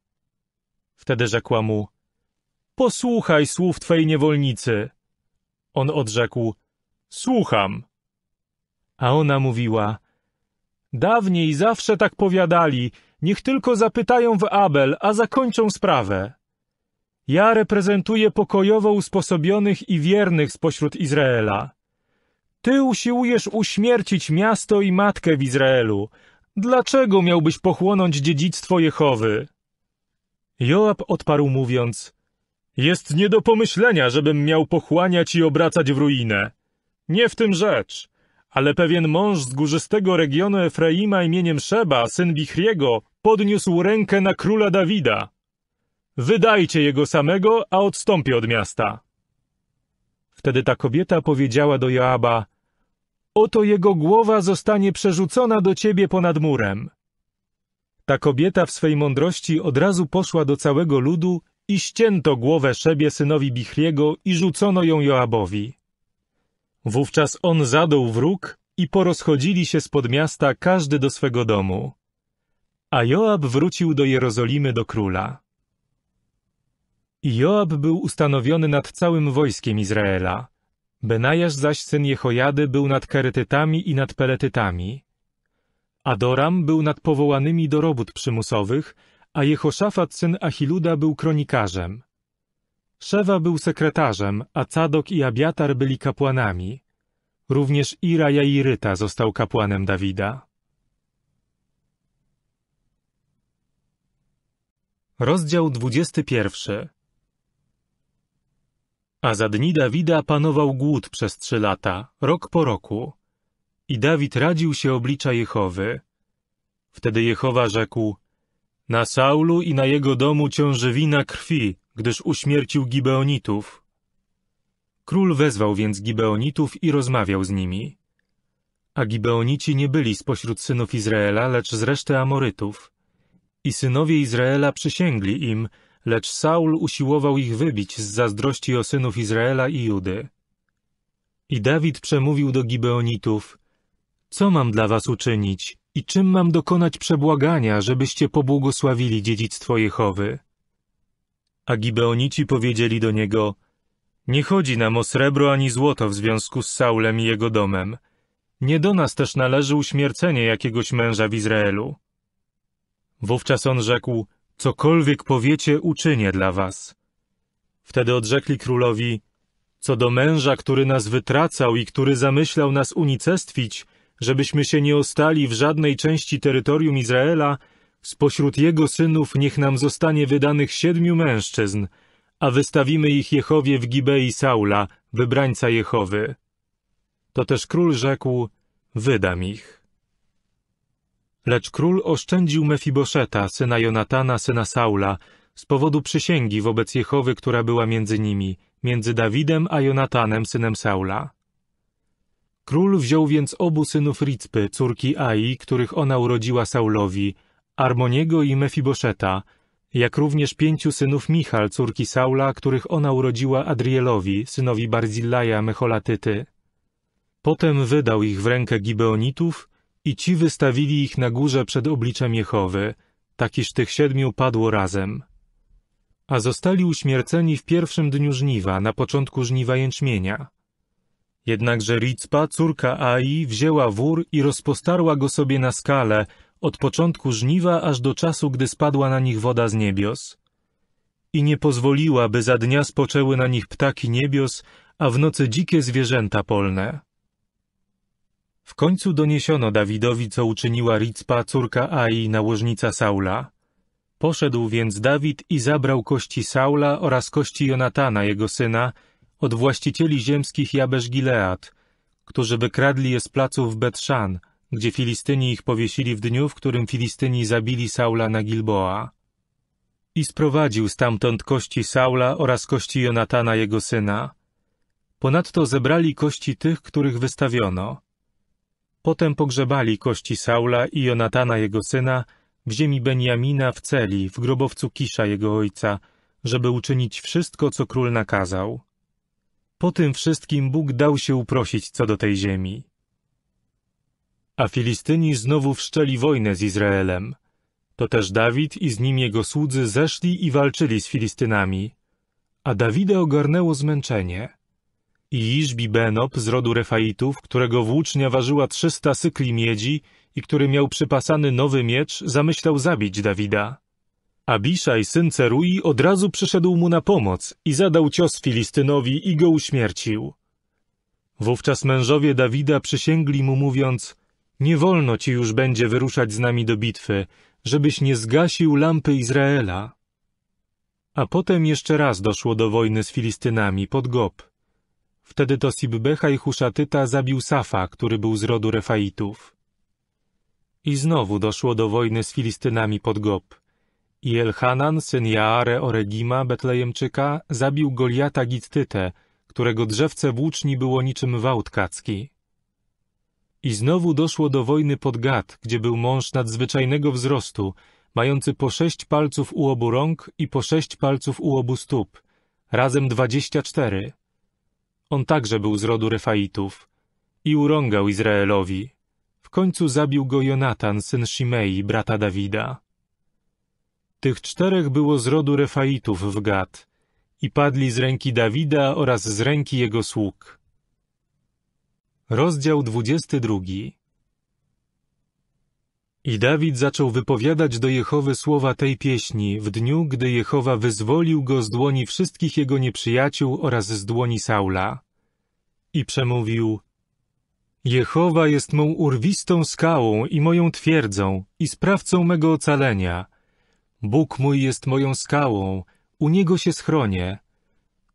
Wtedy rzekła mu: Posłuchaj słów twej niewolnicy. On odrzekł: Słucham. A ona mówiła: Dawniej zawsze tak powiadali, niech tylko zapytają w Abel, a zakończą sprawę. Ja reprezentuję pokojowo usposobionych i wiernych spośród Izraela. Ty usiłujesz uśmiercić miasto i matkę w Izraelu. Dlaczego miałbyś pochłonąć dziedzictwo Jehowy? Joab odparł mówiąc, jest nie do pomyślenia, żebym miał pochłaniać i obracać w ruinę. Nie w tym rzecz, ale pewien mąż z górzystego regionu Efraima imieniem Szeba, syn Bichriego, podniósł rękę na króla Dawida. Wydajcie jego samego, a odstąpię od miasta. Wtedy ta kobieta powiedziała do Joaba, Oto jego głowa zostanie przerzucona do ciebie ponad murem. Ta kobieta w swej mądrości od razu poszła do całego ludu i ścięto głowę Szebie synowi Bichriego i rzucono ją Joabowi. Wówczas on zadął wróg i porozchodzili się spod miasta każdy do swego domu. A Joab wrócił do Jerozolimy do króla. Joab był ustanowiony nad całym wojskiem Izraela. Benajasz zaś syn Jehojady był nad Keretytami i nad Peletytami. Adoram był nad powołanymi do robót przymusowych, a Jehoszafat syn Achiluda był kronikarzem. Szewa był sekretarzem, a Cadok i Abiatar byli kapłanami. Również Ira Jairyta został kapłanem Dawida. Rozdział 21 a za dni Dawida panował głód przez trzy lata, rok po roku. I Dawid radził się oblicza Jehowy. Wtedy Jehowa rzekł, Na Saulu i na jego domu ciąży wina krwi, gdyż uśmiercił Gibeonitów. Król wezwał więc Gibeonitów i rozmawiał z nimi. A Gibeonici nie byli spośród synów Izraela, lecz z reszty Amorytów. I synowie Izraela przysięgli im, lecz Saul usiłował ich wybić z zazdrości o synów Izraela i Judy. I Dawid przemówił do Gibeonitów: Co mam dla was uczynić i czym mam dokonać przebłagania, żebyście pobłogosławili dziedzictwo Jehowy? A Gibeonici powiedzieli do niego: Nie chodzi nam o srebro ani złoto w związku z Saulem i jego domem. Nie do nas też należy uśmiercenie jakiegoś męża w Izraelu. Wówczas on rzekł: Cokolwiek powiecie, uczynię dla was. Wtedy odrzekli królowi, co do męża, który nas wytracał i który zamyślał nas unicestwić, żebyśmy się nie ostali w żadnej części terytorium Izraela, spośród jego synów niech nam zostanie wydanych siedmiu mężczyzn, a wystawimy ich Jehowie w Gibei Saula, wybrańca Jehowy. To też król rzekł, wydam ich. Lecz król oszczędził Mefiboszeta, syna Jonatana, syna Saula, z powodu przysięgi wobec Jehowy, która była między nimi, między Dawidem a Jonatanem, synem Saula. Król wziął więc obu synów Ritzpy, córki Ai, których ona urodziła Saulowi, Armoniego i Mefiboszeta, jak również pięciu synów Michal, córki Saula, których ona urodziła Adrielowi, synowi Barzillaja Mecholatyty. Potem wydał ich w rękę Gibeonitów i ci wystawili ich na górze przed obliczem Jehowy, takiż tych siedmiu padło razem. A zostali uśmierceni w pierwszym dniu żniwa, na początku żniwa jęczmienia. Jednakże Ricpa, córka Ai, wzięła wór i rozpostarła go sobie na skalę, od początku żniwa aż do czasu, gdy spadła na nich woda z niebios. I nie pozwoliła, by za dnia spoczęły na nich ptaki niebios, a w nocy dzikie zwierzęta polne. W końcu doniesiono Dawidowi, co uczyniła Ritzpa, córka Ai, nałożnica Saula. Poszedł więc Dawid i zabrał kości Saula oraz kości Jonatana, jego syna, od właścicieli ziemskich Jabesz Gilead, którzy wykradli je z placu w Betrzan, gdzie Filistyni ich powiesili w dniu, w którym Filistyni zabili Saula na Gilboa. I sprowadził stamtąd kości Saula oraz kości Jonatana, jego syna. Ponadto zebrali kości tych, których wystawiono. Potem pogrzebali kości Saula i Jonatana jego syna w ziemi Benjamina w celi, w grobowcu Kisza jego ojca, żeby uczynić wszystko, co król nakazał. Po tym wszystkim Bóg dał się uprosić co do tej ziemi. A Filistyni znowu wszczeli wojnę z Izraelem. To też Dawid i z nim jego słudzy zeszli i walczyli z Filistynami. A Dawida ogarnęło zmęczenie i Iżbi Benob z rodu Refaitów, którego włócznia ważyła trzysta sykli miedzi i który miał przypasany nowy miecz, zamyślał zabić Dawida. Abiszaj, syn Cerui, od razu przyszedł mu na pomoc i zadał cios Filistynowi i go uśmiercił. Wówczas mężowie Dawida przysięgli mu mówiąc, nie wolno ci już będzie wyruszać z nami do bitwy, żebyś nie zgasił lampy Izraela. A potem jeszcze raz doszło do wojny z Filistynami pod Gob. Wtedy to i Huszatyta zabił Safa, który był z rodu Refaitów. I znowu doszło do wojny z Filistynami pod Gob. I Elhanan, syn Jaare Oregima, Betlejemczyka, zabił Goliata Gittytę, którego drzewce włóczni było niczym wałt kacki. I znowu doszło do wojny pod Gad, gdzie był mąż nadzwyczajnego wzrostu, mający po sześć palców u obu rąk i po sześć palców u obu stóp, razem dwadzieścia cztery. On także był z rodu Refaitów i urągał Izraelowi. W końcu zabił go Jonatan, syn Shimei, brata Dawida. Tych czterech było z rodu Refaitów w Gad i padli z ręki Dawida oraz z ręki jego sług. Rozdział drugi. I Dawid zaczął wypowiadać do Jehowy słowa tej pieśni w dniu, gdy Jehowa wyzwolił go z dłoni wszystkich jego nieprzyjaciół oraz z dłoni Saula. I przemówił: Jehowa jest mą urwistą skałą i moją twierdzą i sprawcą mego ocalenia. Bóg mój jest moją skałą, u niego się schronię.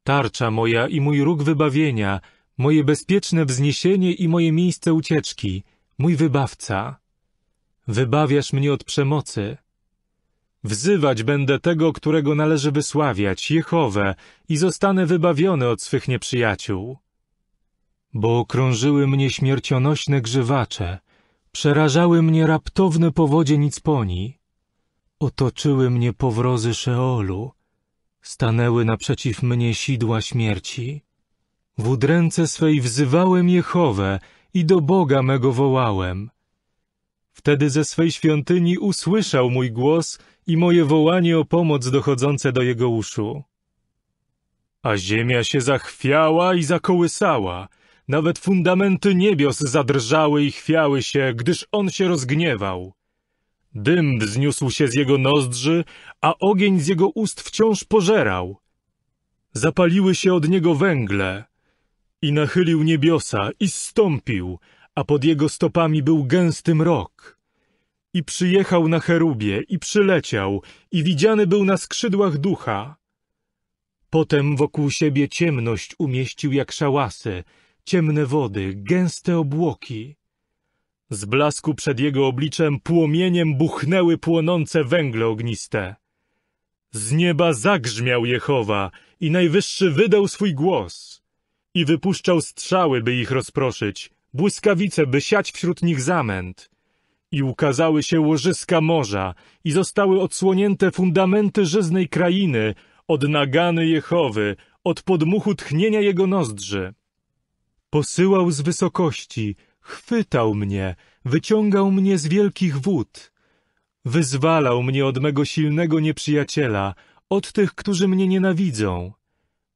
Tarcza moja i mój róg wybawienia, moje bezpieczne wzniesienie i moje miejsce ucieczki, mój wybawca wybawiasz mnie od przemocy. Wzywać będę tego, którego należy wysławiać, Jehowę, i zostanę wybawiony od swych nieprzyjaciół. Bo krążyły mnie śmiercionośne grzywacze, przerażały mnie raptowne powodzie nicponi. Otoczyły mnie powrozy Szeolu, stanęły naprzeciw mnie sidła śmierci. W udręce swej wzywałem Jehowę i do Boga mego wołałem. Wtedy ze swej świątyni usłyszał mój głos i moje wołanie o pomoc dochodzące do jego uszu. A ziemia się zachwiała i zakołysała, nawet fundamenty niebios zadrżały i chwiały się, gdyż on się rozgniewał. Dym wzniósł się z jego nozdrzy, a ogień z jego ust wciąż pożerał. Zapaliły się od niego węgle i nachylił niebiosa i stąpił, a pod jego stopami był gęsty mrok. I przyjechał na cherubie, i przyleciał, i widziany był na skrzydłach ducha. Potem wokół siebie ciemność umieścił jak szałasy, ciemne wody, gęste obłoki. Z blasku przed jego obliczem płomieniem buchnęły płonące węgle ogniste. Z nieba zagrzmiał Jehowa i Najwyższy wydał swój głos. I wypuszczał strzały, by ich rozproszyć, błyskawice, by siać wśród nich zamęt. I ukazały się łożyska morza i zostały odsłonięte fundamenty żyznej krainy od nagany Jehowy, od podmuchu tchnienia jego nozdrzy. Posyłał z wysokości, chwytał mnie, wyciągał mnie z wielkich wód. Wyzwalał mnie od mego silnego nieprzyjaciela, od tych, którzy mnie nienawidzą.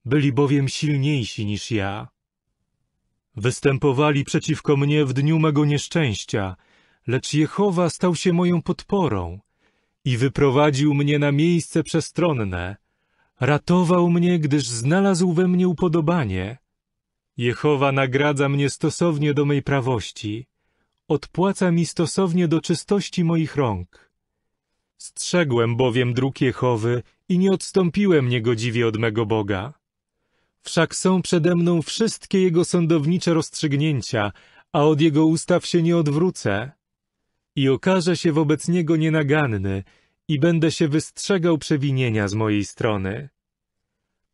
Byli bowiem silniejsi niż ja. Występowali przeciwko mnie w dniu mego nieszczęścia, lecz Jehowa stał się moją podporą i wyprowadził mnie na miejsce przestronne. Ratował mnie, gdyż znalazł we mnie upodobanie. Jehowa nagradza mnie stosownie do mej prawości, odpłaca mi stosownie do czystości moich rąk. Strzegłem bowiem dróg Jehowy i nie odstąpiłem niegodziwie od mego Boga. Wszak są przede mną wszystkie jego sądownicze rozstrzygnięcia, a od jego ustaw się nie odwrócę. I okaże się wobec niego nienaganny, i będę się wystrzegał przewinienia z mojej strony.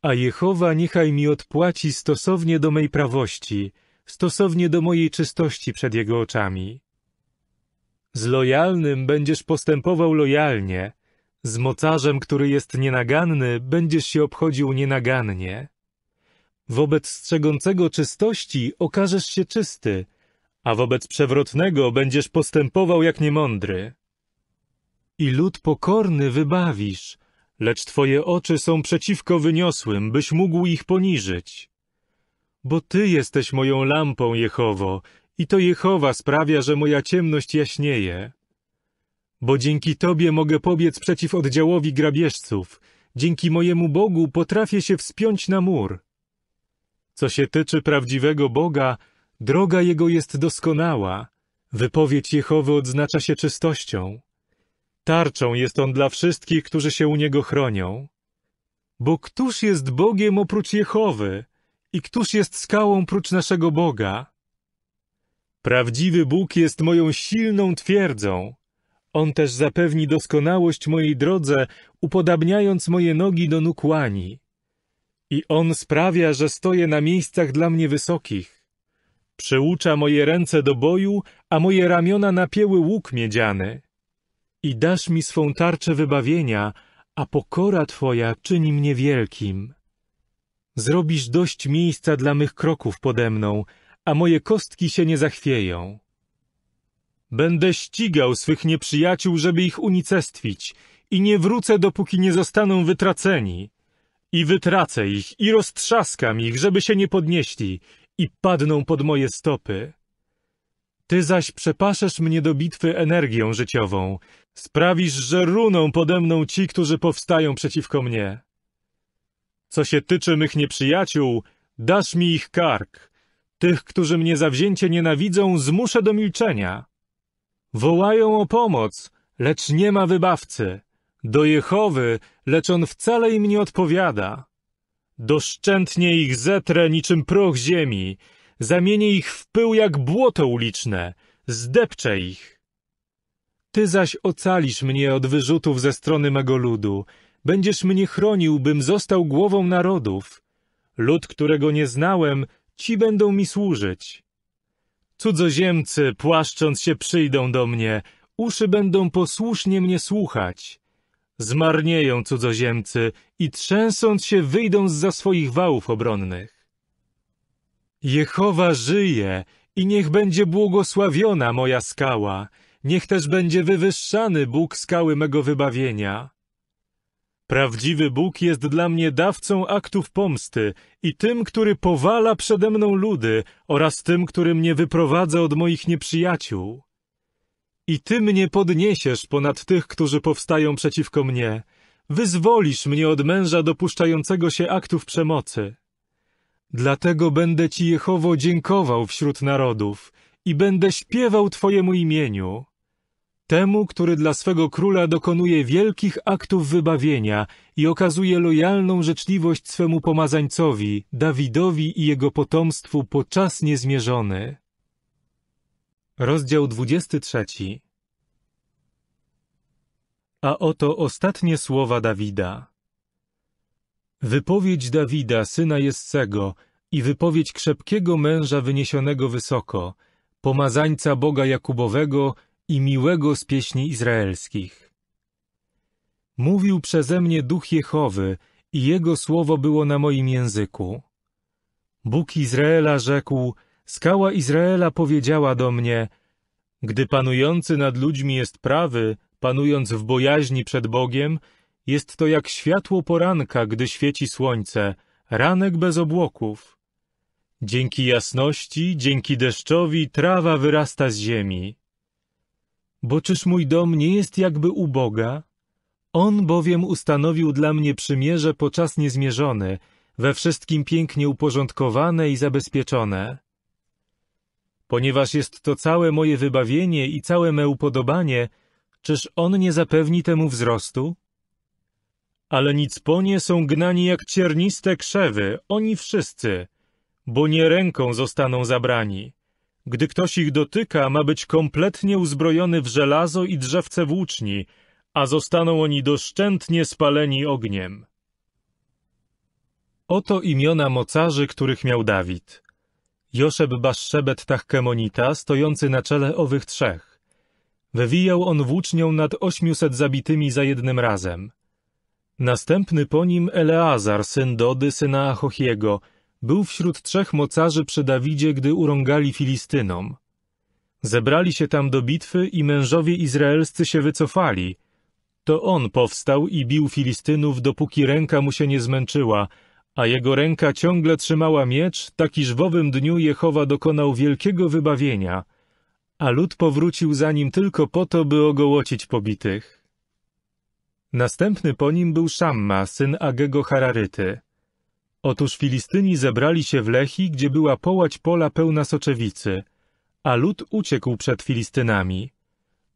A Jehowa niechaj mi odpłaci stosownie do mej prawości, stosownie do mojej czystości przed jego oczami. Z lojalnym będziesz postępował lojalnie, z mocarzem, który jest nienaganny, będziesz się obchodził nienagannie. Wobec strzegącego czystości okażesz się czysty, a wobec przewrotnego będziesz postępował jak niemądry. I lud pokorny wybawisz, lecz twoje oczy są przeciwko wyniosłym, byś mógł ich poniżyć. Bo ty jesteś moją lampą, Jehowo, i to Jehowa sprawia, że moja ciemność jaśnieje. Bo dzięki Tobie mogę pobiec przeciw oddziałowi grabieżców, dzięki mojemu Bogu potrafię się wspiąć na mur. Co się tyczy prawdziwego Boga, droga Jego jest doskonała. Wypowiedź Jehowy odznacza się czystością. Tarczą jest On dla wszystkich, którzy się u Niego chronią. Bo któż jest Bogiem oprócz Jehowy? I któż jest skałą prócz naszego Boga? Prawdziwy Bóg jest moją silną twierdzą. On też zapewni doskonałość mojej drodze, upodabniając moje nogi do nóg łani. I On sprawia, że stoję na miejscach dla mnie wysokich. Przyucza moje ręce do boju, a moje ramiona napięły łuk miedziany. I dasz mi swą tarczę wybawienia, a pokora Twoja czyni mnie wielkim. Zrobisz dość miejsca dla mych kroków pode mną, a moje kostki się nie zachwieją. Będę ścigał swych nieprzyjaciół, żeby ich unicestwić i nie wrócę, dopóki nie zostaną wytraceni. I wytracę ich, i roztrzaskam ich, żeby się nie podnieśli, i padną pod moje stopy. Ty zaś przepaszesz mnie do bitwy energią życiową. Sprawisz, że runą pode mną ci, którzy powstają przeciwko mnie. Co się tyczy mych nieprzyjaciół, dasz mi ich kark. Tych, którzy mnie zawzięcie nienawidzą, zmuszę do milczenia. Wołają o pomoc, lecz nie ma wybawcy do Jehowy, lecz on wcale im nie odpowiada. Doszczętnie ich zetrę niczym proch ziemi, zamienię ich w pył jak błoto uliczne, zdepczę ich. Ty zaś ocalisz mnie od wyrzutów ze strony mego ludu, będziesz mnie chronił, bym został głową narodów. Lud, którego nie znałem, ci będą mi służyć. Cudzoziemcy, płaszcząc się, przyjdą do mnie, uszy będą posłusznie mnie słuchać. Zmarnieją cudzoziemcy i trzęsąc się wyjdą z za swoich wałów obronnych. Jehowa żyje i niech będzie błogosławiona moja skała, niech też będzie wywyższany Bóg skały mego wybawienia. Prawdziwy Bóg jest dla mnie dawcą aktów pomsty i tym, który powala przede mną ludy oraz tym, który mnie wyprowadza od moich nieprzyjaciół. I Ty mnie podniesiesz ponad tych, którzy powstają przeciwko mnie. Wyzwolisz mnie od męża dopuszczającego się aktów przemocy. Dlatego będę Ci, Jehowo, dziękował wśród narodów i będę śpiewał Twojemu imieniu. Temu, który dla swego króla dokonuje wielkich aktów wybawienia i okazuje lojalną życzliwość swemu pomazańcowi, Dawidowi i jego potomstwu po czas niezmierzony. Rozdział 23 A oto ostatnie słowa Dawida. Wypowiedź Dawida, syna Jessego, i wypowiedź krzepkiego męża wyniesionego wysoko, pomazańca Boga Jakubowego i miłego z pieśni izraelskich. Mówił przeze mnie Duch Jehowy i Jego słowo było na moim języku. Bóg Izraela rzekł – Skała Izraela powiedziała do mnie, gdy panujący nad ludźmi jest prawy, panując w bojaźni przed Bogiem, jest to jak światło poranka, gdy świeci słońce, ranek bez obłoków. Dzięki jasności, dzięki deszczowi trawa wyrasta z ziemi. Bo czyż mój dom nie jest jakby u Boga? On bowiem ustanowił dla mnie przymierze po czas niezmierzony, we wszystkim pięknie uporządkowane i zabezpieczone. Ponieważ jest to całe moje wybawienie i całe me upodobanie, czyż On nie zapewni temu wzrostu? Ale nicponie są gnani jak cierniste krzewy, oni wszyscy, bo nie ręką zostaną zabrani. Gdy ktoś ich dotyka, ma być kompletnie uzbrojony w żelazo i drzewce włóczni, a zostaną oni doszczętnie spaleni ogniem. Oto imiona mocarzy, których miał Dawid. Joszeb Baszszebet Tachkemonita, stojący na czele owych trzech. Wywijał on włócznią nad ośmiuset zabitymi za jednym razem. Następny po nim Eleazar, syn Dody, syna Achochiego, był wśród trzech mocarzy przy Dawidzie, gdy urągali Filistynom. Zebrali się tam do bitwy i mężowie izraelscy się wycofali. To on powstał i bił Filistynów, dopóki ręka mu się nie zmęczyła – a jego ręka ciągle trzymała miecz, takiż w owym dniu Jehowa dokonał wielkiego wybawienia, a lud powrócił za nim tylko po to, by ogołocić pobitych. Następny po nim był Szamma, syn Agego Hararyty. Otóż Filistyni zebrali się w Lechi, gdzie była połać pola pełna soczewicy, a lud uciekł przed Filistynami.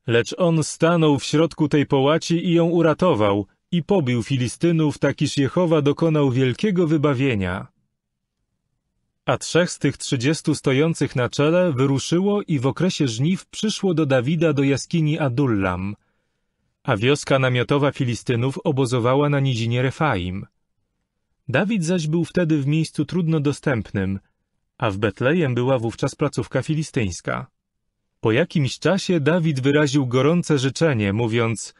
Lecz on stanął w środku tej połaci i ją uratował, i pobił Filistynów, takiż Jehowa dokonał wielkiego wybawienia. A trzech z tych trzydziestu stojących na czele wyruszyło i w okresie żniw przyszło do Dawida do jaskini Adullam, a wioska namiotowa Filistynów obozowała na nizinie Refaim. Dawid zaś był wtedy w miejscu trudno dostępnym, a w Betlejem była wówczas placówka filistyńska. Po jakimś czasie Dawid wyraził gorące życzenie, mówiąc –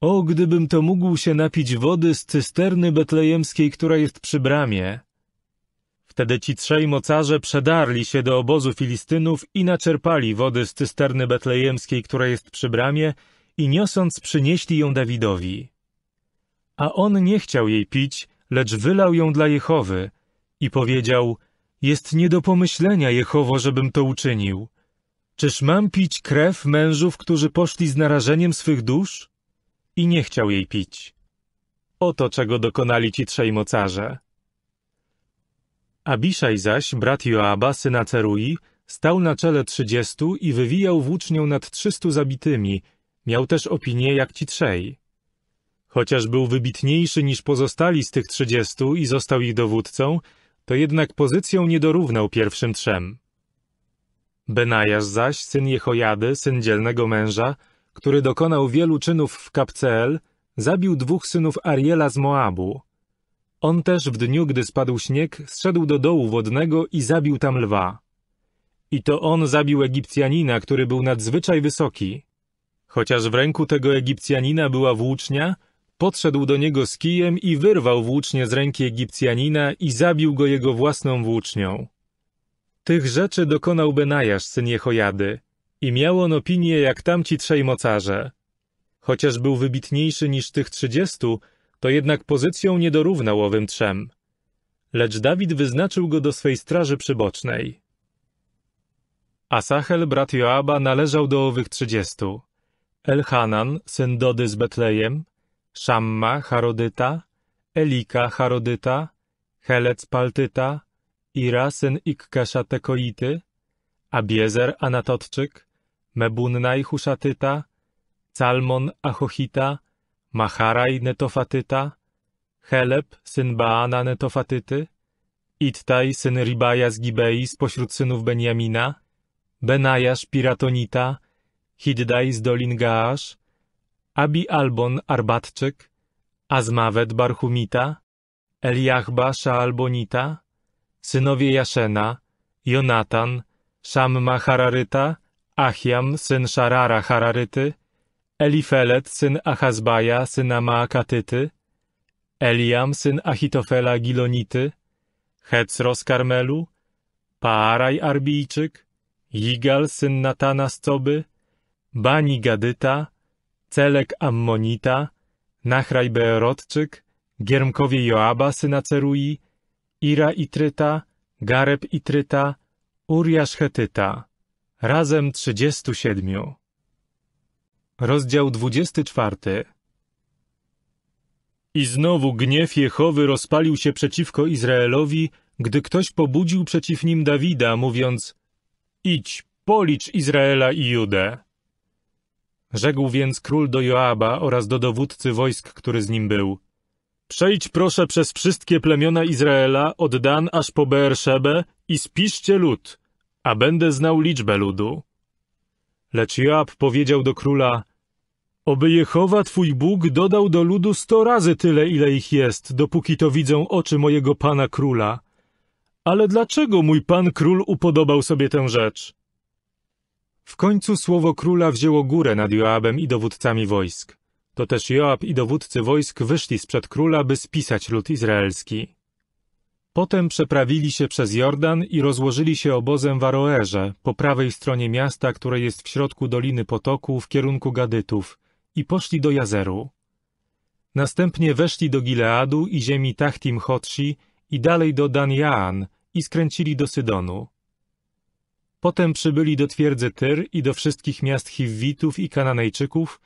o, gdybym to mógł się napić wody z cysterny betlejemskiej, która jest przy bramie. Wtedy ci trzej mocarze przedarli się do obozu Filistynów i naczerpali wody z cysterny betlejemskiej, która jest przy bramie, i niosąc przynieśli ją Dawidowi. A on nie chciał jej pić, lecz wylał ją dla Jehowy i powiedział, jest nie do pomyślenia, Jehowo, żebym to uczynił. Czyż mam pić krew mężów, którzy poszli z narażeniem swych dusz? i nie chciał jej pić. Oto czego dokonali ci trzej mocarze. Abiszaj zaś, brat Joaba, syna Cerui, stał na czele trzydziestu i wywijał włócznią nad trzystu zabitymi, miał też opinię jak ci trzej. Chociaż był wybitniejszy niż pozostali z tych trzydziestu i został ich dowódcą, to jednak pozycją nie dorównał pierwszym trzem. Benajasz zaś, syn Jehojady, syn dzielnego męża, który dokonał wielu czynów w Kapceel, zabił dwóch synów Ariela z Moabu. On też w dniu, gdy spadł śnieg, zszedł do dołu wodnego i zabił tam lwa. I to on zabił Egipcjanina, który był nadzwyczaj wysoki. Chociaż w ręku tego Egipcjanina była włócznia, podszedł do niego z kijem i wyrwał włócznie z ręki Egipcjanina i zabił go jego własną włócznią. Tych rzeczy dokonał Benajasz, syn Jehojady, i miał on opinię jak tamci trzej mocarze. Chociaż był wybitniejszy niż tych trzydziestu, to jednak pozycją nie dorównał owym trzem. Lecz Dawid wyznaczył go do swej straży przybocznej. Asachel, brat Joaba, należał do owych trzydziestu. Elhanan, syn Dody z Betlejem, Szamma, Harodyta, Elika, Harodyta, Helec, Paltyta, Ira, syn Ikkesza, Tekoity, Abiezer, Anatotczyk, Mebunnaj Huszatyta, Calmon Achochita, Maharaj Netofatyta, Heleb, syn Baana Netofatyty, Ittaj, syn Ribaja z Gibei spośród synów Benjamina, Benajasz Piratonita, Hiddaj z Dolin Gaasz, Abi Albon Arbatczyk, Azmawet Barhumita, Eliachba Szaalbonita, synowie Jaszena, Jonatan, Szamma Hararyta, Achiam, syn Szarara Hararyty, Elifelet, syn Achazbaja, syna Maakatyty, Eliam, syn Achitofela Gilonity, Hecro z Karmelu, Paaraj Arbijczyk, Jigal, syn Natana z Coby, Bani Gadyta, Celek Ammonita, Nachraj Beerotczyk, Giermkowie Joaba, syna Cerui, Ira Itryta, Gareb Itryta, Uriasz Hetyta. Razem trzydziestu siedmiu. Rozdział dwudziesty czwarty. I znowu gniew Jehowy rozpalił się przeciwko Izraelowi, gdy ktoś pobudził przeciw nim Dawida, mówiąc Idź, policz Izraela i Judę. Rzekł więc król do Joaba oraz do dowódcy wojsk, który z nim był. Przejdź proszę przez wszystkie plemiona Izraela od Dan aż po Beerszebę i spiszcie lud, a będę znał liczbę ludu. Lecz Joab powiedział do króla, Oby Jehowa twój Bóg dodał do ludu sto razy tyle, ile ich jest, dopóki to widzą oczy mojego pana króla. Ale dlaczego mój pan król upodobał sobie tę rzecz? W końcu słowo króla wzięło górę nad Joabem i dowódcami wojsk. To też Joab i dowódcy wojsk wyszli sprzed króla, by spisać lud izraelski. Potem przeprawili się przez Jordan i rozłożyli się obozem w Aroerze, po prawej stronie miasta, które jest w środku Doliny Potoku w kierunku Gadytów, i poszli do Jazeru. Następnie weszli do Gileadu i ziemi Tachtim Hotshi i dalej do Danjaan i skręcili do Sydonu. Potem przybyli do twierdzy Tyr i do wszystkich miast Hiwitów i Kananejczyków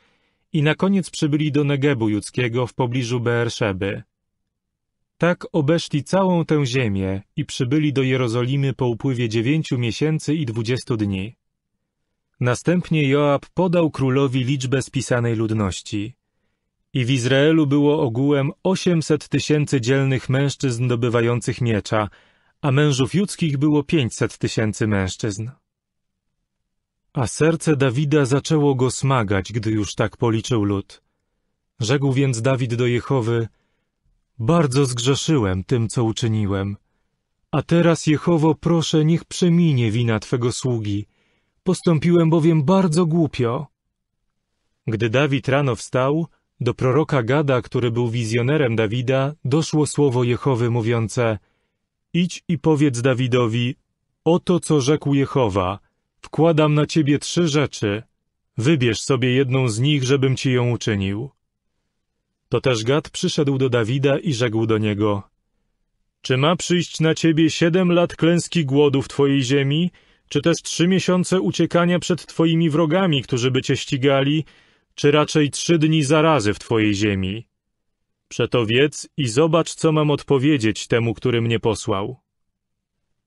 i na koniec przybyli do Negebu Judzkiego w pobliżu Beersheby. Tak obeszli całą tę ziemię i przybyli do Jerozolimy po upływie dziewięciu miesięcy i dwudziestu dni. Następnie Joab podał królowi liczbę spisanej ludności. I w Izraelu było ogółem osiemset tysięcy dzielnych mężczyzn dobywających miecza, a mężów judzkich było pięćset tysięcy mężczyzn. A serce Dawida zaczęło go smagać, gdy już tak policzył lud. Rzekł więc Dawid do Jehowy – bardzo zgrzeszyłem tym, co uczyniłem. A teraz, Jehowo, proszę, niech przeminie wina Twego sługi. Postąpiłem bowiem bardzo głupio. Gdy Dawid rano wstał, do proroka Gada, który był wizjonerem Dawida, doszło słowo Jehowy mówiące Idź i powiedz Dawidowi, oto co rzekł Jehowa, wkładam na ciebie trzy rzeczy. Wybierz sobie jedną z nich, żebym ci ją uczynił. To też Gad przyszedł do Dawida i rzekł do niego: Czy ma przyjść na ciebie siedem lat klęski głodu w twojej ziemi, czy też trzy miesiące uciekania przed twoimi wrogami, którzy by cię ścigali, czy raczej trzy dni zarazy w twojej ziemi? Przeto wiedz i zobacz, co mam odpowiedzieć temu, który mnie posłał.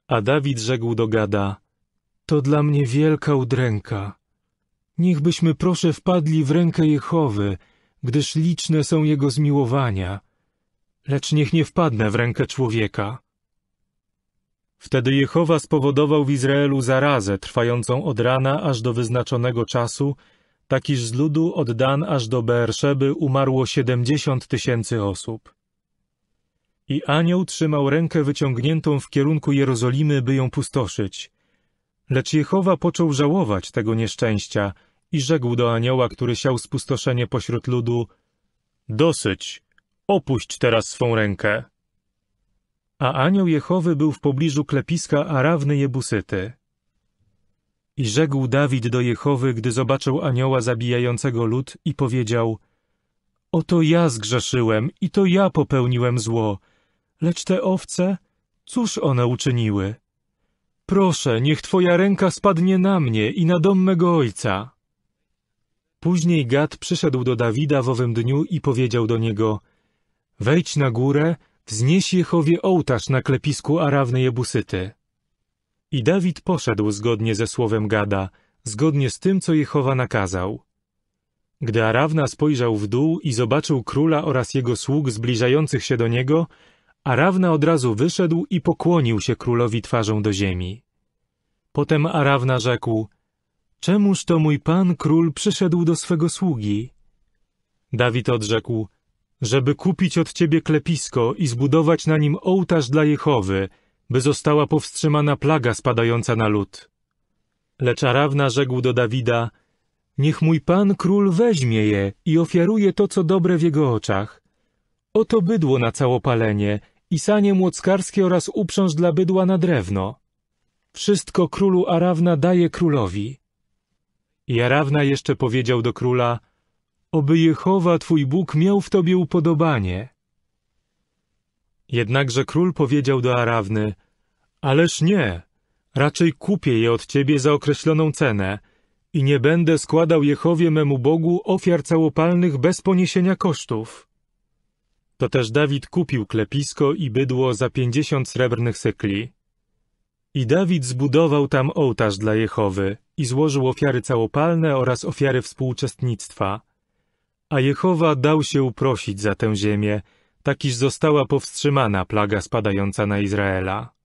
A Dawid rzekł do Gada: To dla mnie wielka udręka. Niechbyśmy proszę wpadli w rękę Jehowy gdyż liczne są jego zmiłowania, lecz niech nie wpadnę w rękę człowieka. Wtedy Jehowa spowodował w Izraelu zarazę trwającą od rana aż do wyznaczonego czasu, tak iż z ludu od Dan aż do Beerszeby umarło siedemdziesiąt tysięcy osób. I anioł trzymał rękę wyciągniętą w kierunku Jerozolimy, by ją pustoszyć. Lecz Jehowa począł żałować tego nieszczęścia – i rzekł do anioła, który siał spustoszenie pośród ludu: Dosyć, opuść teraz swą rękę. A anioł Jehowy był w pobliżu klepiska Arawny Jebusyty. I rzekł Dawid do Jehowy, gdy zobaczył anioła zabijającego lud i powiedział: Oto ja zgrzeszyłem i to ja popełniłem zło, lecz te owce, cóż one uczyniły? Proszę, niech twoja ręka spadnie na mnie i na dom mego ojca. Później Gad przyszedł do Dawida w owym dniu i powiedział do niego Wejdź na górę, wznieś Jehowie ołtarz na klepisku Arawny Jebusyty. I Dawid poszedł zgodnie ze słowem Gada, zgodnie z tym, co Jehowa nakazał. Gdy Arawna spojrzał w dół i zobaczył króla oraz jego sług zbliżających się do niego, Arawna od razu wyszedł i pokłonił się królowi twarzą do ziemi. Potem Arawna rzekł – Czemuż to mój pan król przyszedł do swego sługi? Dawid odrzekł, żeby kupić od ciebie klepisko i zbudować na nim ołtarz dla Jehowy, by została powstrzymana plaga spadająca na lud. Lecz Arawna rzekł do Dawida, niech mój pan król weźmie je i ofiaruje to, co dobre w jego oczach. Oto bydło na całopalenie i sanie młockarskie oraz uprząż dla bydła na drewno. Wszystko królu Arawna daje królowi. Jarawna jeszcze powiedział do króla, oby Jehowa twój Bóg miał w tobie upodobanie. Jednakże król powiedział do Arawny, ależ nie, raczej kupię je od ciebie za określoną cenę i nie będę składał Jehowie memu Bogu ofiar całopalnych bez poniesienia kosztów. To też Dawid kupił klepisko i bydło za pięćdziesiąt srebrnych sykli. I Dawid zbudował tam ołtarz dla Jehowy i złożył ofiary całopalne oraz ofiary współuczestnictwa. A Jehowa dał się uprosić za tę ziemię, takiż została powstrzymana plaga spadająca na Izraela.